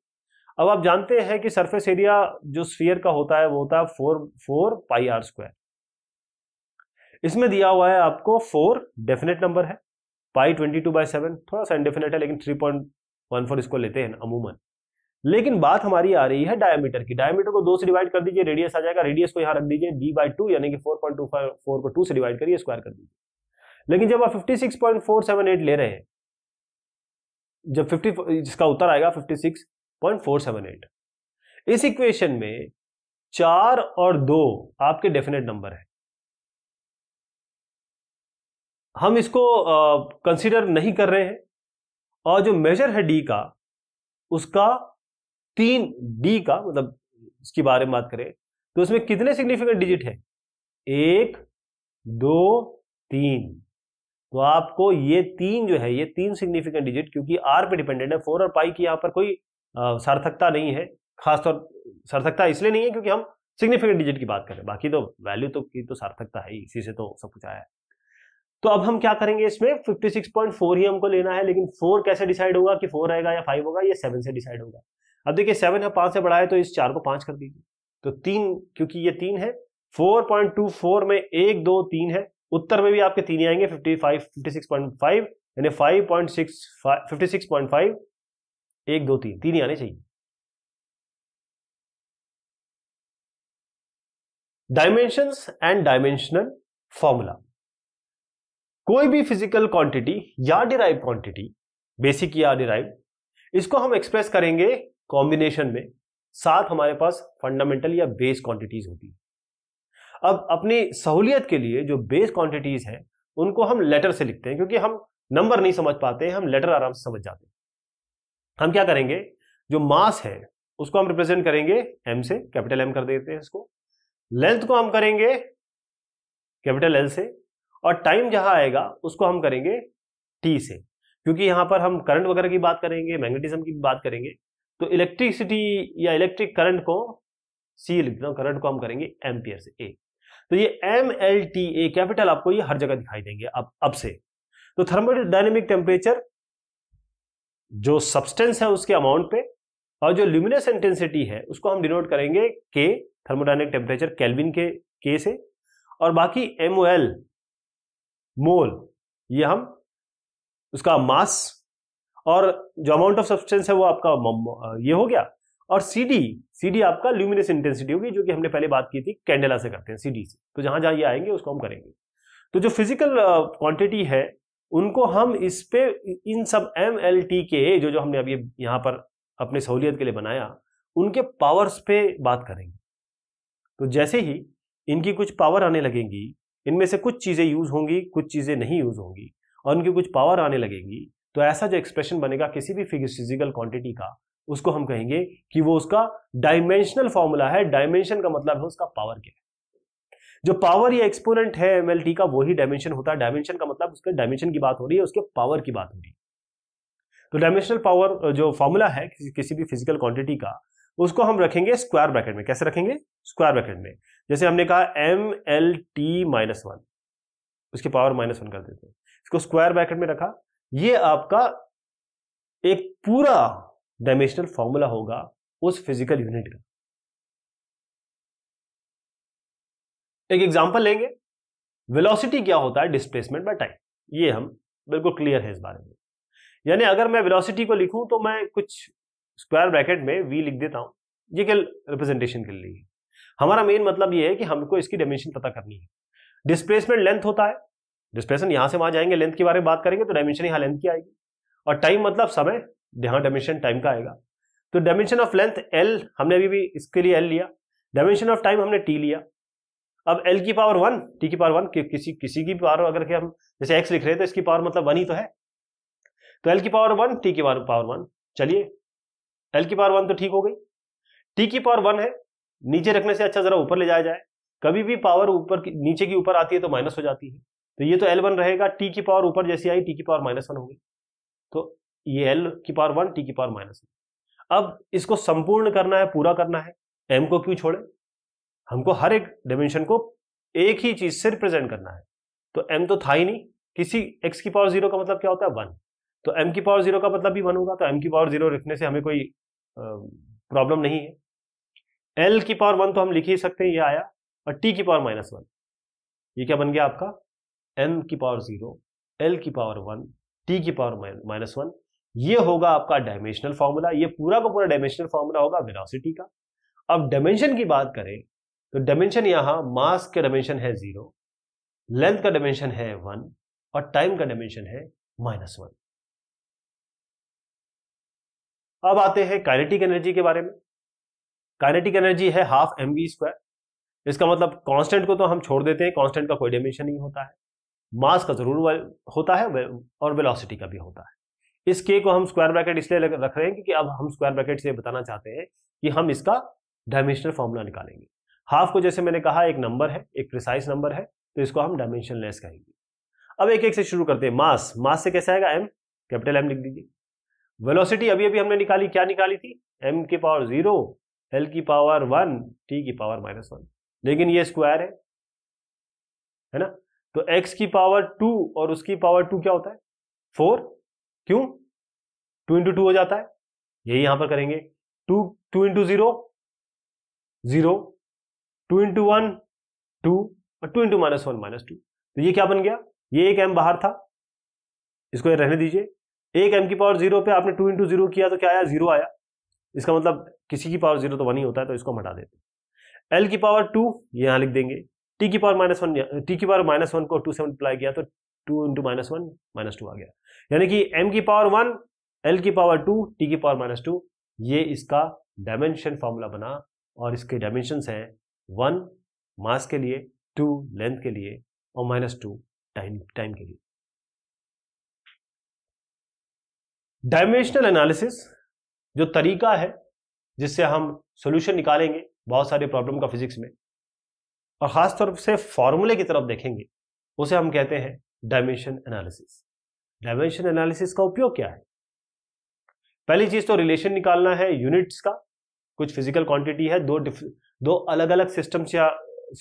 अब आप जानते हैं कि सरफेस एरिया जो स्फीयर का होता है वो होता है four four pi R square इसमें दिया हुआ है आपको फोर डेफिनेट नंबर है pi twenty two by seven थोड़ा सा इनडेफिनेट है लेकिन थ्री पॉइंट वन फोर इसको लेते हैं अमूमन लेकिन बात हमारी आ रही है डायमीटर की डायमीटर को दो से डिवाइड कर दीजिए रेडियस आ जाएगा रेडियस को यहाँ रख दीजिए डी बाई टू यानी कि four point two five four को टू से डिवाइड करिए स्क्वायर कर दीजिए लेकिन जब आप fifty six point four seven eight ले रहे हैं जब फिफ्टी इसका उत्तर आएगा fifty six point four seven eight इस इक्वेशन में चार और दो आपके डेफिनेट नंबर है हम इसको कंसिडर नहीं कर रहे हैं और जो मेजर है डी का उसका तीन डी का मतलब इसके बारे में बात करें तो उसमें कितने सिग्निफिकेंट डिजिट है एक दो तीन तो आपको ये तीन जो है ये तीन सिग्निफिकेंट डिजिट क्योंकि आर पे डिपेंडेंट है फोर और पाई की यहां पर कोई सार्थकता नहीं है खासतौर सार्थकता इसलिए नहीं है क्योंकि हम सिग्निफिकेंट डिजिट की बात करें बाकी तो वैल्यू तो की तो सार्थकता है इसी से तो सब कुछ आया है तो अब हम क्या करेंगे इसमें 56.4 ही हमको लेना है लेकिन 4 कैसे डिसाइड होगा कि 4 रहेगा या 5 होगा या 7 से डिसाइड होगा अब देखिए 7 है 5 से बढ़ाए तो इस 4 को 5 कर दीजिए तो 3 क्योंकि ये 3 है 4.24 में 1 2 3 है उत्तर में भी आपके तीन ही आएंगे 55 56.5 यानी 5.6 56.5 एक दो तीन तीन ही आने चाहिए डायमेंशन एंड डायमेंशनल फॉर्मूला कोई भी फिजिकल क्वांटिटी या डिराइव क्वांटिटी बेसिक या डिराइव इसको हम एक्सप्रेस करेंगे कॉम्बिनेशन में साथ हमारे पास फंडामेंटल या बेस क्वांटिटीज होती है अब अपनी सहूलियत के लिए जो बेस क्वांटिटीज हैं उनको हम लेटर से लिखते हैं क्योंकि हम नंबर नहीं समझ पाते हैं हम लेटर आराम से समझ जाते हैं हम क्या करेंगे जो मास है उसको हम रिप्रेजेंट करेंगे एम से कैपिटल एम कर देते हैं इसको लेंथ को हम करेंगे कैपिटल एल से और टाइम जहां आएगा उसको हम करेंगे टी से क्योंकि यहां पर हम करंट वगैरह की बात करेंगे मैग्नेटिज्म की बात करेंगे तो इलेक्ट्रिसिटी या इलेक्ट्रिक करंट को सी देता हूँ करंट को हम करेंगे एम्पियर से ए तो ये M L T A capital आपको ये हर जगह दिखाई देंगे अब अब से तो थर्मोडाइनमिक टेम्परेचर जो सब्सटेंस है उसके अमाउंट पे और जो ल्यूमिनस इंटेंसिटी है उसको हम डिनोट करेंगे के थर्मोडाइनिक टेम्परेचर कैलविन के के से और बाकी एम एल मोल ये हम उसका मास और जो अमाउंट ऑफ सब्सटेंस है वो आपका ये हो गया और सी डी सी डी आपका ल्यूमिनस इंटेंसिटी होगी जो कि हमने पहले बात की थी कैंडेला से करते हैं सी डी से तो जहां जहां ये आएंगे उसको हम करेंगे तो जो फिजिकल क्वांटिटी uh, है उनको हम इस पे इन सब एम एल टी के जो जो हमने अभी यहाँ पर अपने सहूलियत के लिए बनाया उनके पावर्स पे बात करेंगे तो जैसे ही इनकी कुछ पावर आने लगेंगी इनमें से कुछ चीज़ें यूज़ होंगी कुछ चीज़ें नहीं यूज़ होंगी और उनकी कुछ पावर आने लगेंगी तो ऐसा जो एक्सप्रेशन बनेगा किसी भी फिजिकल क्वांटिटी का उसको हम कहेंगे कि वो उसका डायमेंशनल फॉर्मूला है डायमेंशन का मतलब है उसका पावर क्या है जो पावर या एक्सपोनेंट है एम का वही डायमेंशन होता है डायमेंशन का मतलब उसके डायमेंशन की बात हो रही है उसके पावर की बात हो रही है तो डायमेंशनल पावर जो फॉर्मूला है किसी, किसी भी फिजिकल क्वांटिटी का उसको हम रखेंगे स्क्वायर ब्रैकेट में कैसे रखेंगे स्क्वायर ब्रैकेट में जैसे हमने कहा M L T minus one उसके पावर माइनस वन कर देते हैं इसको स्क्वायर ब्रैकेट में रखा ये आपका एक पूरा डायमेंशनल फॉर्मूला होगा उस फिजिकल यूनिट का एक एग्जाम्पल लेंगे वेलोसिटी क्या होता है डिस्प्लेसमेंट बाय टाइम ये हम बिल्कुल क्लियर है इस बारे में यानी अगर मैं वेलोसिटी को लिखूं तो मैं कुछ स्क्वायर ब्रैकेट में वी लिख देता हूं ये क्या रिप्रेजेंटेशन के लिए हमारा मेन मतलब ये है कि हमको इसकी डायमेंशन पता करनी है डिस्प्लेसमेंट लेंथ होता है डिस्प्लेसमेंट यहां से वहां जाएंगे लेंथ के बारे में बात करेंगे तो डायमेंशन यहाँ लेंथ की आएगी और टाइम मतलब समय यहाँ डायमेंशन टाइम का आएगा तो डायमेंशन ऑफ लेंथ एल हमने अभी भी इसके लिए एल लिया डायमेंशन ऑफ टाइम हमने टी लिया अब एल की पावर वन टी की पावर वन कि, किसी किसी की पावर अगर के हम जैसे एक्स लिख रहे हैं तो इसकी पावर मतलब वन ही तो है तो एल की पावर वन टी की पावर वन चलिए एल की पावर वन तो ठीक हो गई टी की पावर वन है नीचे रखने से अच्छा जरा ऊपर ले जाया जाए कभी भी पावर ऊपर नीचे की ऊपर आती है तो माइनस हो जाती है तो ये तो एल वन रहेगा टी की पावर ऊपर जैसी आई टी की पावर माइनस वन होगी तो ये एल की पावर वन टी की पावर माइनस वन अब इसको संपूर्ण करना है पूरा करना है एम को क्यों छोड़े हमको हर एक डायमेंशन को एक ही चीज से रिप्रेजेंट करना है तो एम तो था ही नहीं किसी एक्स की पावर जीरो का मतलब क्या होता है वन तो एम की पावर जीरो का मतलब भी वन होगा तो एम की पावर जीरो लिखने से हमें कोई प्रॉब्लम नहीं है एल की पावर वन तो हम लिख ही सकते हैं ये आया और टी की पावर माइनस वन ये क्या बन गया आपका एम की पावर जीरो एल की पावर वन टी की पावर माइनस वन ये होगा आपका डायमेंशनल फॉर्मूला ये पूरा का पूरा डायमेंशनल फॉर्मूला होगा वेलोसिटी का अब डायमेंशन की बात करें तो डायमेंशन यहाँ मास का डायमेंशन है जीरो लेंथ का डायमेंशन है वन और टाइम का डायमेंशन है माइनस वन अब आते हैं काइनेटिक एनर्जी के बारे में काइनेटिक एनर्जी है हाफ एम वी स्क्वायर इसका मतलब कांस्टेंट को तो हम छोड़ देते हैं कांस्टेंट का कोई डायमेंशन नहीं होता है मास का जरूर होता है और वेलोसिटी का भी होता है इस के को हम स्क्वायर ब्रैकेट इसलिए रख रहे हैं क्योंकि अब हम स्क्वायर ब्रैकेट से बताना चाहते हैं कि हम इसका डायमेंशनल फॉर्मूला निकालेंगे हाफ को जैसे मैंने कहा एक नंबर है एक प्रिसाइज नंबर है तो इसको हम डायमेंशन लेस कहेंगे अब एक एक से शुरू करते हैं मास मास से कैसे आएगा एम कैपिटल एम लिख दीजिए वेलोसिटी अभी अभी हमने निकाली क्या निकाली थी एम की पावर जीरो एल की पावर वन टी की पावर माइनस वन लेकिन ये स्क्वायर है है ना तो एक्स की पावर टू और उसकी पावर टू क्या होता है फोर क्यों टू इंटू टू हो जाता है यही यहां पर करेंगे two two into zero zero two into one two और two into minus one minus two तो ये क्या बन गया ये एक एम बाहर था इसको रहने दीजिए एक एम की पावर जीरो पे आपने टू इंटू जीरो किया तो क्या आया जीरो आया इसका मतलब किसी की पावर जीरो तो वन ही होता है तो इसको हटा देते हैं एल की पावर टू यहाँ लिख देंगे टी की पावर माइनस वन टी की पावर माइनस वन को टू से मल्टीप्लाई किया तो two into minus one minus two आ गया यानी कि एम की पावर वन एल की पावर टू टी की पावर माइनस टू ये इसका डायमेंशन फॉर्मूला बना और इसके डायमेंशन हैं वन मास के लिए टू लेंथ के लिए और माइनस टू टाइम टाइम के लिए डायमेंशनल एनालिसिस जो तरीका है जिससे हम सोल्यूशन निकालेंगे बहुत सारे प्रॉब्लम का फिजिक्स में और ख़ासतौर से फॉर्मूले की तरफ देखेंगे उसे हम कहते हैं डायमेंशन एनालिसिस डायमेंशन एनालिसिस का उपयोग क्या है पहली चीज़ तो रिलेशन निकालना है यूनिट्स का कुछ फिजिकल क्वांटिटी है दो दो अलग अलग सिस्टम्स या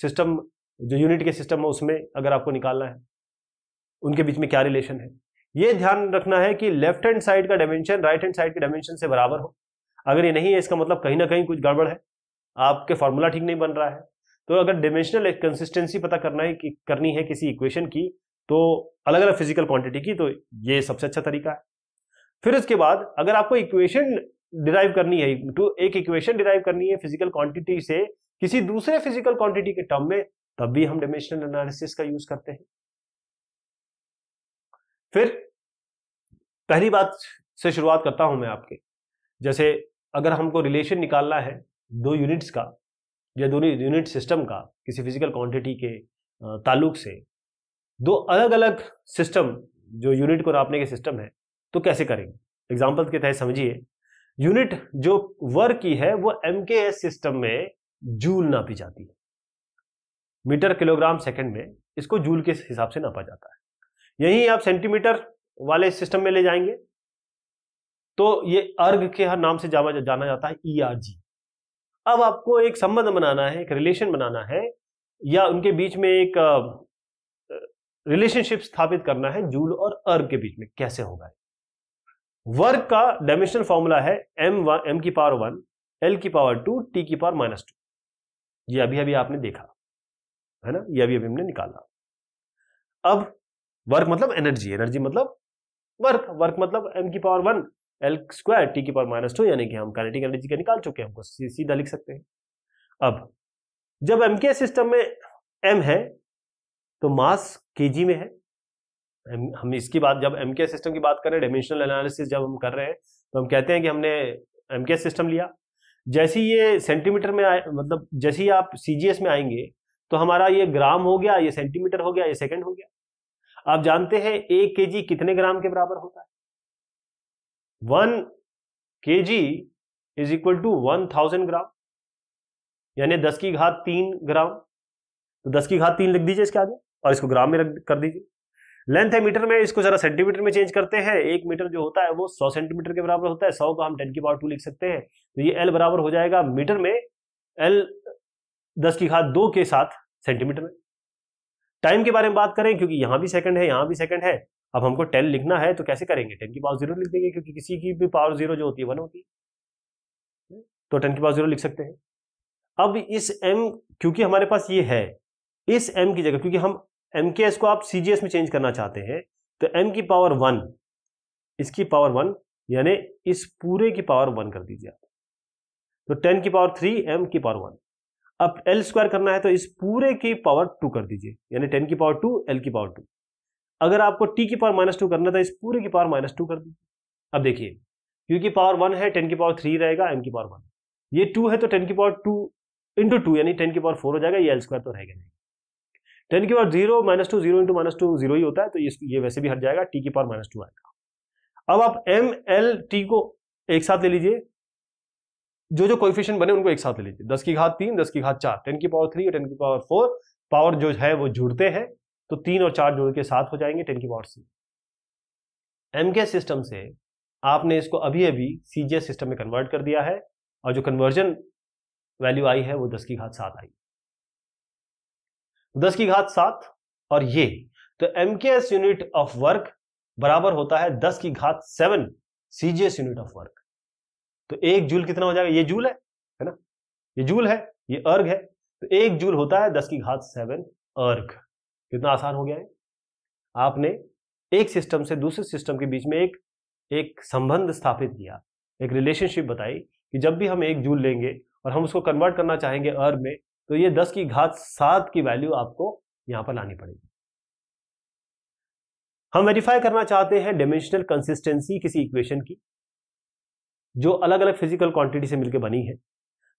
सिस्टम जो यूनिट के सिस्टम है उसमें अगर आपको निकालना है उनके बीच में क्या रिलेशन है ये ध्यान रखना है कि लेफ्ट हैंड साइड का डायमेंशन राइट हैंड साइड के डायमेंशन से बराबर हो अगर ये नहीं है इसका मतलब कहीं ना कहीं कुछ गड़बड़ है आपके फॉर्मूला ठीक नहीं बन रहा है तो अगर डिमेंशनल कंसिस्टेंसी पता करना है कि करनी है किसी इक्वेशन की तो अलग अलग फिजिकल क्वांटिटी की तो ये सबसे अच्छा तरीका है फिर उसके बाद अगर आपको इक्वेशन डिराइव करनी है टू एक इक्वेशन डिराइव करनी है फिजिकल क्वांटिटी से किसी दूसरे फिजिकल क्वांटिटी के टर्म में तब भी हम डिमेंशनल एनालिसिस का यूज करते हैं फिर पहली बात से शुरुआत करता हूं मैं आपके जैसे अगर हमको रिलेशन निकालना है दो यूनिट्स का या दोनों यूनिट सिस्टम का किसी फिजिकल क्वांटिटी के ताल्लुक से दो अलग अलग सिस्टम जो यूनिट को नापने के सिस्टम है तो कैसे करेंगे एग्जाम्पल के तहत समझिए यूनिट जो वर्क की है वो एम सिस्टम में जूल नापी जाती है मीटर किलोग्राम सेकंड में इसको जूल के हिसाब से नापा जाता है यही आप सेंटीमीटर वाले सिस्टम में ले जाएंगे तो ये अर्घ के हर नाम से जाना जाना जाता है ई आर जी अब आपको एक संबंध बनाना है एक रिलेशन बनाना है या उनके बीच में एक रिलेशनशिप स्थापित करना है जूल और अर्घ के बीच में कैसे होगा वर्क का डायमेंशनल फॉर्मूला है एम वन एम की पावर वन एल की पावर टू टी की पावर माइनस टू ये अभी अभी आपने देखा है ना ये अभी अभी हमने निकाला अब वर्क मतलब एनर्जी एनर्जी मतलब वर्क वर्क मतलब एम की power one L square T की पावर माइनस टू यानी कि हम काइनेटिक एनर्जी का निकाल चुके हैं हमको सीधा लिख सकते हैं अब जब एम के सिस्टम में एम है तो मास के जी में है हम इसकी बात जब एम सिस्टम की बात करें डायमेंशनल एनालिसिस जब हम कर रहे हैं तो हम कहते हैं कि हमने एम सिस्टम लिया जैसे ये सेंटीमीटर में आए मतलब जैसे ही आप सी में आएंगे तो हमारा ये ग्राम हो गया ये सेंटीमीटर हो गया ये सेकेंड हो गया आप जानते हैं एक के कितने ग्राम के बराबर होता है one K G is equal to one thousand gram यानी दस की घात तीन ग्राम तो दस की घात तीन लिख दीजिए इसके आगे और इसको ग्राम में रख कर दीजिए लेंथ है मीटर में इसको जरा सेंटीमीटर में चेंज करते हैं एक मीटर जो होता है वो सौ सेंटीमीटर के बराबर होता है सौ को हम टेन की पावर टू लिख सकते हैं तो ये एल बराबर हो जाएगा मीटर में एल दस की घात दो के साथ सेंटीमीटर में टाइम के बारे में बात करें क्योंकि यहाँ भी सेकंड है यहाँ भी सेकंड है अब हमको टेन लिखना है तो कैसे करेंगे टेन की पावर जीरो लिख देंगे क्योंकि किसी की भी पावर जीरो जो होती है वन होती है तो टेन की पावर जीरो लिख सकते हैं अब इस एम क्योंकि हमारे पास ये है इस एम की जगह क्योंकि हम एम के एस को आप सी जी एस में चेंज करना चाहते हैं तो एम की पावर वन इसकी पावर वन यानी इस पूरे की पावर वन कर दीजिए आप तो टेन की पावर थ्री एम की पावर वन अब एल स्क्वायर करना है तो इस पूरे की पावर टू कर दीजिए यानी टेन की पावर टू एल की पावर टू अगर आपको टी की पावर माइनस टू करना था इस पूरे की पावर माइनस टू कर दीजिए अब देखिए क्योंकि पावर वन है टेन की पावर थ्री रहेगा एम की पावर वन ये टू है तो टेन की पावर टू इंटू टू यानी टेन की पावर फोर हो जाएगा ये एल स्क्वायर तो रहेगा नहीं टेन की power zero minus two zero into minus two zero ही होता है तो ये वैसे भी हट जाएगा टी की पावर माइनस टू आएगा अब आप एम एल टी को एक साथ ले लीजिए जो जो कोइफिशियंट बने उनको एक साथ ले लीजिए दस की घात तीन दस की घात चार टेन की पावर थ्री और टेन की पावर फोर पावर जो है वो जुड़ते हैं तो तीन और चार जोड़ के साथ हो जाएंगे टेन की पावर सी एम के सिस्टम से आपने इसको अभी अभी सीजीएस सिस्टम में कन्वर्ट कर दिया है और जो कन्वर्जन वैल्यू आई है वो दस की घात सात आई दस की घात सात और ये तो एमकेएस यूनिट ऑफ वर्क बराबर होता है दस की घात seven CGS unit of work तो एक जूल कितना हो जाएगा ये जूल है है ना ये जूल है ये अर्घ है तो एक जूल होता है दस की घात सेवन अर्घ कितना आसान हो गया है आपने एक सिस्टम से दूसरे सिस्टम के बीच में एक एक संबंध स्थापित किया एक रिलेशनशिप बताई कि जब भी हम एक जूल लेंगे और हम उसको कन्वर्ट करना चाहेंगे अर्घ में तो ये दस की घात सात की वैल्यू आपको यहां पर लानी पड़ेगी हम वेरीफाई करना चाहते हैं डायमेंशनल कंसिस्टेंसी किसी इक्वेशन की जो अलग अलग फिजिकल क्वांटिटी से मिलकर बनी है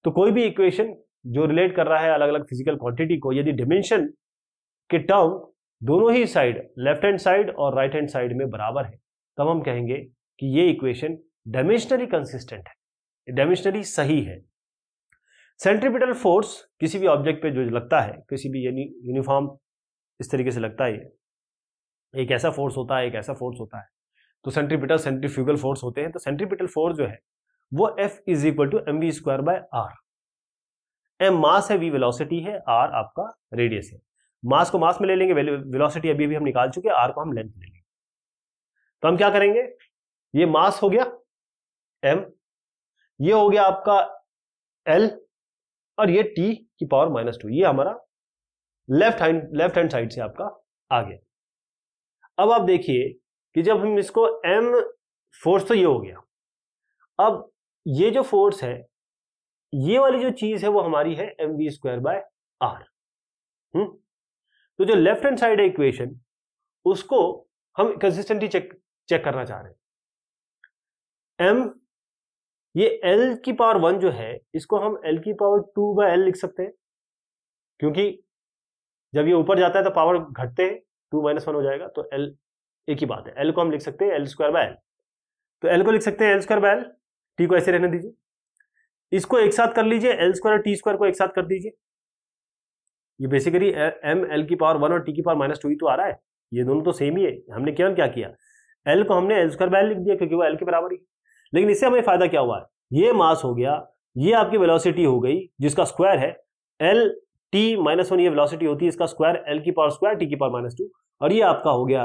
तो कोई भी इक्वेशन जो रिलेट कर रहा है अलग अलग फिजिकल क्वांटिटी को यदि डिमेंशन के टर्म दोनों ही साइड लेफ्ट हैंड साइड और राइट हैंड साइड में बराबर है तब हम कहेंगे कि ये इक्वेशन डायमेंशनली कंसिस्टेंट है डायमेंशनली सही है सेंट्रीपिटल फोर्स किसी भी ऑब्जेक्ट पे जो लगता है किसी भी यूनिफॉर्म इस तरीके से लगता है एक ऐसा फोर्स होता है एक ऐसा फोर्स होता है तो सेंट्रीपिटल सेंट्रीफ्यूगल फोर्स होते हैं तो सेंट्रीपिटल फोर्स जो है वो F is equal to M V square by R M mass है वी वेलोसिटी है आर आपका रेडियस है मास को मास में ले लेंगे वेलोसिटी अभी अभी हम निकाल चुके हैं आर को हम लेंथ ले लेंगे तो हम क्या करेंगे ये मास हो गया एम ये हो गया आपका एल और ये टी की पावर माइनस टू ये हमारा left hand left hand side से आपका आ गया अब आप देखिए कि जब हम इसको एम फोर्स तो ये हो गया अब ये जो फोर्स है ये वाली जो चीज है वो हमारी है M V square by R तो जो लेफ्ट हैंड साइड है इक्वेशन उसको हम कंसिस्टेंटली चेक चेक करना चाह रहे हैं एम ये एल की पावर वन जो है इसको हम एल की पावर टू बाय एल लिख सकते हैं क्योंकि जब ये ऊपर जाता है तो पावर घटते हैं टू माइनस वन हो जाएगा तो एल एक ही बात है एल को हम लिख सकते हैं एल स्क्वायर बाय एल तो एल को लिख सकते हैं L square by L T को ऐसे रहने दीजिए इसको एक साथ कर लीजिए एल स्क्वायर और टी स्क्वायर को एक साथ कर दीजिए ये बेसिकली एम एल की पावर वन और टी की पावर माइनस टू ही तो आ रहा है ये दोनों तो सेम ही है हमने केवल क्या किया एल को हमने एल स्क्वायर बाय एल लिख दिया क्योंकि वो एल के बराबर ही लेकिन इससे हमें फायदा क्या हुआ है ये मास हो गया ये आपकी वेलोसिटी हो गई जिसका स्क्वायर है एल टी माइनस वन ये वेलोसिटी होती है इसका स्क्वायर एल की पावर स्क्वायर टी की पावर माइनस टू और ये आपका हो गया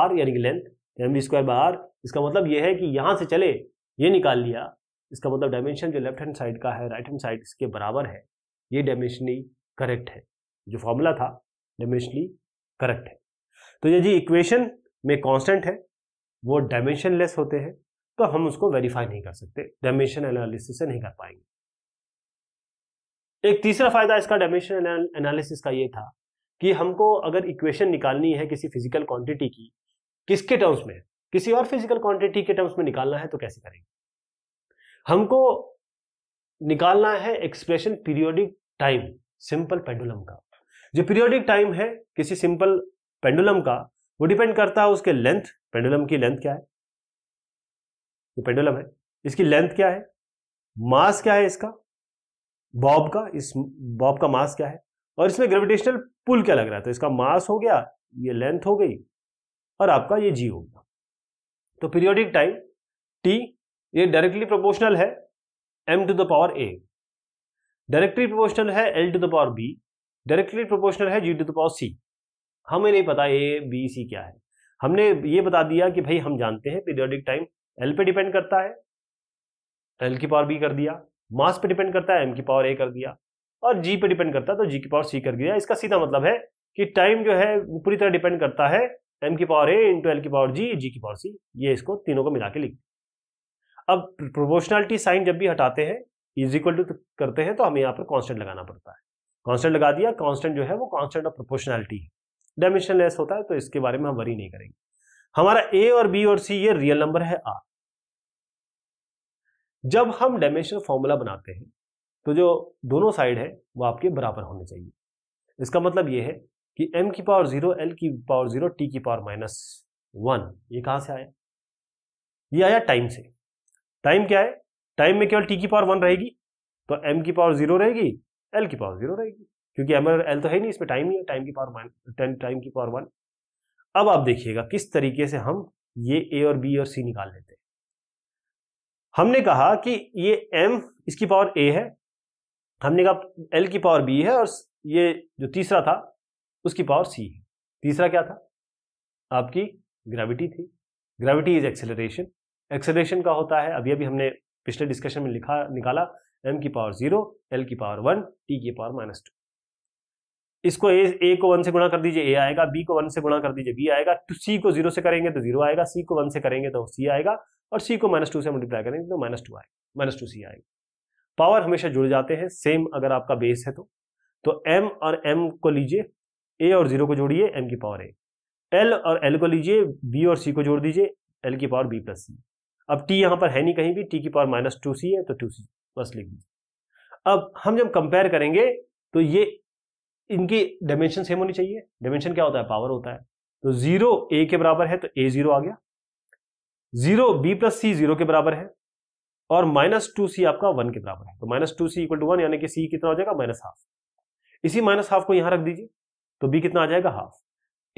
आर यानी कि length M V square by R इसका मतलब ये है कि यहाँ से चले ये निकाल लिया इसका मतलब डायमेंशन जो लेफ्ट हैंड साइड का है राइट हैंड साइड इसके बराबर है ये डायमेंशनली करेक्ट है जो फॉर्मूला था डायमेंशनली करेक्ट है तो ये जी इक्वेशन में कॉन्स्टेंट है वो डायमेंशनलेस होते हैं तो हम उसको वेरीफाई नहीं कर सकते डेमेशन एनालिसिस से नहीं कर पाएंगे एक तीसरा फायदा इसका डेमेशन एनालिसिस का ये था कि हमको अगर इक्वेशन निकालनी है किसी फिजिकल क्वांटिटी की किसके टर्म्स में किसी और फिजिकल क्वांटिटी के टर्म्स में निकालना है तो कैसे करेंगे हमको निकालना है expression periodic time simple pendulum का जो पीरियोडिक टाइम है किसी सिंपल पेंडुलम का वो डिपेंड करता है उसके लेंथ पेंडुलम की लेंथ क्या है जो पेंडुलम है इसकी लेंथ क्या है मास क्या है इसका बॉब का इस बॉब का मास क्या है और इसमें ग्रेविटेशनल पुल क्या लग रहा है तो इसका मास हो गया ये लेंथ हो गई और आपका ये जी हो गया तो पीरियोडिक टाइम टी ये डायरेक्टली प्रोपोर्शनल है M to the power A directly proportional है L to the power B directly proportional है G to the power C हमें नहीं पता ए बी सी क्या है हमने ये बता दिया कि भाई हम जानते हैं पीरियोडिक टाइम एल पे डिपेंड करता है एल की पावर बी कर दिया मास पे डिपेंड करता है एम की पावर ए कर दिया और जी पे डिपेंड करता है तो जी की पावर सी कर दिया इसका सीधा मतलब है कि टाइम जो है वो पूरी तरह डिपेंड करता है एम की पावर ए इंटू एल की पावर जी जी की पावर सी ये इसको तीनों को मिला के लिख अब प्रोपोर्शनलिटी साइन जब भी हटाते हैं इज इक्वल टू करते हैं तो हमें यहाँ पर कॉन्स्टेंट लगाना पड़ता है कॉन्स्टेंट लगा दिया कॉन्स्टेंट जो है वो कॉन्स्टेंट ऑफ प्रोपोर्शनलिटी है डायमेंशन लेस होता है तो इसके बारे में हम वरी नहीं करेंगे हमारा ए और बी और सी ये रियल नंबर है आर जब हम डायमेंशनल फॉर्मूला बनाते हैं तो जो दोनों साइड है वो आपके बराबर होने चाहिए इसका मतलब ये है कि m की पावर जीरो एल की पावर जीरो टी की पावर माइनस वन ये कहां से आया ये आया टाइम से टाइम क्या है टाइम में केवल टी की पावर वन रहेगी तो एम की पावर जीरो रहेगी एल की पावर जीरो रहेगी क्योंकि एम और एल तो है नहीं इसमें टाइम ही है टाइम की पावर माइनस टाइम की पावर वन अब आप देखिएगा किस तरीके से हम ये ए और बी और सी निकाल लेते हैं हमने कहा कि ये एम इसकी पावर ए है हमने कहा एल की पावर बी है और ये जो तीसरा था उसकी पावर सी है तीसरा क्या था आपकी ग्रेविटी थी ग्रेविटी इज एक्सेलरेशन एक्सेलरेशन का होता है अभी अभी हमने पिछले डिस्कशन में लिखा निकाला एम की पावर जीरो एल की पावर वन टी की पावर माइनस टू इसको ए ए को वन से गुणा कर दीजिए ए आएगा बी को वन से गुणा कर दीजिए बी आएगा सी तो को जीरो से करेंगे तो जीरो आएगा सी को वन से करेंगे तो सी आएगा और सी को माइनस टू से मल्टीप्लाई करेंगे तो माइनस टू आएगा माइनस टू सी आएगा पावर हमेशा जुड़ जाते हैं सेम अगर आपका बेस है तो तो एम और एम को लीजिए ए और जीरो को जोड़िए एम की पावर ए एल और एल को लीजिए बी और सी को जोड़ दीजिए एल की पावर बी प्लस सी अब टी यहाँ पर है नहीं कहीं भी टी की पावर माइनस टू सी है तो टू सी बस लिख दीजिए अब हम जब कंपेयर करेंगे तो ये इनकी डायमेंशन सेम होनी चाहिए डायमेंशन क्या होता है पावर होता है तो जीरो ए के बराबर है तो ए जीरो आ गया zero B plus C zero के बराबर है और माइनस टू सी आपका वन के बराबर है तो minus two C equal to one यानी कि सी कितना हो जाएगा माइनस हाफ इसी माइनस हाफ को यहां रख दीजिए तो बी कितना आ जाएगा हाफ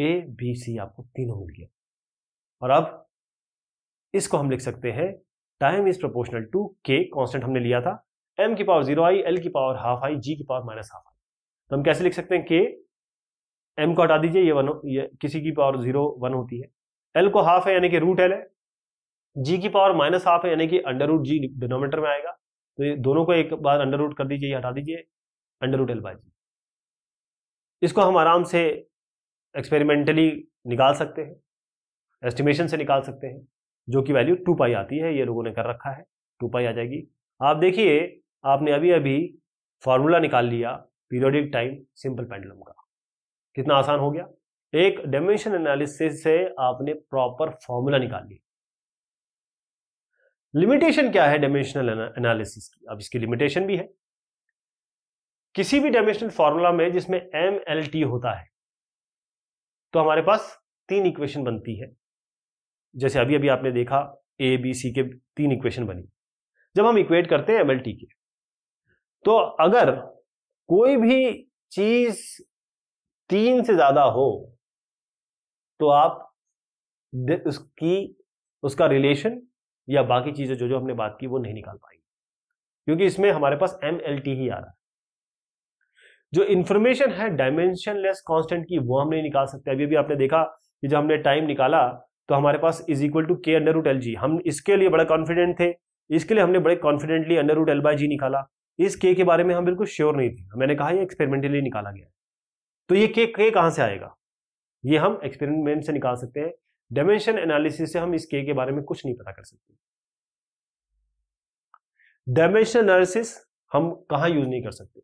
ए बी सी आपको तीनों मिल गया और अब इसको हम लिख सकते हैं time is proportional to K constant हमने लिया था एम की पावर जीरो आई एल की पावर हाफ आई जी की पावर माइनस हाफ आई तो हम कैसे लिख सकते हैं के एम को हटा दीजिए ये वन ये किसी की पावर जीरो वन होती है एल को हाफ है यानी कि रूट एल है जी की पावर माइनस हाफ है यानी कि अंडर रूट जी डिनोमीटर में आएगा तो ये दोनों को एक बार अंडर रूट कर दीजिए ये हटा दीजिए under root L by G इसको हम आराम से एक्सपेरिमेंटली निकाल सकते हैं एस्टिमेशन से निकाल सकते हैं जो कि वैल्यू टू पाई आती है ये लोगों ने कर रखा है टू पाई आ जाएगी आप देखिए आपने अभी अभी फार्मूला निकाल लिया पीरियोडिक टाइम सिंपल पेंडुलम का कितना आसान हो गया एक डायमेंशन एनालिसिस से आपने प्रॉपर फॉर्मूला निकाल लिया लिमिटेशन क्या है डायमेंशनल एनालिसिस की अब इसकी लिमिटेशन भी है किसी भी डायमेंशनल फॉर्मूला में जिसमें एम एल टी होता है तो हमारे पास तीन इक्वेशन बनती है जैसे अभी अभी आपने देखा ए बी सी के तीन इक्वेशन बनी जब हम इक्वेट करते हैं एम एल टी के तो अगर कोई भी चीज तीन से ज्यादा हो तो आप उसकी उसका रिलेशन या बाकी चीजें जो जो हमने बात की वो नहीं निकाल पाएंगे क्योंकि इसमें हमारे पास एम ही आ रहा है जो इंफॉर्मेशन है डायमेंशन लेस कॉन्स्टेंट की वो हम नहीं निकाल सकते अभी अभी आपने देखा कि जब हमने टाइम निकाला तो हमारे पास is equal to K under root L G हम इसके लिए बड़ा कॉन्फिडेंट थे इसके लिए हमने बड़े confidently under root L by G निकाला इस के के बारे में हम बिल्कुल श्योर नहीं थे मैंने कहा ये एक्सपेरिमेंटली निकाला गया तो ये के के कहाँ से आएगा ये हम एक्सपेरिमेंट से निकाल सकते हैं डायमेंशन एनालिसिस से हम इस के के बारे में कुछ नहीं पता कर सकते डायमेंशन एनालिसिस हम कहाँ यूज नहीं कर सकते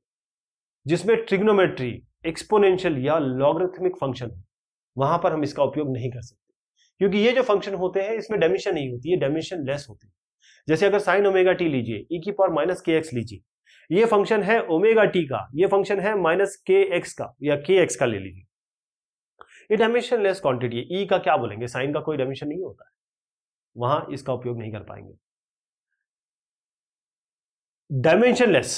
जिसमें ट्रिग्नोमेट्री एक्सपोनेंशियल या लॉगरिथमिक फंक्शन हो वहां पर हम इसका उपयोग नहीं कर सकते क्योंकि ये जो फंक्शन होते हैं इसमें डायमेंशन नहीं होती है डायमेंशन लेस होते हैं जैसे अगर साइन ओमेगा टी लीजिए ई e की पावर माइनस के एक्स लीजिए ये फंक्शन है ओमेगा टी का ये फंक्शन है माइनस के एक्स का या के एक्स का ले लीजिए ये डायमेंशन लेस क्वांटिटी है ई e का क्या बोलेंगे साइन का कोई डायमेंशन नहीं होता है वहां इसका उपयोग नहीं कर पाएंगे डायमेंशन लेस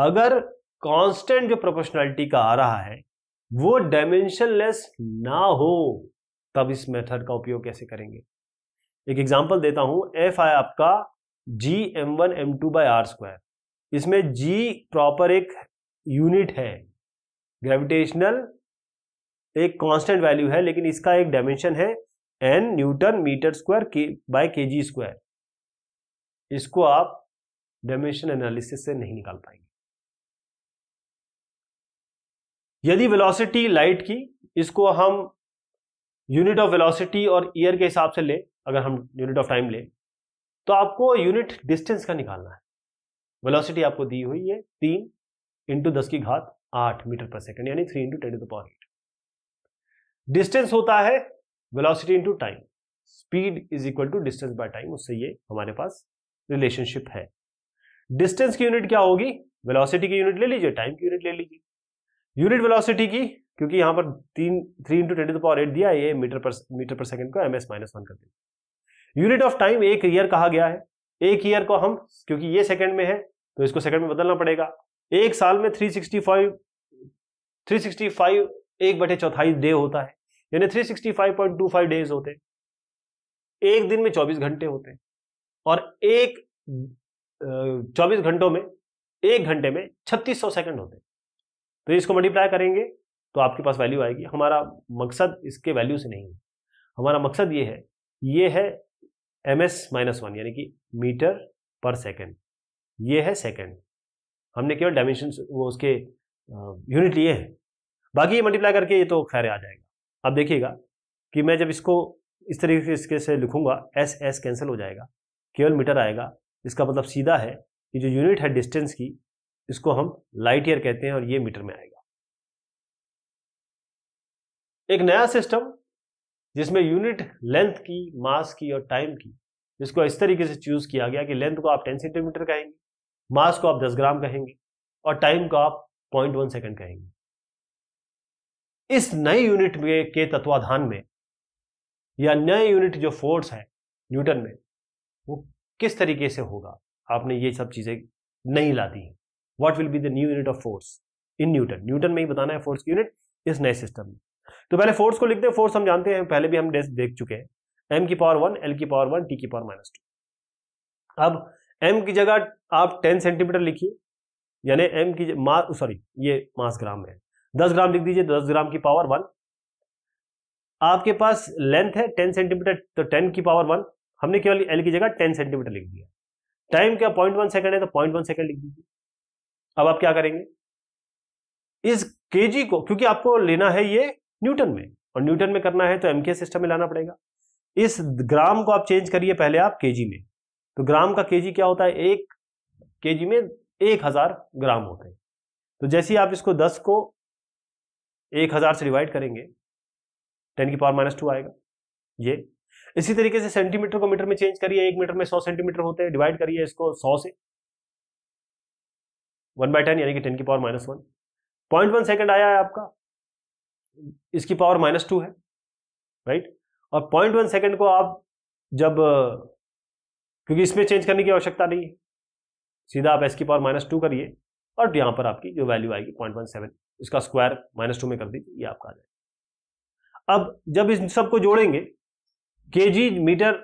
अगर कांस्टेंट जो प्रोपोर्शनैलिटी का आ रहा है वो डायमेंशन लेस ना हो तब इस मेथड का उपयोग कैसे करेंगे एक एग्जांपल देता हूं एफ आया आपका G M one M two by R square इसमें जी प्रॉपर एक यूनिट है ग्रेविटेशनल एक कांस्टेंट वैल्यू है लेकिन इसका एक डायमेंशन है एन न्यूटन मीटर स्क्वायर के बाय के जी स्क्वायर इसको आप डायमेंशन एनालिसिस से नहीं निकाल पाएंगे यदि वेलोसिटी लाइट की इसको हम यूनिट ऑफ वेलोसिटी और ईयर के हिसाब से ले अगर हम यूनिट ऑफ टाइम ले तो आपको यूनिट डिस्टेंस का निकालना है वेलोसिटी आपको दी हुई है तीन इंटू दस की घात आठ मीटर पर सेकेंड यानी three into ten to power eight distance होता है velocity into time speed is equal to distance by time उससे ये हमारे पास रिलेशनशिप है डिस्टेंस की यूनिट क्या होगी वेलोसिटी की यूनिट ले लीजिए टाइम की यूनिट ले लीजिए यूनिट वेलोसिटी की क्योंकि यहां पर तीन three into ten power eight दिया ये मीटर पर मीटर पर सेकंड को एम एस माइनस वन कर दिया यूनिट ऑफ टाइम एक ईयर कहा गया है एक ईयर को हम क्योंकि ये सेकंड में है तो इसको सेकंड में बदलना पड़ेगा एक साल में 365 365 एक बटे चौथाई डे होता है यानी 365.25 डेज होते एक दिन में 24 घंटे होते हैं और एक 24 घंटों में एक घंटे में 3600 सेकंड होते हैं तो इसको मल्टीप्लाई करेंगे तो आपके पास वैल्यू आएगी हमारा मकसद इसके वैल्यू से नहीं है हमारा मकसद ये है ये है एम एस माइनस वन यानी कि मीटर पर सेकेंड ये है सेकंड हमने केवल डायमेंशन वो उसके यूनिट लिए हैं बाकी ये मल्टीप्लाई करके ये तो खैर आ जाएगा अब देखिएगा कि मैं जब इसको इस तरीके से लिखूंगा एस एस कैंसिल हो जाएगा केवल मीटर आएगा इसका मतलब सीधा है कि जो यूनिट है डिस्टेंस की इसको हम लाइट ईयर कहते हैं और ये मीटर में आएगा एक नया सिस्टम जिसमें यूनिट लेंथ की मास की और टाइम की जिसको इस तरीके से चूज किया गया कि लेंथ को आप टेन सेंटीमीटर कहेंगे मास को आप 10 ग्राम कहेंगे और टाइम को आप पॉइंट वन सेकेंड कहेंगे इस नए यूनिट में के तत्वाधान में या नए यूनिट जो फोर्स है न्यूटन में वो किस तरीके से होगा आपने ये सब चीजें नहीं ला दी what will be the new unit of force in newton newton में ही बताना है फोर्स की यूनिट इस नए सिस्टम में तो पहले फोर्स को लिखते हैं फोर्स हम जानते हैं पहले भी हम देख चुके हैं एम की पावर वन एल की पावर वन टी की पावर माइनस टू अब एम की जगह आप टेन सेंटीमीटर लिखिए यानी एम की सॉरी ये मास ग्राम है दस ग्राम लिख दीजिए दस ग्राम की पावर वन आपके पास लेंथ है टेन सेंटीमीटर तो टेन की पावर वन हमने केवल एल की जगह टेन सेंटीमीटर लिख दिया टाइम क्या पॉइंट वन सेकेंड है तो पॉइंट वन सेकेंड लिख दीजिए अब आप क्या करेंगे इस जी को क्योंकि आपको लेना है ये न्यूटन में और न्यूटन में करना है तो एम के सिस्टम में लाना पड़ेगा इस ग्राम को आप चेंज करिए पहले आप जी में तो ग्राम का केजी क्या होता है एक केजी में एक हजार ग्राम होते हैं तो जैसे ही आप इसको दस को एक हजार से डिवाइड करेंगे टेन की पावर माइनस टू आएगा ये इसी तरीके से सेंटीमीटर को मीटर में चेंज करिए एक मीटर में सौ सेंटीमीटर होते हैं डिवाइड करिए इसको सौ से वन बाय टेन यानी कि टेन की power minus one point one second आया है आपका इसकी पावर माइनस टू है राइट और पॉइंट वन सेकेंड को आप जब क्योंकि इसमें चेंज करने की आवश्यकता नहीं है सीधा आप एस की पावर माइनस टू करिए और यहां पर आपकी जो वैल्यू आएगी पॉइंट वन सेवन इसका स्क्वायर माइनस टू में कर दीजिए ये आपका आ जाएगा अब जब इन सबको जोड़ेंगे के जी मीटर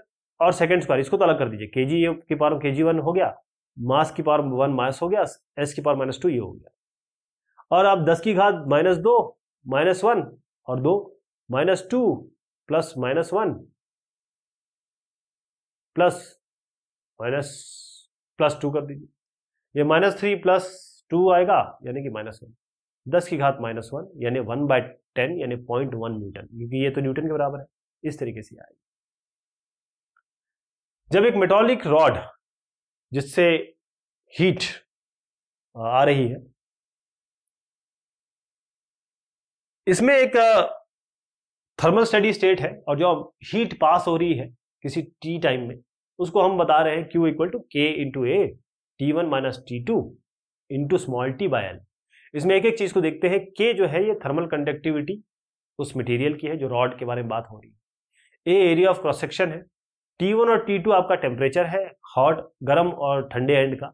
और सेकेंड स्क्वायर इसको तो अलग कर दीजिए के जी की पावर के जी वन हो गया मास की पावर वन माइनस हो गया एस की पावर माइनस टू ये हो गया और आप दस की घात माइनस दो माइनस वन और दो minus two plus minus one plus minus plus two कर दीजिए ये माइनस थ्री प्लस टू आएगा यानी कि माइनस वन दस की घात माइनस वन यानी वन बाय टेन यानी पॉइंट वन न्यूटन क्योंकि ये तो न्यूटन के बराबर है इस तरीके से आएगी जब एक मेटोलिक रॉड जिससे हीट आ रही है इसमें एक थर्मल स्टडी स्टेट है और जो हीट पास हो रही है किसी टी टाइम में उसको हम बता रहे हैं Q equal to K into A T one minus T two into small T by L इसमें एक एक चीज़ को देखते हैं के जो है ये थर्मल कंडक्टिविटी उस मटेरियल की है जो रॉड के बारे में बात हो रही है A area of cross section है टी वन और टी टू आपका टेम्परेचर है हॉट गर्म और ठंडे एंड का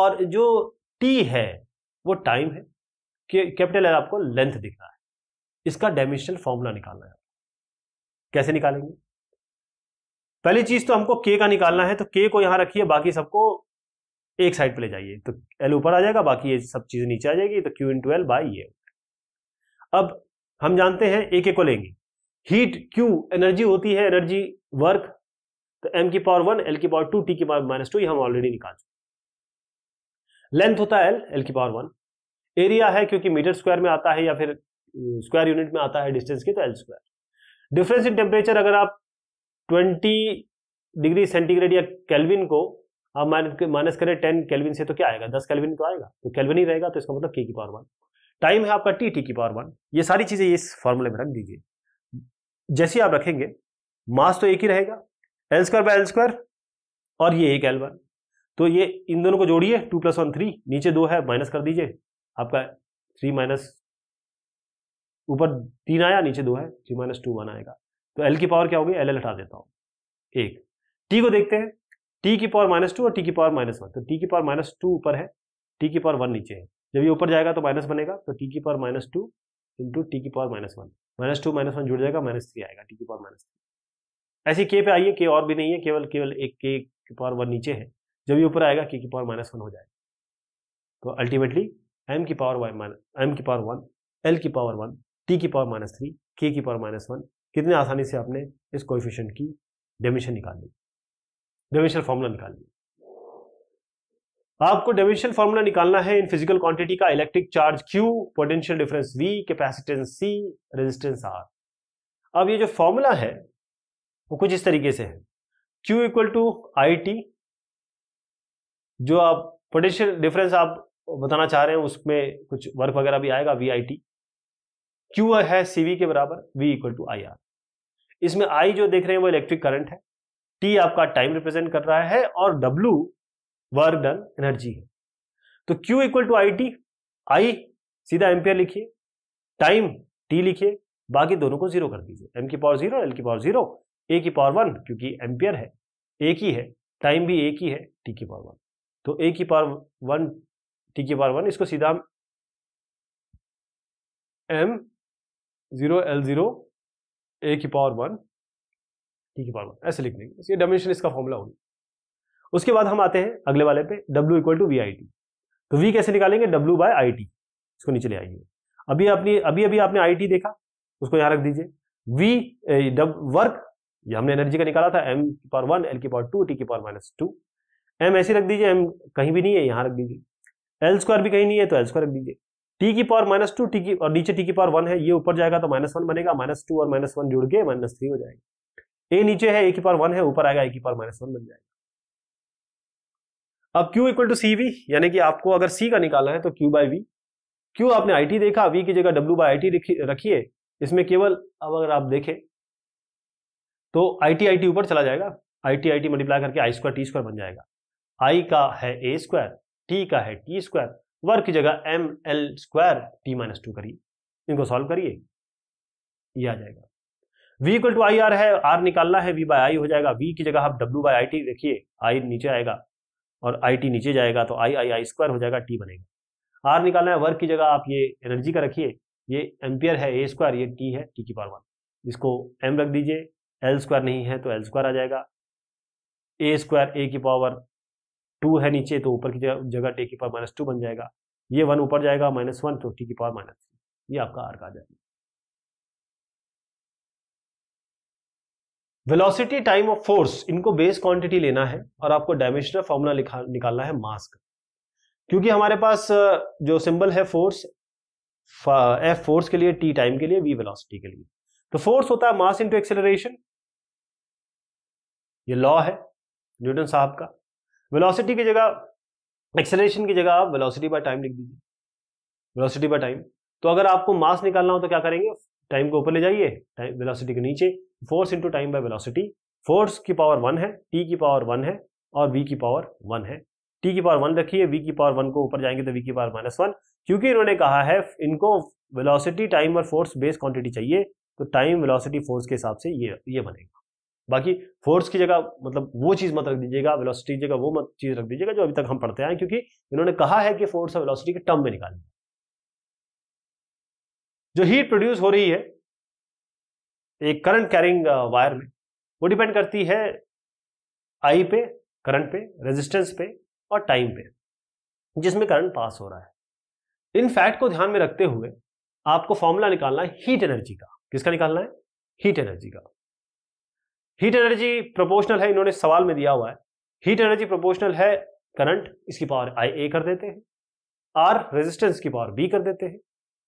और जो टी है वो टाइम है कैपिटल एल आपको लेंथ दिख रहा है इसका डायमेंशनल फॉर्मूला निकालना है कैसे निकालेंगे पहली चीज तो हमको के का निकालना है तो के को यहां रखिए बाकी सबको एक साइड पे ले जाइए तो एल ऊपर आ जाएगा बाकी ये सब चीजें नीचे आ जाएगी तो क्यू इन एल बाई ये अब हम जानते हैं ए के को लेंगे हीट क्यू एनर्जी होती है एनर्जी वर्क तो एम की पावर वन एल की पावर टू टी की पावर माइनस टू ये हम ऑलरेडी निकाल चुके लेंथ होता है एल एल की पावर वन एरिया है क्योंकि मीटर स्क्वायर में आता है या फिर स्क्वायर यूनिट में आता है डिस्टेंस की तो L square difference in temperature अगर आप ट्वेंटी डिग्री सेंटीग्रेड या कैलविन को आप माइनस करें टेन कैलविन से तो क्या आएगा दस कैलविन तो आएगा तो कैलविन ही रहेगा तो इसका मतलब के की पावर वन टाइम है आपका टी टी की पावर वन ये सारी चीजें इस फॉर्मूले में रख दीजिए जैसे आप रखेंगे मास तो एक ही रहेगा L square by L square और ये एक एल वन तो ये इन दोनों को जोड़िए टू प्लस वन थ्री नीचे दो है माइनस कर दीजिए आपका थ्री माइनस ऊपर तीन आया नीचे दो है थ्री माइनस टू वन आएगा तो एल की पावर क्या होगी एल एल हटा देता हूँ एक टी को देखते हैं टी की पावर माइनस टू और टी की पावर माइनस वन तो टी की पावर माइनस टू ऊपर है टी की पावर वन नीचे है जब ये ऊपर जाएगा तो माइनस बनेगा तो टी की power minus two into T की power minus one minus two minus one जुड़ जाएगा माइनस थ्री आएगा टी की पावर माइनस थ्री ऐसी के पे आइए के और भी नहीं है केवल केवल एक के की पावर वन नीचे है जब ये ऊपर आएगा के की पावर माइनस वन हो जाएगा तो अल्टीमेटली एम की पावर वाई एम की पावर वन एल की पावर वन टी की पावर माइनस थ्री के की पावर माइनस वन कितने आसानी से आपने इस कोएफिशिएंट की डेमिशन निकाल ली डेमिशन फॉर्मूला निकाल लिया आपको डेमिशन फॉर्मूला निकालना है इन फिजिकल क्वांटिटी का electric charge Q potential difference V capacitance C resistance R अब ये जो फॉर्मूला है वो कुछ इस तरीके से है Q equal to I T जो आप पोटेंशियल डिफरेंस आप बताना चाह रहे हैं उसमें कुछ वर्क वगैरह भी आएगा वी आई टी क्यू है सीवी के बराबर V equal to I R इसमें आई जो देख रहे हैं वो इलेक्ट्रिक करंट है टी आपका टाइम रिप्रेजेंट कर रहा है और डब्ल्यू वर्क डन एनर्जी है तो Q equal to I T I सीधा एम्पियर लिखिए टाइम टी लिखिए बाकी दोनों को जीरो कर दीजिए एम की पावर जीरो एल की पावर जीरो ए की पावर वन क्योंकि एम्पियर है एक ही है टाइम भी एक ही है टी की पावर वन तो ए की पावर वन टी की पावर वन इसको सीधा M zero L zero A की पावर वन टी की पावर वन ऐसे लिख देंगे ये डायमेंशन इसका फॉर्मूला होगी उसके बाद हम आते हैं अगले वाले पे W equal to V I T तो वी कैसे निकालेंगे डब्ल्यू बाय आई टी इसको नीचे ले आइए अभी अपनी अभी अभी आपने आई टी देखा उसको यहाँ रख दीजिए वी वर्क ये हमने एनर्जी का निकाला था एम की पावर वन एल की पावर टू टी की पावर माइनस टू एम ऐसे रख दीजिए एम कहीं भी नहीं है यहाँ रख दीजिए एल स्क्वायर भी कहीं नहीं है तो एल स्क्वायर रख दीजिए टी की पावर माइनस टू टी की और नीचे टी की पावर वन है ये ऊपर जाएगा तो माइनस वन बनेगा माइनस टू और माइनस वन जुड़ के माइनस थ्री हो जाएगा ए नीचे है ए की पावर वन है ऊपर आएगा ए की पावर माइनस वन बन जाएगा अब Q equal to C V यानी कि आपको अगर सी का निकालना है तो क्यू बाई वी क्यू आपने आई टी देखा वी की जगह डब्ल्यू बाई आई टी रखिए इसमें केवल अब अगर आप देखें तो आई टी आई टी ऊपर चला जाएगा I T I T multiply करके आई स्क्वायर टी स्क्वायर बन जाएगा आई का है ए स्क्वायर टी का है टी स्क्वायर वर्क की जगह M L square T minus two करिए इनको सॉल्व करिए ये आ जाएगा v equal to I R है r निकालना है v बाय आई हो जाएगा v की जगह आप w बाई आई टी रखिए आई नीचे आएगा और आई टी नीचे जाएगा तो आई आई आई स्क्वायर हो जाएगा टी बनेगा आर निकालना है वर्क की जगह आप ये एनर्जी का रखिए ये एम्पियर है ए स्क्वायर ये टी है टी की पावर वन इसको एम रख दीजिए एल स्क्वायर नहीं है तो एल स्क्वायर आ जाएगा ए स्क्वायर ए की पावर टू है नीचे तो ऊपर की जगह टे की पावर माइनस टू बन जाएगा ये वन ऊपर जाएगा माइनस वन तो टी की पावर माइनस थ्री ये आपका आर का आ जाएगा वेलोसिटी टाइम ऑफ फोर्स इनको बेस क्वांटिटी लेना है और आपको डायमेंशनल फॉर्मूला निकालना है मास का क्योंकि हमारे पास जो सिंबल है फोर्स एफ फोर्स के लिए टी टाइम के लिए वी वेलोसिटी के लिए तो फोर्स होता है मास इनटू एक्सेलरेशन ये लॉ है न्यूटन साहब का वेलोसिटी की जगह एक्सेलरेशन की जगह आप वेलोसिटी बाय टाइम लिख दीजिए वेलोसिटी बाय टाइम तो अगर आपको मास निकालना हो तो क्या करेंगे टाइम को ऊपर ले जाइए वेलोसिटी के नीचे force into time by velocity force की पावर वन है टी की पावर वन है और वी की पावर वन है टी की पावर वन रखिए वी की पावर वन को ऊपर जाएंगे तो वी की पावर माइनस वन क्योंकि इन्होंने कहा है इनको वेलोसिटी टाइम और फोर्स बेस क्वांटिटी चाहिए तो टाइम वेलोसिटी फोर्स के हिसाब से ये ये बनेगा बाकी फोर्स की जगह मतलब वो चीज़ मत रख दीजिएगा वेलोसिटी की जगह वो मत चीज़ रख दीजिएगा जो अभी तक हम पढ़ते आए क्योंकि इन्होंने कहा है कि फोर्स और वेलोसिटी के टर्म में निकालनी जो हीट प्रोड्यूस हो रही है एक करंट कैरिंग वायर में वो डिपेंड करती है आई पे करंट पे रेजिस्टेंस पे और टाइम पे जिसमें करंट पास हो रहा है इन फैक्ट को ध्यान में रखते हुए आपको फॉर्मूला निकालना है हीट एनर्जी का किसका निकालना है हीट एनर्जी का हीट एनर्जी प्रोपोर्शनल है इन्होंने सवाल में दिया हुआ है हीट एनर्जी प्रोपोर्शनल है करंट इसकी पावर आई ए कर देते हैं आर रेजिस्टेंस की पावर बी कर देते हैं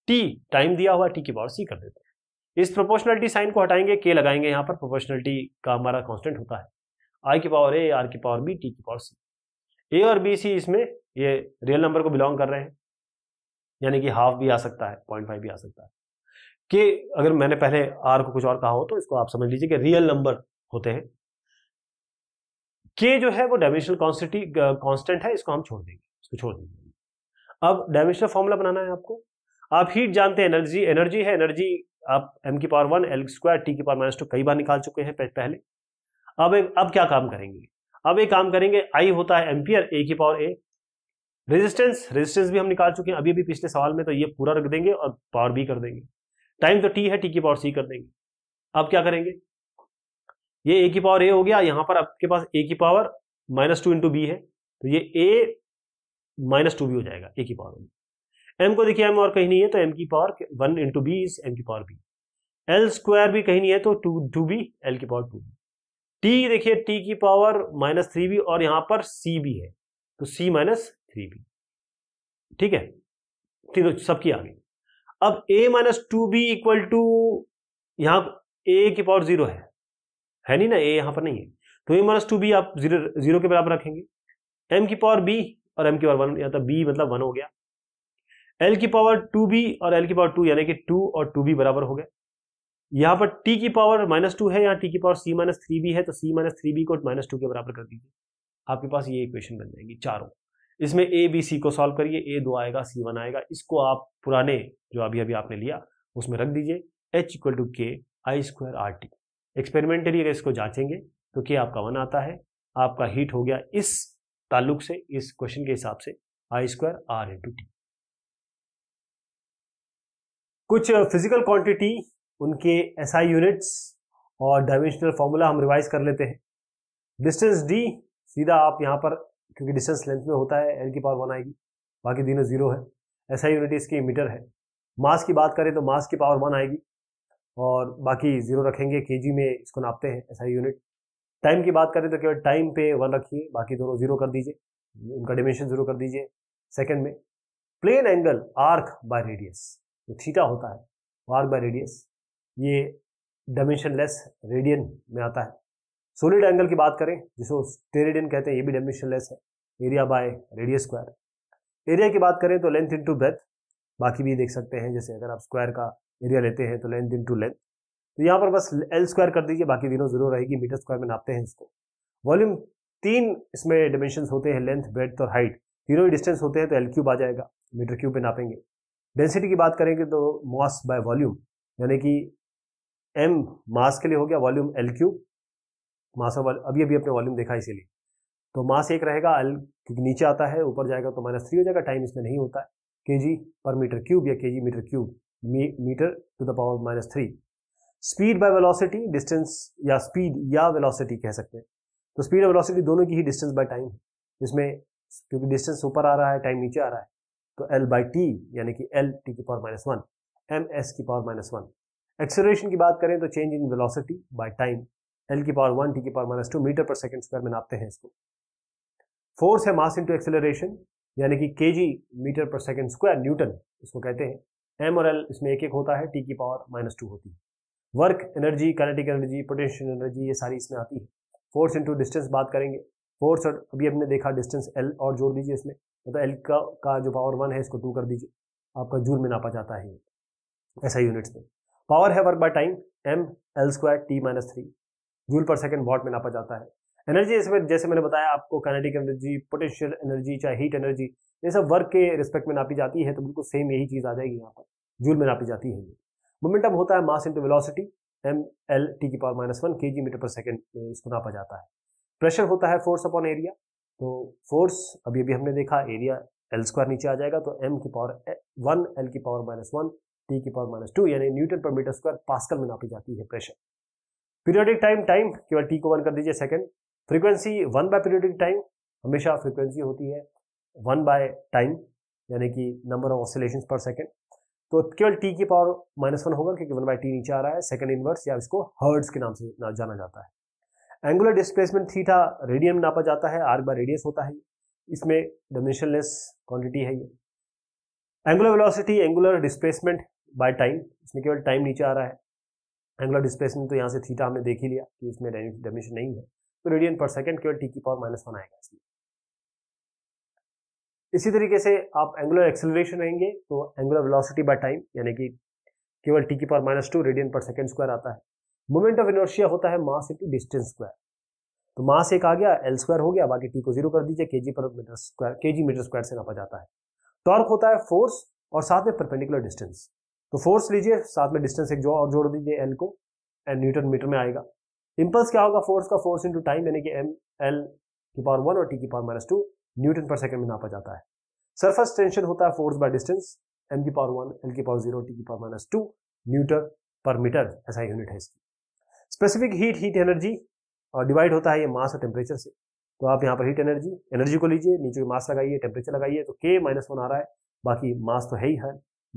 टी टाइम दिया हुआ टी की पावर सी कर देते हैं इस प्रोपोर्शनलिटी साइन को हटाएंगे के लगाएंगे यहाँ पर प्रोपोर्शनलिटी का हमारा कॉन्स्टेंट होता है आई की पावर ए आर की पावर बी टी की पावर सी ए और बी सी इसमें ये रियल नंबर को बिलोंग कर रहे हैं यानी कि हाफ भी आ सकता है पॉइंट फाइव भी आ सकता है कि अगर मैंने पहले आर को कुछ और कहा हो तो इसको आप समझ लीजिए कि रियल नंबर होते हैं के जो है वो डायमेंशनल कॉन्स्टेंट uh, है इसको हम छोड़ देंगे इसको छोड़ देंगे अब डायमेंशनल फॉर्मूला बनाना है आपको आप हीट जानते हैं एनर्जी एनर्जी है एनर्जी आप एम की power one L square T की पावर माइनस टू कई बार निकाल चुके हैं पहले अब एक अब क्या काम करेंगे अब एक काम करेंगे आई होता है एम्पियर ए की पावर ए रेजिस्टेंस रेजिस्टेंस भी हम निकाल चुके हैं अभी अभी पिछले सवाल में तो ये पूरा रख देंगे और पावर बी कर देंगे टाइम तो टी है टी की पावर सी कर देंगे अब क्या करेंगे ये ए की पावर ए हो गया यहां पर आपके पास ए की power minus two into B है तो ये ए माइनस टू बी हो जाएगा ए की पावर एम को देखिए एम और कहीं नहीं है तो एम की power one into B is M की पावर बी एल स्क्वायर भी कहीं नहीं है तो टू टू बी एल की पावर टू बी टी देखिए टी की पावर माइनस थ्री बी और यहां पर सी बी है तो सी माइनस थ्री बी ठीक है तीनों सबकी आ गई अब A minus two B equal to यहां ए की पावर जीरो है है नहीं ना ए यहाँ पर नहीं है तो ए माइनस टू बी आप जीरो जीरो के बराबर रखेंगे एम की पावर बी और एम की पावर वन या तो बी मतलब वन हो गया एल की पावर टू बी और एल की पावर टू यानी कि टू और टू बी बराबर हो गया यहाँ पर टी की पावर माइनस टू है यहाँ टी की power C minus three B है तो सी माइनस थ्री बी को माइनस टू के बराबर कर दीजिए आपके पास ये इक्वेशन बन जाएगी चारों इसमें ए बी सी को सॉल्व करिए ए दो आएगा सी वन आएगा इसको आप पुराने जो अभी अभी आपने लिया उसमें रख दीजिए H equal to K I square R T experimentally अगर इसको जांचेंगे तो क्या आपका वन आता है आपका हीट हो गया इस ताल्लुक से इस क्वेश्चन के हिसाब से I square R into T कुछ फिजिकल क्वांटिटी उनके एसआई यूनिट्स और डायमेंशनल फॉर्मूला हम रिवाइज कर लेते हैं डिस्टेंस डी सीधा आप यहाँ पर क्योंकि डिस्टेंस लेंथ में होता है एल की पावर वन आएगी बाकी दिनों जीरो है एसआई यूनिट इसकी मीटर है मास की बात करें तो मास की पावर वन आएगी और बाकी ज़ीरो रखेंगे के में इसको नापते हैं ऐसा यूनिट टाइम की बात करें तो केवल टाइम पे वन रखिए बाकी दोनों ज़ीरो कर दीजिए उनका डिमेंशन ज़ीरो कर दीजिए सेकेंड में plane angle arc by radius जो थीटा होता है आर्क बाय रेडियस ये डायमेंशन लेस रेडियन में आता है सोलिड एंगल की बात करें जिसको टेरेडियन कहते हैं ये भी डायमेंशन लेस है area by radius square area की बात करें तो लेंथ इंटू ब्रेथ बाकी भी देख सकते हैं जैसे अगर आप स्क्वायर का एरिया लेते हैं तो लेंथ इन टू लेंथ तो यहाँ पर बस एल स्क्वायर कर दीजिए बाकी दिनों जरूर रहेगी मीटर स्क्वायर में नापते हैं इसको वॉल्यूम तीन इसमें डिमेंशन होते हैं लेंथ ब्रेथ और हाइट तीनों ही डिस्टेंस होते हैं तो एल क्यूब आ जाएगा मीटर क्यूब पे नापेंगे डेंसिटी की बात करेंगे तो मास बाय वॉल्यूम यानी कि एम मास के लिए हो गया वॉल्यूम एल क्यूब मास और अभी अभी अपने वॉल्यूम देखा इसीलिए तो मास एक रहेगा एल क्योंकि नीचे आता है ऊपर जाएगा तो माइनस थ्री हो जाएगा टाइम इसमें नहीं होता है के जी पर मीटर क्यूब या K G metre cube metre to the power minus three speed by velocity distance या स्पीड या वेलोसिटी कह सकते हैं तो स्पीड और वेलोसिटी दोनों की ही डिस्टेंस बाय टाइम है जिसमें क्योंकि डिस्टेंस ऊपर आ रहा है टाइम नीचे आ रहा है तो एल बाई टी यानी कि एल टी की power minus one M S की पावर माइनस वन एक्सेलरेशन की बात करें तो change in velocity by time L की पावर वन टी की पावर माइनस टू मीटर पर सेकेंड स्क्वायर में नापते हैं इसको फोर्स है मास इंटू एक्सेलरेशन यानी कि के जी मीटर पर सेकेंड स्क्वायर न्यूटन इसको कहते हैं एम और एल इसमें एक एक होता है टी की पावर माइनस टू होती है work energy kinetic energy potential energy ये सारी इसमें आती है फोर्स इंटू डिस्टेंस बात करेंगे फोर्स और अभी हमने देखा डिस्टेंस एल और जोड़ दीजिए इसमें मतलब एल का का जो पावर वन है इसको टू कर दीजिए आपका जूल में नापा जाता है ऐसा यूनिट्स में पावर है work by time M L square T minus three joule पर सेकेंड वॉट में नापा जाता है एनर्जी इसमें जैसे मैंने बताया आपको कैनेटिक एनर्जी पोटेंशियल एनर्जी चाहे हीट एनर्जी ये सब वर्क के रिस्पेक्ट में नापी जाती है तो बिल्कुल सेम यही चीज़ आ जाएगी यहाँ पर जूल में नापी जाती है ये मोमेंटम होता है mass into velocity M L T की power minus one K G metre पर सेकेंड में इसको नापा जाता है प्रेशर होता है फोर्स अपॉन एरिया तो फोर्स अभी अभी हमने देखा एरिया एल स्क्वायर नीचे आ जाएगा तो एम की पावर वन एल की पावर माइनस वन टी की पावर माइनस टू यानी न्यूटन पर मीटर स्क्वायर पास्कल में नापी जाती है प्रेशर पीरियोडिक टाइम टाइम केवल टी को वन कर दीजिए second frequency one by periodic time हमेशा फ्रीक्वेंसी होती है वन बाय टाइम यानी कि नंबर ऑफ ऑसिलेशन पर सेकेंड तो केवल टी की पावर माइनस वन होगा क्योंकि वन बाई टी नीचे आ रहा है सेकंड इनवर्स या इसको हर्ड्स के नाम से जाना जाता है एंगुलर डिस्प्लेसमेंट थीटा रेडियन में नापा जाता है आर बाय रेडियस होता है इसमें डायमेंशनलेस क्वांटिटी है ये angular velocity angular displacement by time इसमें केवल टाइम नीचे आ रहा है एंगुलर डिस्प्लेसमेंट तो यहाँ से थीटा हमने देख ही लिया कि इसमें डायमेंशन नहीं है तो रेडियन पर सेकेंड केवल टी की पावर माइनस वन आएगा इसमें इसी तरीके से आप एंगुलर एक्सेलरेशन रहेंगे तो एंगुलर वेलोसिटी बाय टाइम यानी कि केवल टी की पावर माइनस टू रेडियन पर सेकेंड स्क्वायर आता है मोमेंट ऑफ इनर्शिया होता है मास इंटू डिस्टेंस स्क्वायर तो मास एक आ गया एल स्क्वायर हो गया बाकी टी को जीरो कर दीजिए के जी पर मीटर स्क्वायर के जी मीटर स्क्वायर से नापा जाता है टॉर्क होता है फोर्स और साथ में परपेंडिकुलर डिस्टेंस तो फोर्स लीजिए साथ में डिस्टेंस एक जो और जोड़ दीजिए एल को एंड न्यूटन मीटर में आएगा इम्पल्स क्या होगा फोर्स का फोर्स इंटू टाइम यानी कि एम एल की पावर वन और टी की पावर माइनस टू न्यूटन पर सेकंड में नापा जाता है सरफेस टेंशन होता है फोर्स बाय डिस्टेंस एम की पावर वन एल की पावर जीरो टी की पावर माइनस टू न्यूटन पर मीटर ऐसा यूनिट है इसकी स्पेसिफिक हीट हीट एनर्जी और डिवाइड होता है ये मास और टेम्परेचर से तो आप यहाँ पर हीट एनर्जी एनर्जी को लीजिए नीचे की मास लगाइए टेम्परेचर लगाइए तो के माइनस वन आ रहा है बाकी मास तो है ही है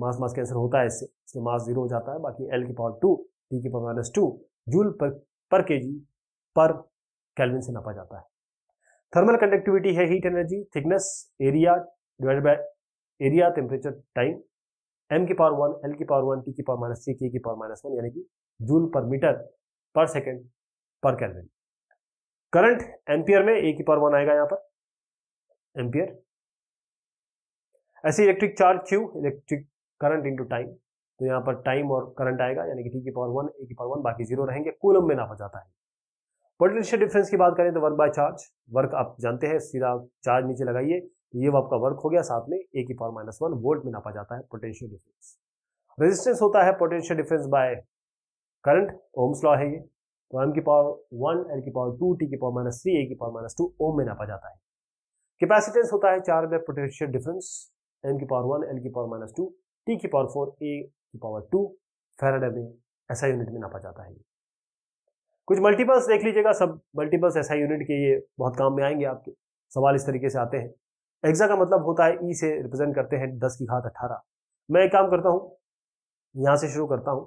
मास मास कैंसर होता है इससे इसलिए मास जीरो हो जाता है बाकी एल की पावर टू टी की पावर माइनस टू जूल पर पर के पर कैलविन से नापा जाता है थर्मल कंडक्टिविटी है heat energy thickness area divide by area temperature time M की पावर वन एल की पावर वन टी की पावर माइनस थ्री के की पावर माइनस वन यानी कि जूल पर मीटर पर सेकेंड पर कैलविन करंट एम्पियर में ए की पावर वन आएगा यहां पर एम्पियर ऐसे electric charge Q electric current into time तो यहाँ पर टाइम और करंट आएगा यानी कि टी की पावर वन ए की पावर वन बाकी जीरो रहेंगे कूलम में नापा जाता है पोटेंशियल डिफरेंस की बात करें तो वर्क बाय चार्ज वर्क आप जानते हैं सीधा चार्ज नीचे लगाइए तो ये आपका वर्क हो गया साथ में ए की पावर माइनस वन वोल्ट में नापा जाता है पोटेंशियल डिफरेंस रेजिस्टेंस होता है potential difference by current ohm's law है ये तो एम की पावर वन एल की पावर टू टी की पावर माइनस थ्री ए की पावर माइनस टू ओम में नापा जाता है कैपेसिटेंस होता है चार्ज में पोटेंशियल डिफरेंस एम की पावर वन एल की पावर माइनस टू टी की पावर फोर ए की पावर टू फेराडे में ऐसा यूनिट में नापा जाता है कुछ मल्टीपल्स देख लीजिएगा सब मल्टीपल्स ऐसा यूनिट के ये बहुत काम में आएंगे आपके सवाल इस तरीके से आते हैं एग्जा का मतलब होता है ई e से रिप्रेजेंट करते हैं दस की घात अट्ठारह मैं एक काम करता हूँ यहाँ से शुरू करता हूँ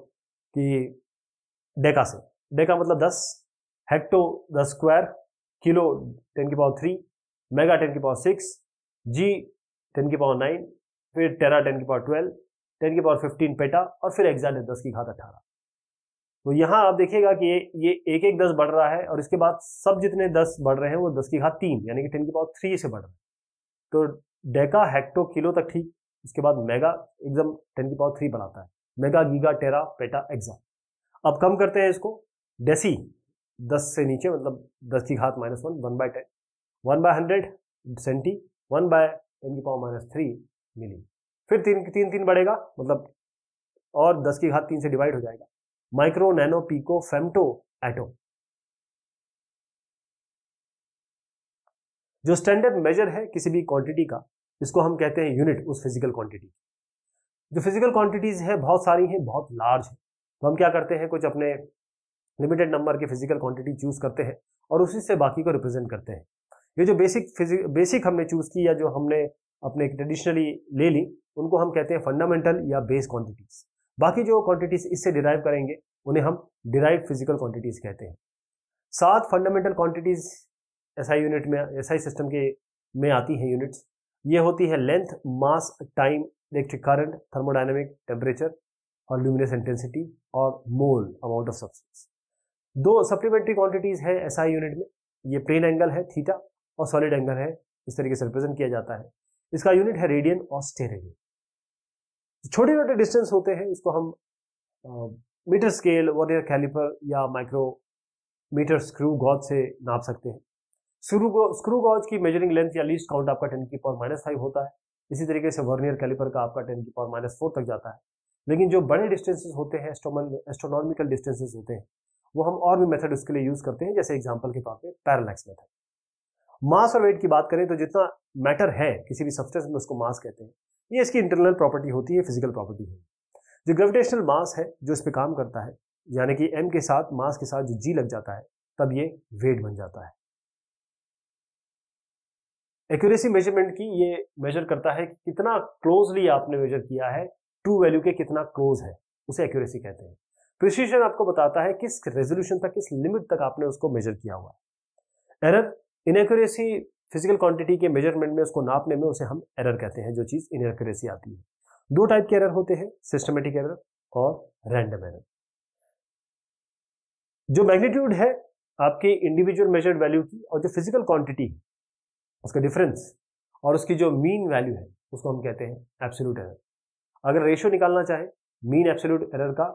कि डेका से डेका मतलब दस हेक्टो दस स्क्वायर किलो टेन की पावर थ्री मेगा टेन की पावर सिक्स जी टेन की पावर नाइन फिर टेरा टेन की पावर ट्वेल्व टेन की पावर फिफ्टीन पेटा और फिर है दस की घात अट्ठारह तो यहाँ आप देखिएगा कि ये ये एक एक दस बढ़ रहा है और इसके बाद सब जितने दस बढ़ रहे हैं वो दस की घात तीन यानी कि टेन की पावर थ्री से बढ़ रहे हैं तो डेका हेक्टो किलो तक ठीक उसके बाद मेगा एकदम टेन की पावर थ्री बढ़ाता है mega giga tera peta exa अब कम करते हैं इसको डेसी दस से नीचे मतलब दस की घात minus one one by ten one by hundred centi one by ten की पावर माइनस थ्री मिली फिर तीन तीन तीन बढ़ेगा मतलब और दस की घात तीन से डिवाइड हो जाएगा micro nano pico femto atto जो स्टैंडर्ड मेजर है किसी भी क्वांटिटी का इसको हम कहते हैं यूनिट उस फिजिकल क्वांटिटी जो फिजिकल क्वांटिटीज है बहुत सारी हैं बहुत लार्ज है तो हम क्या करते हैं कुछ अपने लिमिटेड नंबर की फिजिकल क्वांटिटी चूज करते हैं और उसी से बाकी को रिप्रेजेंट करते हैं ये जो बेसिक बेसिक हमने चूज की या जो हमने अपने ट्रेडिशनली ले ली उनको हम कहते हैं फंडामेंटल या बेस क्वांटिटीज बाकी जो क्वांटिटीज इससे डिराइव करेंगे उन्हें हम डिराइव फिजिकल क्वांटिटीज कहते हैं सात फंडामेंटल क्वांटिटीज एसआई यूनिट में एसआई सिस्टम के में आती हैं यूनिट्स ये होती है length mass time electric current thermodynamic temperature और ल्यूमिनस इंटेंसिटी और मोल अमाउंट ऑफ सब्सटेंस दो सप्लीमेंट्री क्वांटिटीज है एस आई यूनिट में ये प्लेन एंगल है थीटा और सॉलिड एंगल है इस तरीके से रिप्रेजेंट किया जाता है इसका यूनिट है रेडियन और स्टेरेडियन छोटे छोटे डिस्टेंस होते हैं इसको हम मीटर स्केल वर्नियर कैलिपर या माइक्रो मीटर स्क्रू गॉज से नाप सकते हैं स्क्रू स्क्रू गॉज की मेजरिंग लेंथ या लीस्ट काउंट आपका टेन की पावर माइनस फाइव होता है इसी तरीके से वर्नियर कैलिपर का आपका टेन की पावर माइनस फोर तक जाता है लेकिन जो बड़े डिस्टेंसेज होते हैं एस्ट्रोनॉमिकल डिस्टेंसेज होते हैं वो हम और भी मेथड उसके लिए यूज़ करते हैं जैसे एग्जाम्पल के तौर पर पैरालैक्स मेथड मास और वेट की बात करें तो जितना मैटर है किसी भी सब्सटेंस में उसको मास कहते हैं ये इसकी इंटरनल प्रॉपर्टी होती है फिजिकल प्रॉपर्टी है जो ग्रेविटेशनल मास है जो इस पर काम करता है यानी कि एम के साथ मास के साथ जो जी लग जाता है तब ये वेट बन जाता है एक्यूरेसी मेजरमेंट की ये मेजर करता है कितना क्लोजली आपने मेजर किया है टू वैल्यू के कितना क्लोज है उसे एक्यूरेसी कहते हैं प्रिसीजन आपको बताता है किस रेजोल्यूशन तक किस लिमिट तक आपने उसको मेजर किया हुआ है एरर इनएक्यूरेसी फिजिकल क्वांटिटी के मेजरमेंट में उसको नापने में उसे हम एरर कहते हैं जो चीज़ इनएक्यूरेसी आती है दो टाइप के एरर होते हैं सिस्टमेटिक एरर और रैंडम एरर जो मैग्नीट्यूड है आपके इंडिविजुअल मेजर्ड वैल्यू की और जो फिजिकल क्वांटिटी है उसका डिफरेंस और उसकी जो मीन वैल्यू है उसको हम कहते हैं एब्सोल्यूट एरर अगर रेशियो निकालना चाहे मीन एब्सोल्यूट एरर का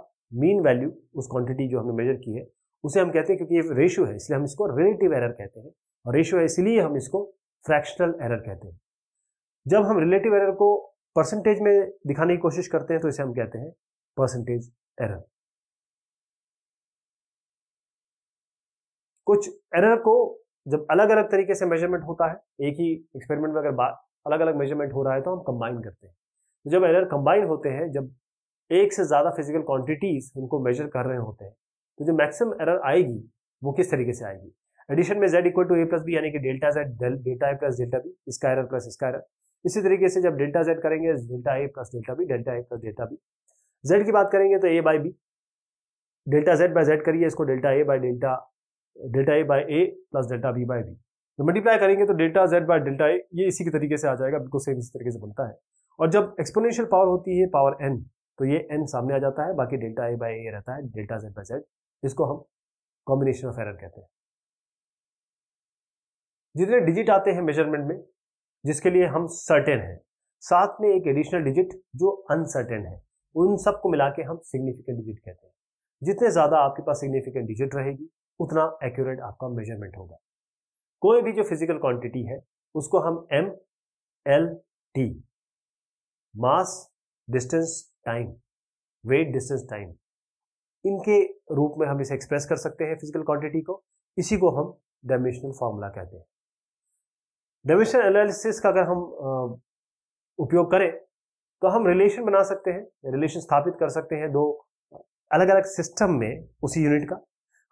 मीन वैल्यू उस क्वांटिटी जो हमने मेजर की है उसे हम कहते हैं क्योंकि ये रेशियो है इसलिए हम इसको रिलेटिव एरर कहते हैं और रेशियो है इसलिए हम इसको फ्रैक्शनल एरर कहते हैं जब हम रिलेटिव एरर को परसेंटेज में दिखाने की कोशिश करते हैं तो इसे हम कहते हैं परसेंटेज एरर कुछ एरर को जब अलग अलग तरीके से मेजरमेंट होता है एक ही एक्सपेरिमेंट में अगर अलग अलग मेजरमेंट हो रहा है तो हम कंबाइन करते हैं तो जब एरर कंबाइन होते हैं जब एक से ज़्यादा फिजिकल क्वांटिटीज उनको मेजर कर रहे होते हैं तो जो मैक्सिमम एरर आएगी वो किस तरीके से आएगी एडिशन में Z equal to A plus B यानी कि delta Z delta A plus delta B square plus square इसी तरीके से जब डेल्टा जेड करेंगे delta A plus delta B delta A plus delta B Z की बात करेंगे तो A by B delta Z by Z करिए इसको delta A by delta delta A by A plus delta B by B तो multiply करेंगे तो delta Z by delta A ये इसी के तरीके से आ जाएगा बिल्कुल सेम इसी तरीके से बनता है और जब एक्सपोनेंशियल पावर होती है पावर एन तो ये एन सामने आ जाता है बाकी डेल्टा ए बाई ए रहता है डेल्टा जेड बाई जेड जिसको हम कॉम्बिनेशन ऑफ एरर कहते हैं जितने डिजिट आते हैं मेजरमेंट में जिसके लिए हम सर्टेन हैं साथ में एक एडिशनल डिजिट जो अनसर्टेन है उन सब को मिला के हम सिग्निफिकेंट डिजिट कहते हैं जितने ज़्यादा आपके पास सिग्निफिकेंट डिजिट रहेगी उतना एक्यूरेट आपका मेजरमेंट होगा कोई भी जो फिजिकल क्वांटिटी है उसको हम M L T mass distance time weight distance time इनके रूप में हम इसे एक्सप्रेस कर सकते हैं फिजिकल क्वांटिटी को इसी को हम डायमेंशनल फॉर्मूला कहते हैं डिविशन एनालिसिस का अगर हम उपयोग करें तो हम रिलेशन बना सकते हैं रिलेशन स्थापित कर सकते हैं दो अलग अलग सिस्टम में उसी यूनिट का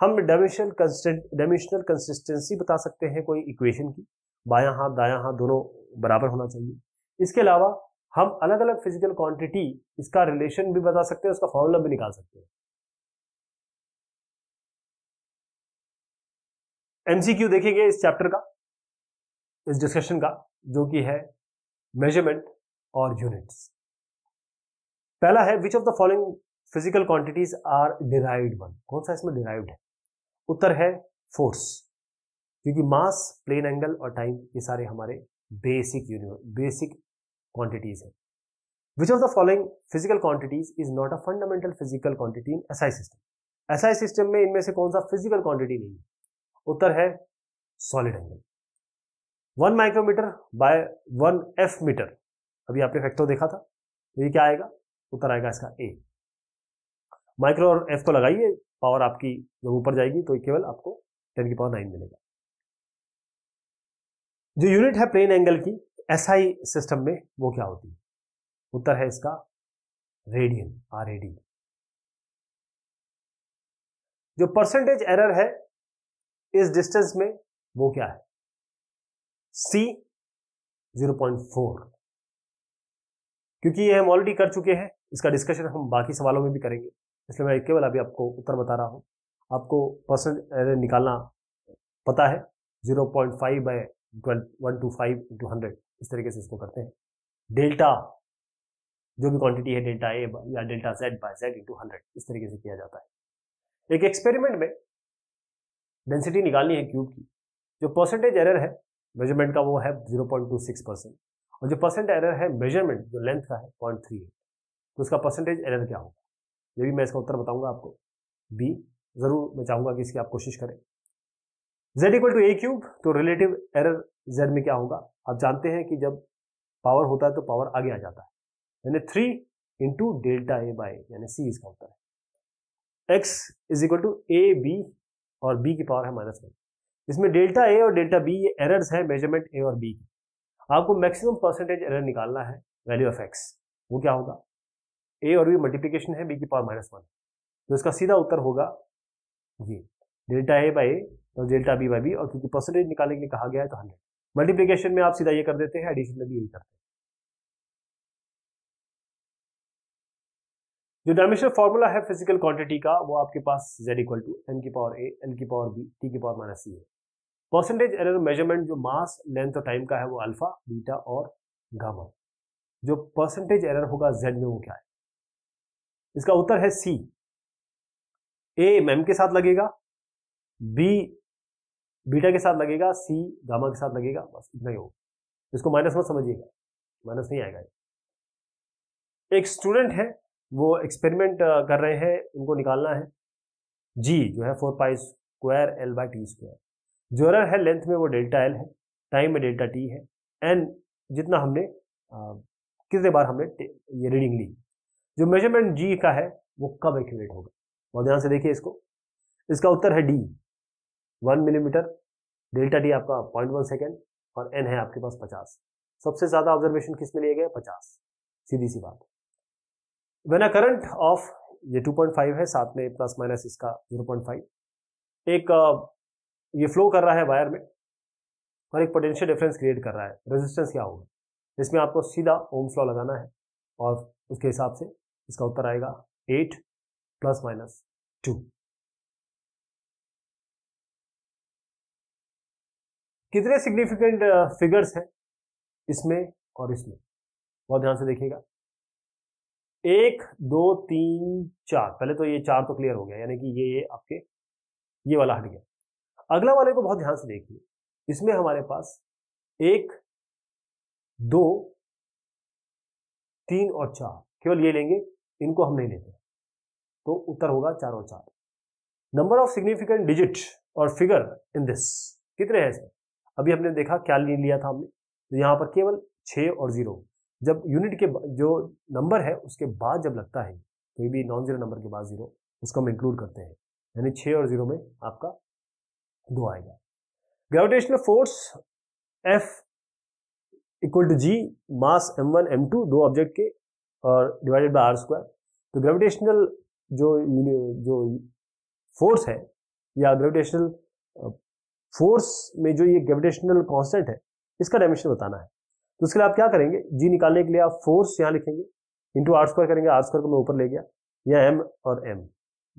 हम डिविशन कंस्टेंट कंसिस्टेंसी बता सकते हैं कोई इक्वेशन की बायां हाथ दायां हाथ दोनों बराबर होना चाहिए इसके अलावा हम अलग अलग फिजिकल क्वांटिटी इसका रिलेशन भी बता सकते हैं उसका फॉर्मूला भी निकाल सकते हैं एमसीक्यू देखेंगे इस चैप्टर का इस डिस्कशन का जो कि है मेजरमेंट और यूनिट्स पहला है which of the following physical quantities are derived one कौन सा इसमें डिराइव्ड है उत्तर है फोर्स क्योंकि मास प्लेन एंगल और टाइम ये सारे हमारे बेसिक बेसिक क्वांटिटीज है which of the following physical quantities is not a fundamental physical quantity in SI system SI system में इनमें से कौन सा फिजिकल क्वांटिटी नहीं है उत्तर है solid angle one micrometre by one F metre अभी आपने फैक्टर देखा था तो ये क्या आएगा उत्तर आएगा इसका ए माइक्रो और एफ को लगाइए पावर आपकी जब ऊपर जाएगी तो केवल आपको टेन की पावर नाइन मिलेगा जो यूनिट है प्लेन एंगल की एसआई सिस्टम में वो क्या होती है उत्तर है इसका रेडियन आर एडी जो परसेंटेज एरर है इस डिस्टेंस में वो क्या है सी 0.4 क्योंकि ये हम ऑलरेडी कर चुके हैं इसका डिस्कशन हम बाकी सवालों में भी करेंगे इसलिए मैं केवल अभी आपको उत्तर बता रहा हूँ आपको परसेंट निकालना पता है 0.5 point five by twelve one two five into hundred इस तरीके से इसको करते हैं डेल्टा जो भी क्वांटिटी है डेल्टा ए या delta Z by Z into hundred इस तरीके से किया जाता है एक एक्सपेरिमेंट में डेंसिटी निकालनी है क्यूब की जो परसेंटेज एरर है मेजरमेंट का वो है zero point two six percent और जो परसेंट एरर है मेजरमेंट जो लेंथ का है पॉइंट थ्री है तो उसका परसेंटेज एरर क्या होगा ये भी मैं इसका उत्तर बताऊंगा आपको बी ज़रूर मैं चाहूँगा कि इसकी आप कोशिश करें Z equal to A cube तो रिलेटिव एरर जेड में क्या होगा आप जानते हैं कि जब पावर होता है तो पावर आगे आ जाता है यानी three into delta A by यानी सी इसका उत्तर है X is equal to A B और बी की पावर है माइनस वन इसमें डेल्टा ए और डेल्टा बी ये एरर्स हैं मेजरमेंट ए और बी की आपको मैक्सिमम परसेंटेज एरर निकालना है वैल्यू ऑफ एक्स वो क्या होगा ए और बी मल्टीप्लीकेशन है बी की पावर माइनस वन तो इसका सीधा उत्तर होगा ये डेल्टा ए बाई ए और डेल्टा बी बाई बी और क्योंकि परसेंटेज निकालने के लिए कहा गया है तो हंड्रेड मल्टीप्लीकेशन में आप सीधा ये कर देते हैं एडिशन में भी यही करते हैं जो डायमेंशनल फॉर्मूला है फिजिकल क्वांटिटी का वो आपके पास z इक्वल टू एन की पावर ए एन की पावर बी टी की पावर माइनस सी है परसेंटेज एरर मेजरमेंट जो मास लेंथ और टाइम का है वो अल्फा बीटा और गामा जो परसेंटेज एरर होगा जेड में वो क्या है इसका उत्तर है सी ए एम के साथ लगेगा बी बीटा के साथ लगेगा सी गामा के साथ लगेगा बस इतना ही होगा इसको माइनस मत समझिएगा माइनस नहीं आएगा एक स्टूडेंट है वो एक्सपेरिमेंट कर रहे हैं उनको निकालना है जी जो है four pi square L by T square जो एरर है लेंथ में वो डेल्टा एल है टाइम में डेल्टा टी है एन जितना हमने कितने बार हमने ये रीडिंग ली जो मेजरमेंट जी का है वो कब एक्यूरेट होगा बहुत ध्यान से देखिए इसको इसका उत्तर है D one millimetre delta D आपका पॉइंट वन सेकेंड और एन है आपके पास पचास सबसे ज़्यादा ऑब्जर्वेशन किस में लिए गए पचास सीधी सी बात वेन अ करंट ऑफ ये 2.5 है साथ में प्लस माइनस इसका 0.5 एक ये फ्लो कर रहा है वायर में और एक पोटेंशियल डिफरेंस क्रिएट कर रहा है रेजिस्टेंस क्या होगा इसमें आपको सीधा ओम फ्लो लगाना है और उसके हिसाब से इसका उत्तर आएगा एट प्लस माइनस टू कितने सिग्निफिकेंट फिगर्स uh, हैं इसमें और इसमें बहुत ध्यान से देखिएगा एक दो तीन चार पहले तो ये चार तो क्लियर हो गया यानी कि ये ये आपके ये वाला हट गया अगला वाले को बहुत ध्यान से देखिए इसमें हमारे पास एक दो तीन और चार केवल ये लेंगे इनको हम नहीं लेते तो उत्तर होगा चार और चार नंबर ऑफ सिग्निफिकेंट डिजिट और फिगर इन दिस कितने हैं इसमें अभी हमने देखा क्या ले लिया था हमने तो यहाँ पर केवल छः और जीरो जब यूनिट के जो नंबर है उसके बाद जब लगता है कोई भी नॉन जीरो नंबर के बाद जीरो उसको हम इंक्लूड करते हैं यानी छः और जीरो में आपका दो आएगा gravitational force F equal to G mass M one M two दो ऑब्जेक्ट के और डिवाइडेड बाय आर स्क्वायर तो ग्रेविटेशनल जो जो फोर्स है या ग्रेविटेशनल फोर्स में जो ये ग्रेविटेशनल कॉन्सेंट है इसका डायमेंशन बताना है तो उसके लिए आप क्या करेंगे जी निकालने के लिए आप फोर्स यहाँ लिखेंगे इंटू आर स्क्वायर करेंगे आर स्क्वायर को मैं ऊपर ले गया या एम और एम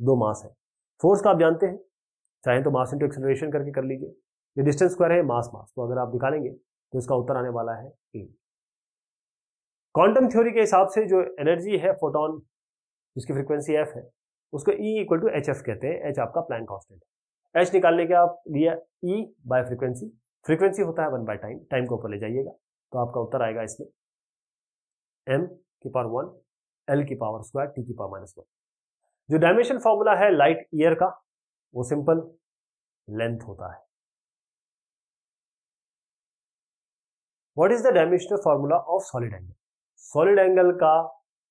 दो मास है फोर्स का आप जानते हैं चाहे तो मास इंटू एक्सेलरेशन करके कर लीजिए ये डिस्टेंस स्क्वायर है मास मास तो अगर आप निकालेंगे तो इसका उत्तर आने वाला है ए क्वांटम थ्योरी के हिसाब से जो एनर्जी है फोटोन जिसकी फ्रिक्वेंसी एफ है उसको E equal to H F कहते हैं एच आपका प्लान कॉन्स्टेंट है एच निकालने के आप लिया ई बाय फ्रिक्वेंसी फ्रिक्वेंसी होता है वन बाय टाइम टाइम को ऊपर ले जाइएगा तो आपका उत्तर आएगा इसमें एम की पावर वन एल की पावर स्क्वायर टी की पावर माइनस वन जो डायमेंशन फॉर्मूला है लाइट ईयर का वो सिंपल लेंथ होता है what is the dimensional formula of solid angle solid angle का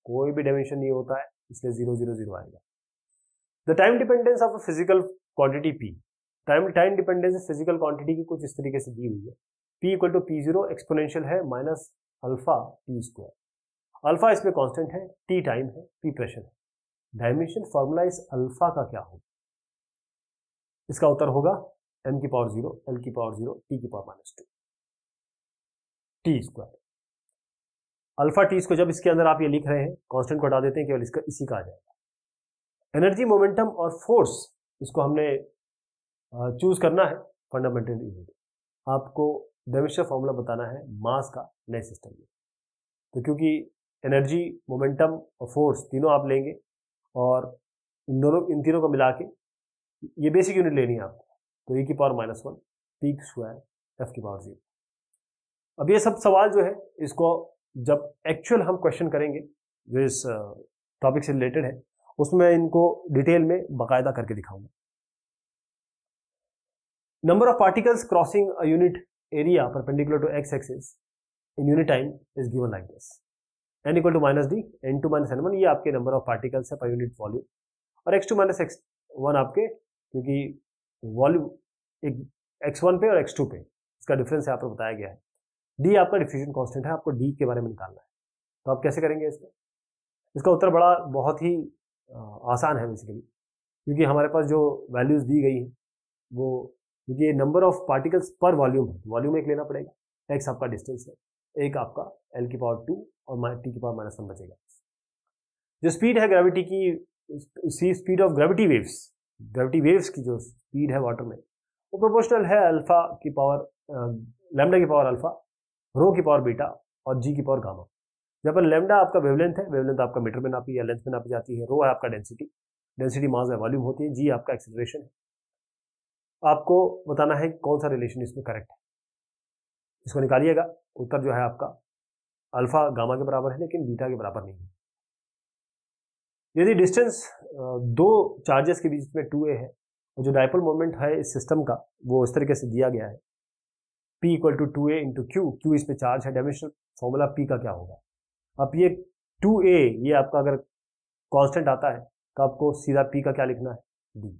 कोई भी डायमेंशन नहीं होता है इसलिए जीरो जीरो जीरो आएगा the time dependence of a physical quantity P time time dependence physical quantity की कुछ इस तरीके से दी हुई है P equal to P zero exponential है minus alpha T square alpha इसमें कांस्टेंट है टी टाइम है पी प्रेशर है डायमेंशन फॉर्मूला इस अल्फा का क्या होगा इसका उत्तर होगा एम की पावर जीरो एल की पावर जीरो टी की power minus two T square alpha T को जब इसके अंदर आप ये लिख रहे हैं कांस्टेंट को हटा देते हैं केवल इसका इसी का आ जाएगा एनर्जी मोमेंटम और फोर्स इसको हमने चूज करना है फंडामेंटल यूनिट आपको डेविशर फॉर्मूला बताना है मास का नए सिस्टम में तो क्योंकि एनर्जी मोमेंटम और फोर्स तीनों आप लेंगे और इन दोनों इन तीनों को मिला के ये बेसिक यूनिट लेनी है आपको तो ए e की power minus one P square F की पावर जीरो अब ये सब सवाल जो है इसको जब एक्चुअल हम क्वेश्चन करेंगे जो इस टॉपिक से रिलेटेड है उसमें इनको डिटेल में बाकायदा करके दिखाऊंगा number of particles crossing a unit area पर perpendicular to X axis in unit time is given like this N equal to minus D N two minus N one ये आपके नंबर ऑफ पार्टिकल्स है per unit volume और X two minus X one आपके क्योंकि volume एक x one पे और X to पे इसका डिफरेंस यहाँ पर बताया गया है डी आपका डिफ्यूजन कॉन्स्टेंट है आपको डी के बारे में निकालना है तो आप कैसे करेंगे इसमें इसका उत्तर बड़ा बहुत ही आसान है बेसिकली क्योंकि हमारे पास जो वैल्यूज़ दी गई हैं वो क्योंकि ये number of particles per volume है वॉल्यूम एक लेना पड़ेगा एक्स आपका डिस्टेंस है एक आपका एल की पावर टू और टी की पावर माइनस वन बचेगा जो स्पीड है ग्रेविटी की सी speed of gravity waves gravity waves की जो स्पीड है वाटर में वो प्रोपोर्शनल है अल्फा की पावर लेमडा की पावर अल्फा रो की पावर बीटा और जी की पावर गामा जब पर लेमडा आपका वेवलेंथ है वेवलेंथ आपका मीटर में नापी या लेंथ में नापी जाती है रो है आपका डेंसिटी डेंसिटी मास है वॉल्यूम होती है जी आपका एक्सेलरेशन है आपको बताना है कौन सा रिलेशन इसमें करेक्ट है इसको निकालिएगा उत्तर जो है आपका अल्फा गामा के बराबर है लेकिन बीटा के बराबर नहीं है यदि डिस्टेंस दो चार्जेस के बीच में टू ए है और जो डायपोल मोमेंट है इस सिस्टम का वो इस तरीके से दिया गया है P equal to two A into Q Q इसमें चार्ज है डायमेंशनल फॉर्मूला पी का क्या होगा अब ये टू ए ये आपका अगर कांस्टेंट आता है तो आपको सीधा पी का क्या लिखना है डी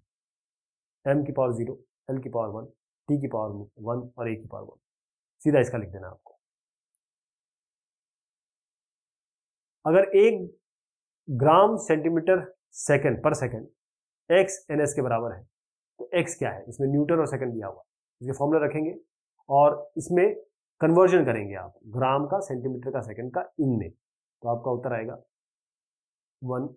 एम की पावर जीरो एल की पावर वन टी की पावर वन और ए की पावर वन सीधा इसका लिख देना आपको अगर एक gram centimetre second per second X N S के बराबर है तो एक्स क्या है इसमें न्यूटन और सेकेंड दिया हुआ इसके फॉर्मूला रखेंगे और इसमें कन्वर्जन करेंगे आप ग्राम का सेंटीमीटर का सेकेंड का इन में तो आपका उत्तर आएगा one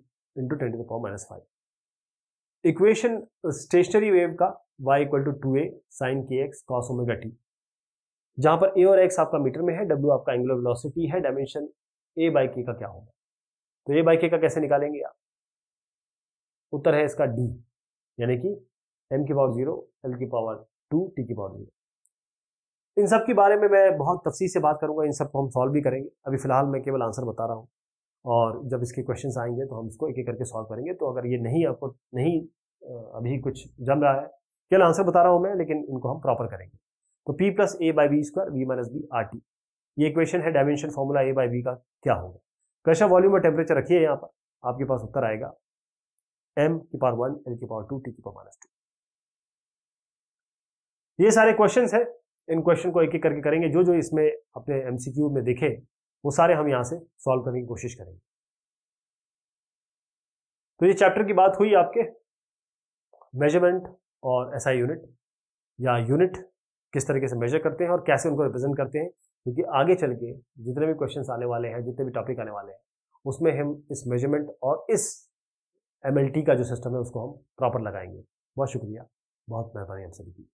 into ten to minus five equation stationary wave का Y equal to two A sine K X cos omega T जहां पर ए और एक्स आपका मीटर में है डब्ल्यू आपका एंगुलर वेलोसिटी है डायमेंशन ए बाई के का क्या होगा तो ये बाई के का कैसे निकालेंगे आप उत्तर है इसका डी यानी कि एम की पावर जीरो एल की पावर टू टी की पावर जीरो इन सब के बारे में मैं बहुत तफसील से बात करूंगा इन सब को हम सॉल्व भी करेंगे अभी फ़िलहाल मैं केवल आंसर बता रहा हूँ और जब इसके क्वेश्चन आएंगे तो हम इसको एक एक करके सॉल्व करेंगे तो अगर ये नहीं आपको नहीं अभी कुछ जम रहा है केवल आंसर बता रहा हूँ मैं लेकिन इनको हम प्रॉपर करेंगे तो P plus A by B square V minus B R T ये इक्वेशन है dimension formula A by B का क्या होगा प्रेशर वॉल्यूम और टेम्परेचर रखिए यहाँ पर आपके पास उत्तर आएगा एम की पावर वन एन की पावर टू टी की पावर माइनस टू ये सारे क्वेश्चन है इन क्वेश्चन को एक एक करके करेंगे जो जो इसमें अपने एमसीक्यू में दिखे वो सारे हम यहाँ से सॉल्व करने की कोशिश करेंगे तो ये चैप्टर की बात हुई आपके मेजरमेंट और एसआई यूनिट या यूनिट किस तरीके से मेजर करते हैं और कैसे उनको रिप्रेजेंट करते हैं क्योंकि आगे चल के जितने भी क्वेश्चन आने वाले हैं जितने भी टॉपिक आने वाले हैं उसमें हम इस मेजरमेंट और इस एम का जो सिस्टम है उसको हम प्रॉपर लगाएंगे बहुत शुक्रिया बहुत मेहरबानी आप सभी की